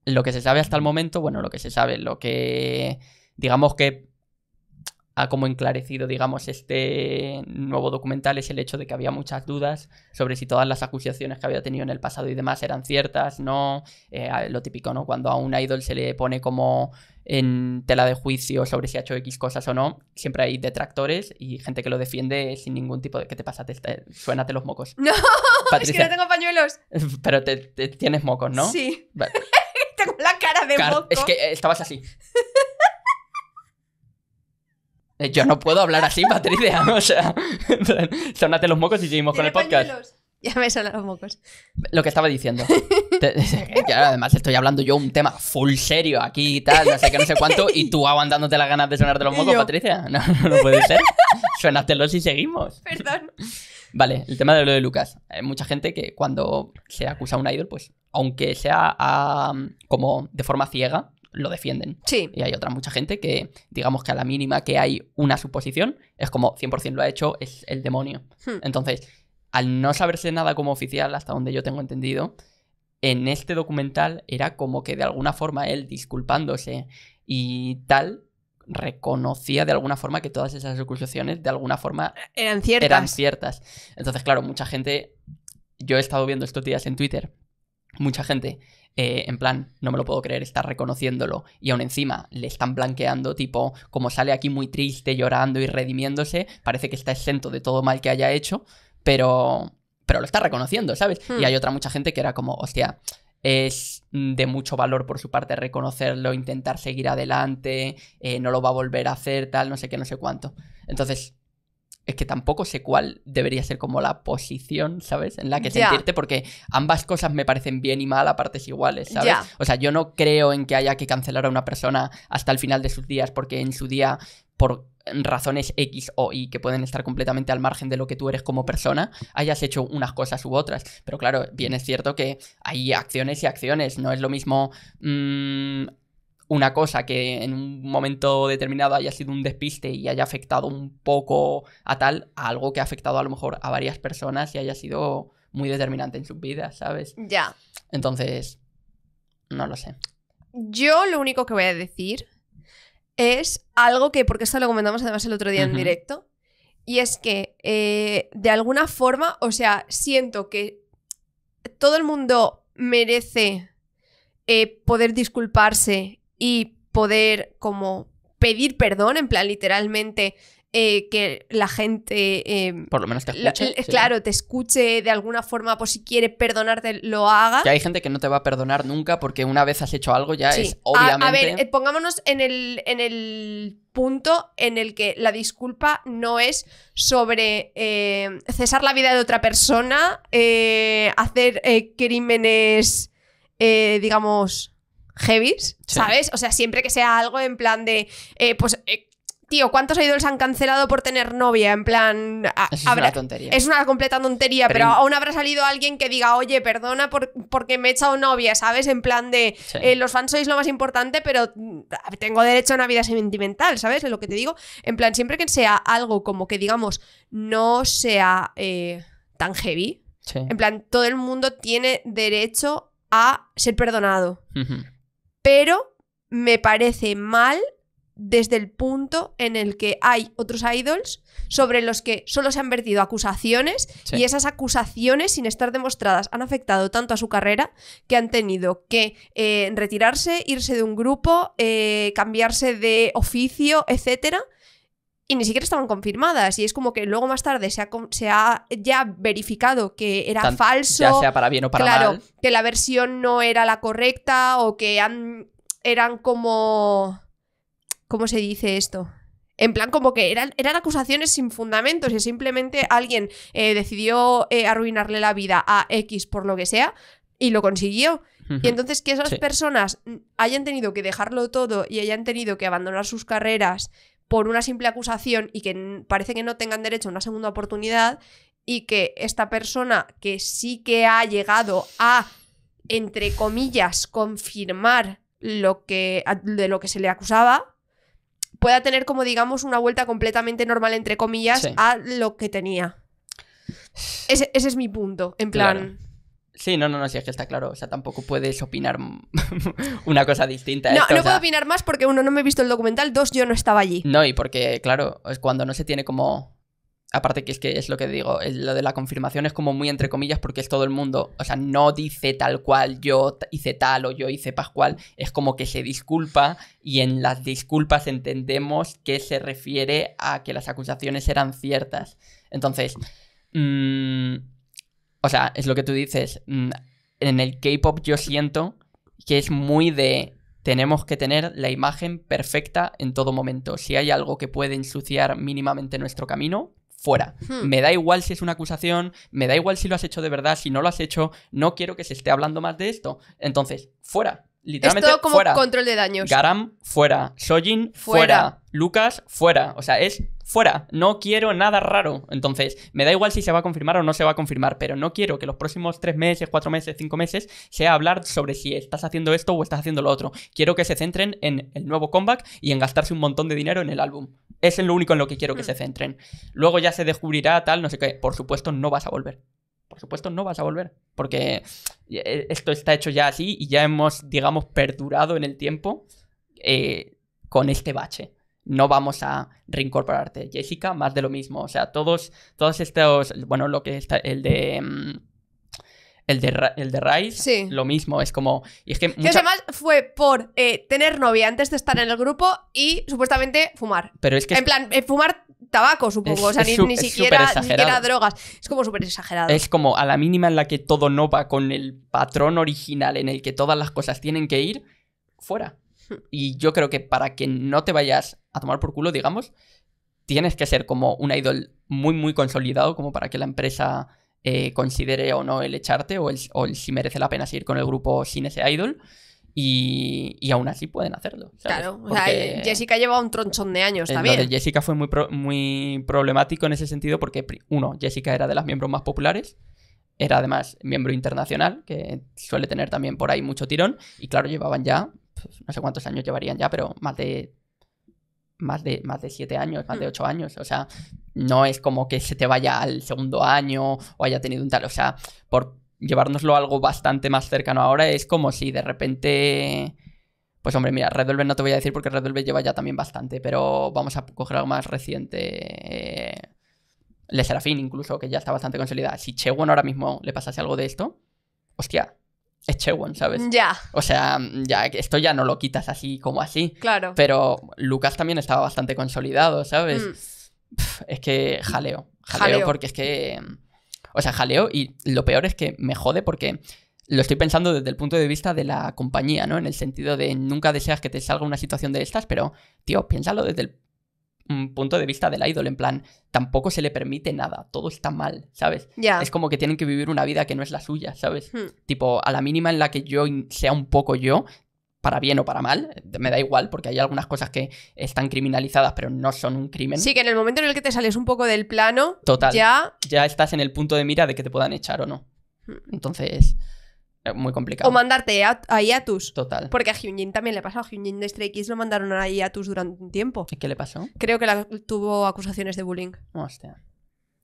lo que se sabe hasta el momento, bueno, lo que se sabe, lo que digamos que ha como enclarecido, digamos, este nuevo documental es el hecho de que había muchas dudas sobre si todas las acusaciones que había tenido en el pasado y demás eran ciertas, no, eh, lo típico, ¿no? Cuando a un idol se le pone como en tela de juicio sobre si ha hecho X cosas o no, siempre hay detractores y gente que lo defiende sin ningún tipo de... ¿Qué te pasa? suénate los mocos. No, es que no tengo pañuelos. Pero te, tienes mocos, ¿no? Sí con la cara de moco. Es que eh, estabas así. Eh, yo no puedo hablar así, Patricia. O sea, sonate los mocos y seguimos con el podcast. Ya me sonan los mocos. Lo que estaba diciendo. además, estoy hablando yo un tema full serio aquí y tal, no sé qué, no sé cuánto, y tú aguantándote las ganas de sonarte los mocos, Patricia. No, no, puede ser. Suénatelos y seguimos. Perdón. Vale, el tema de lo de Lucas. Hay mucha gente que cuando se acusa a un idol, pues aunque sea como de forma ciega, lo defienden. Sí. Y hay otra mucha gente que, digamos que a la mínima que hay una suposición, es como 100% lo ha hecho, es el demonio. Hmm. Entonces, al no saberse nada como oficial, hasta donde yo tengo entendido, en este documental era como que de alguna forma él disculpándose y tal, reconocía de alguna forma que todas esas acusaciones de alguna forma eran ciertas. Entonces, claro, mucha gente, yo he estado viendo estos días en Twitter, mucha gente eh, en plan, no me lo puedo creer, está reconociéndolo y aún encima le están blanqueando, tipo, como sale aquí muy triste, llorando y redimiéndose, parece que está exento de todo mal que haya hecho, pero, pero lo está reconociendo, ¿sabes? Y hmm. hay otra mucha gente que era como, hostia, es mm, de mucho valor por su parte reconocerlo, intentar seguir adelante, eh, no lo va a volver a hacer, tal, no sé qué, no sé cuánto. Entonces, es que tampoco sé cuál debería ser como la posición, ¿sabes? En la que sentirte, porque ambas cosas me parecen bien y mal a partes iguales, ¿sabes? O sea, yo no creo en que haya que cancelar a una persona hasta el final de sus días, porque en su día, por razones X o Y que pueden estar completamente al margen de lo que tú eres como persona, hayas hecho unas cosas u otras. Pero claro, bien es cierto que hay acciones y acciones. No es lo mismo mm, una cosa que en un momento determinado haya sido un despiste y haya afectado un poco a tal, algo que ha afectado a lo mejor a varias personas y haya sido muy determinante en sus vidas, ¿sabes? Ya. Entonces, no lo sé. Yo lo único que voy a decir es algo que, porque esto lo comentamos además el otro día en directo, y es que eh, de alguna forma, o sea, siento que todo el mundo merece eh, poder disculparse y poder como pedir perdón, en plan literalmente eh, que la gente... Em, por lo menos te escuche. Eh, claro, te escuche de alguna forma, por si quiere perdonarte, lo haga. Que hay gente que no te va a perdonar nunca porque una vez has hecho algo ya es obviamente... A, ver, eh, pongámonos en el, en el punto en el que la disculpa no es sobre em, cesar la vida de otra persona, hacer crímenes, digamos heavies, ¿sabes? O sea, siempre que sea algo en plan de, eh, pues, eh, tío, ¿cuántos idols han cancelado por tener novia? En plan, es una tontería. Es una completa tontería, pero, aún habrá salido alguien que diga, oye, perdona por, porque me he echado novia, ¿sabes? En plan de, eh, los fans sois lo más importante, pero mm, tengo derecho a una vida sentimental, ¿sabes? Es lo que te digo. En plan, siempre que sea algo como que, digamos, no sea tan heavy. En plan, todo el mundo tiene derecho a ser perdonado pero me parece mal desde el punto en el que hay otros idols sobre los que solo se han vertido acusaciones y esas acusaciones, sin estar demostradas, han afectado tanto a su carrera que han tenido que eh, retirarse, irse de un grupo, eh, cambiarse de oficio, etcétera, y ni siquiera estaban confirmadas. Y es como que luego más tarde se ha, se ha ya verificado que era falso. Ya sea para bien o para claro, que la versión no era la correcta o que han, eran como... ¿Cómo se dice esto? En plan, como que eran, eran acusaciones sin fundamentos y simplemente alguien eh, decidió eh, arruinarle la vida a X por lo que sea y lo consiguió. Y entonces que esas personas hayan tenido que dejarlo todo y hayan tenido que abandonar sus carreras por una simple acusación y que parece que no tengan derecho a una segunda oportunidad y que esta persona que sí que ha llegado a, entre comillas, confirmar lo que, de lo que se le acusaba, pueda tener como digamos una vuelta completamente normal, entre comillas, a lo que tenía. Ese, es mi punto, en plan... Sí, no, no, no, sí, es que está claro. O sea, tampoco puedes opinar una cosa distinta. no, ¿eh? no puedo opinar más porque, uno, no me he visto el documental, dos, yo no estaba allí. No, y porque, claro, es cuando no se tiene como. Aparte, que es que es lo que digo, lo de la confirmación es como muy entre comillas porque es todo el mundo. O sea, no dice tal cual, yo hice tal o yo hice Pascual. Es como que se disculpa y en las disculpas entendemos que se refiere a que las acusaciones eran ciertas. Entonces. Mmm o sea, es lo que tú dices, mm, en el K-Pop yo siento que es muy de tenemos que tener la imagen perfecta en todo momento. Si hay algo que puede ensuciar mínimamente nuestro camino, fuera. Hmm. Me da igual si es una acusación, me da igual si lo has hecho de verdad, si no lo has hecho, no quiero que se esté hablando más de esto. Entonces, fuera. Literalmente es todo como fuera. control de daños. Garam, fuera. Sojin, fuera. Lucas, fuera. O sea, es fuera. No quiero nada raro. Entonces, me da igual si se va a confirmar o no se va a confirmar, pero no quiero que los próximos tres meses, cuatro meses, cinco meses sea hablar sobre si estás haciendo esto o estás haciendo lo otro. Quiero que se centren en el nuevo comeback y en gastarse un montón de dinero en el álbum. Es el lo único en lo que quiero que mm. se centren. Luego ya se descubrirá tal, no sé qué. Por supuesto, no vas a volver supuesto no vas a volver, porque eh, esto está hecho ya así y ya hemos, digamos, perdurado en el tiempo eh, con este bache. No vamos a reincorporarte. Jessica, más de lo mismo. O sea, todos, todos estos, bueno, lo que está, el de... Mm, el de, el Rice, lo mismo, es como... Y es que, además fue por eh, tener novia antes de estar en el grupo y supuestamente fumar. Pero es que... En plan, eh, fumar tabaco, supongo, o sea, ni, siquiera, ni siquiera drogas. Es como súper exagerado. Es como a la mínima en la que todo no va con el patrón original en el que todas las cosas tienen que ir, fuera. Hmm. Y yo creo que para que no te vayas a tomar por culo, digamos, tienes que ser como un idol muy, muy consolidado como para que la empresa eh, considere o no el echarte o el, o si merece la pena seguir con el grupo sin ese idol. Y, aún así pueden hacerlo. Claro, Jessica lleva un tronchón de años también. Jessica fue muy, muy problemático en ese sentido porque, uno, Jessica era de las miembros más populares, era además miembro internacional, que suele tener también por ahí mucho tirón, y claro, llevaban ya, pues, no sé cuántos años llevarían ya, pero más de más de, más de siete años, más de hmm. ocho años. O sea, no es como que se te vaya al segundo año o haya tenido un tal. O sea, por llevárnoslo algo bastante más cercano ahora, es como si de repente. Pues hombre, mira, Velvet no te voy a decir porque Redolve lleva ya también bastante, pero vamos a coger algo más reciente. Eh, le Serafín, incluso, que ya está bastante consolidada. Si Chewon ahora mismo le pasase algo de esto, hostia, es Chewon, ¿sabes? Ya. O sea, ya, esto ya no lo quitas así como así. Claro. Pero Lucas también estaba bastante consolidado, ¿sabes? Mm es que jaleo, jaleo. porque es que... O sea, jaleo y lo peor es que me jode porque lo estoy pensando desde el punto de vista de la compañía, ¿no? En el sentido de nunca deseas que te salga una situación de estas, pero, tío, piénsalo desde el mm, punto de vista del idol, en plan, tampoco se le permite nada, todo está mal, ¿sabes? Ya. Es como que tienen que vivir una vida que no es la suya, ¿sabes? Hmm. Tipo, a la mínima en la que yo sea un poco yo, para bien o para mal, me da igual, porque hay algunas cosas que están criminalizadas, pero no son un crimen. Sí, que en el momento en el que te sales un poco del plano, Total, ya... ya estás en el punto de mira de que te puedan echar o no. Hmm. Entonces, muy complicado. O mandarte a, a Iatus. Total. Porque a Hyunjin también le pasó. A Hyunjin de Stray Kids lo mandaron a Iatus durante un tiempo. ¿Y qué le pasó? Creo que tuvo acusaciones de bullying. Hostia.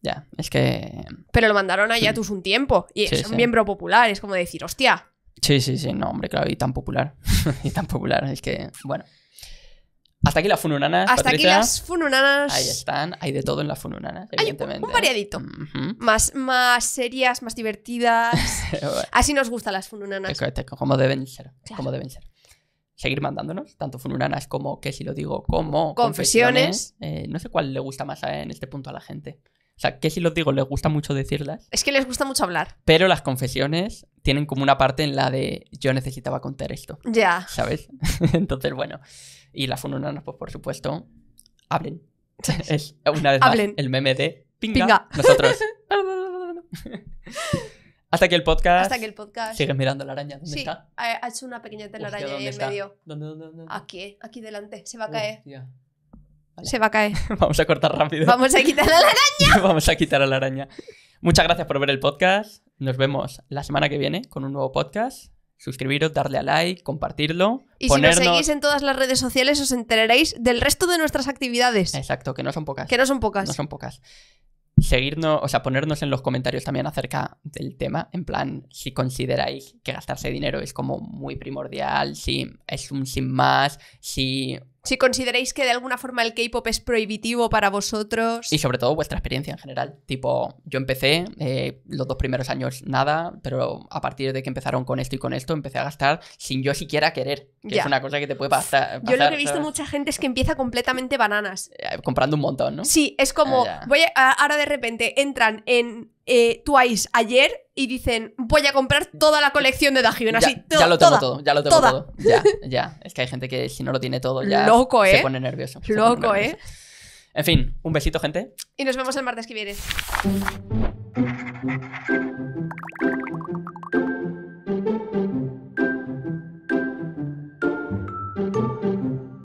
Ya, es que... Pero lo mandaron a Iatus un tiempo. Y es un miembro popular. Es como decir, hostia, Sí, sí, sí, no, hombre, claro, y tan popular. y tan popular, es que, bueno. Hasta aquí las fununanas. Hasta aquí las fununanas. Ahí están, hay de todo en las fununanas, evidentemente. Hay un, variadito. más, más serias, más divertidas. Así nos gustan las fununanas. como deben ser. Como deben ser. Seguir mandándonos, tanto fununanas como, que si lo digo, como confesiones. Eh, no sé cuál le gusta más eh, en este punto a la gente. O sea, que si los digo, les gusta mucho decirlas. Es que les gusta mucho hablar. Pero las confesiones tienen como una parte en la de yo necesitaba contar esto. Ya. ¿Sabes? Entonces, bueno. Y las funeranas, pues por supuesto, hablen. es una vez más el meme de pinga. Nosotros. Hasta que el podcast. Hasta que el podcast. Sigues mirando la araña. ¿Dónde sí, está? Ha hecho una pequeña telaraña ahí en medio. ¿Dónde, dónde, dónde? Aquí, aquí delante. Se va a caer. Se va a caer. Vamos a cortar rápido. Vamos a quitar a la araña. Vamos a quitar a la araña. Muchas gracias por ver el podcast. Nos vemos la semana que viene con un nuevo podcast. Suscribiros, darle a like, compartirlo. Y si nos seguís en todas las redes sociales, os enteraréis del resto de nuestras actividades. Exacto, que no son pocas. Que no son pocas. No son pocas. Seguirnos, o sea, ponernos en los comentarios también acerca del tema. En plan, si consideráis que gastarse dinero es como muy primordial, si es un sin más, si si consideráis que de alguna forma el K-pop es prohibitivo para vosotros. Y sobre todo vuestra experiencia en general. Tipo, yo empecé eh, los dos primeros años nada, pero a partir de que empezaron con esto y con esto, empecé a gastar sin yo siquiera querer. Que es una cosa que te puede pasar. yo lo que he visto mucha gente es que empieza completamente bananas. Eh, comprando un montón, ¿no? Sí, es como, ah, voy ahora de repente entran en eh, Twice ayer y dicen, voy a comprar toda la colección de Dajion. Así, ya, ya lo tengo todo, ya lo tengo todo. Ya, ya. Es que hay gente que si no lo tiene todo ya ¿eh? se pone nervioso. Loco, ¿eh? En fin, un besito, gente. Y nos vemos el martes que viene.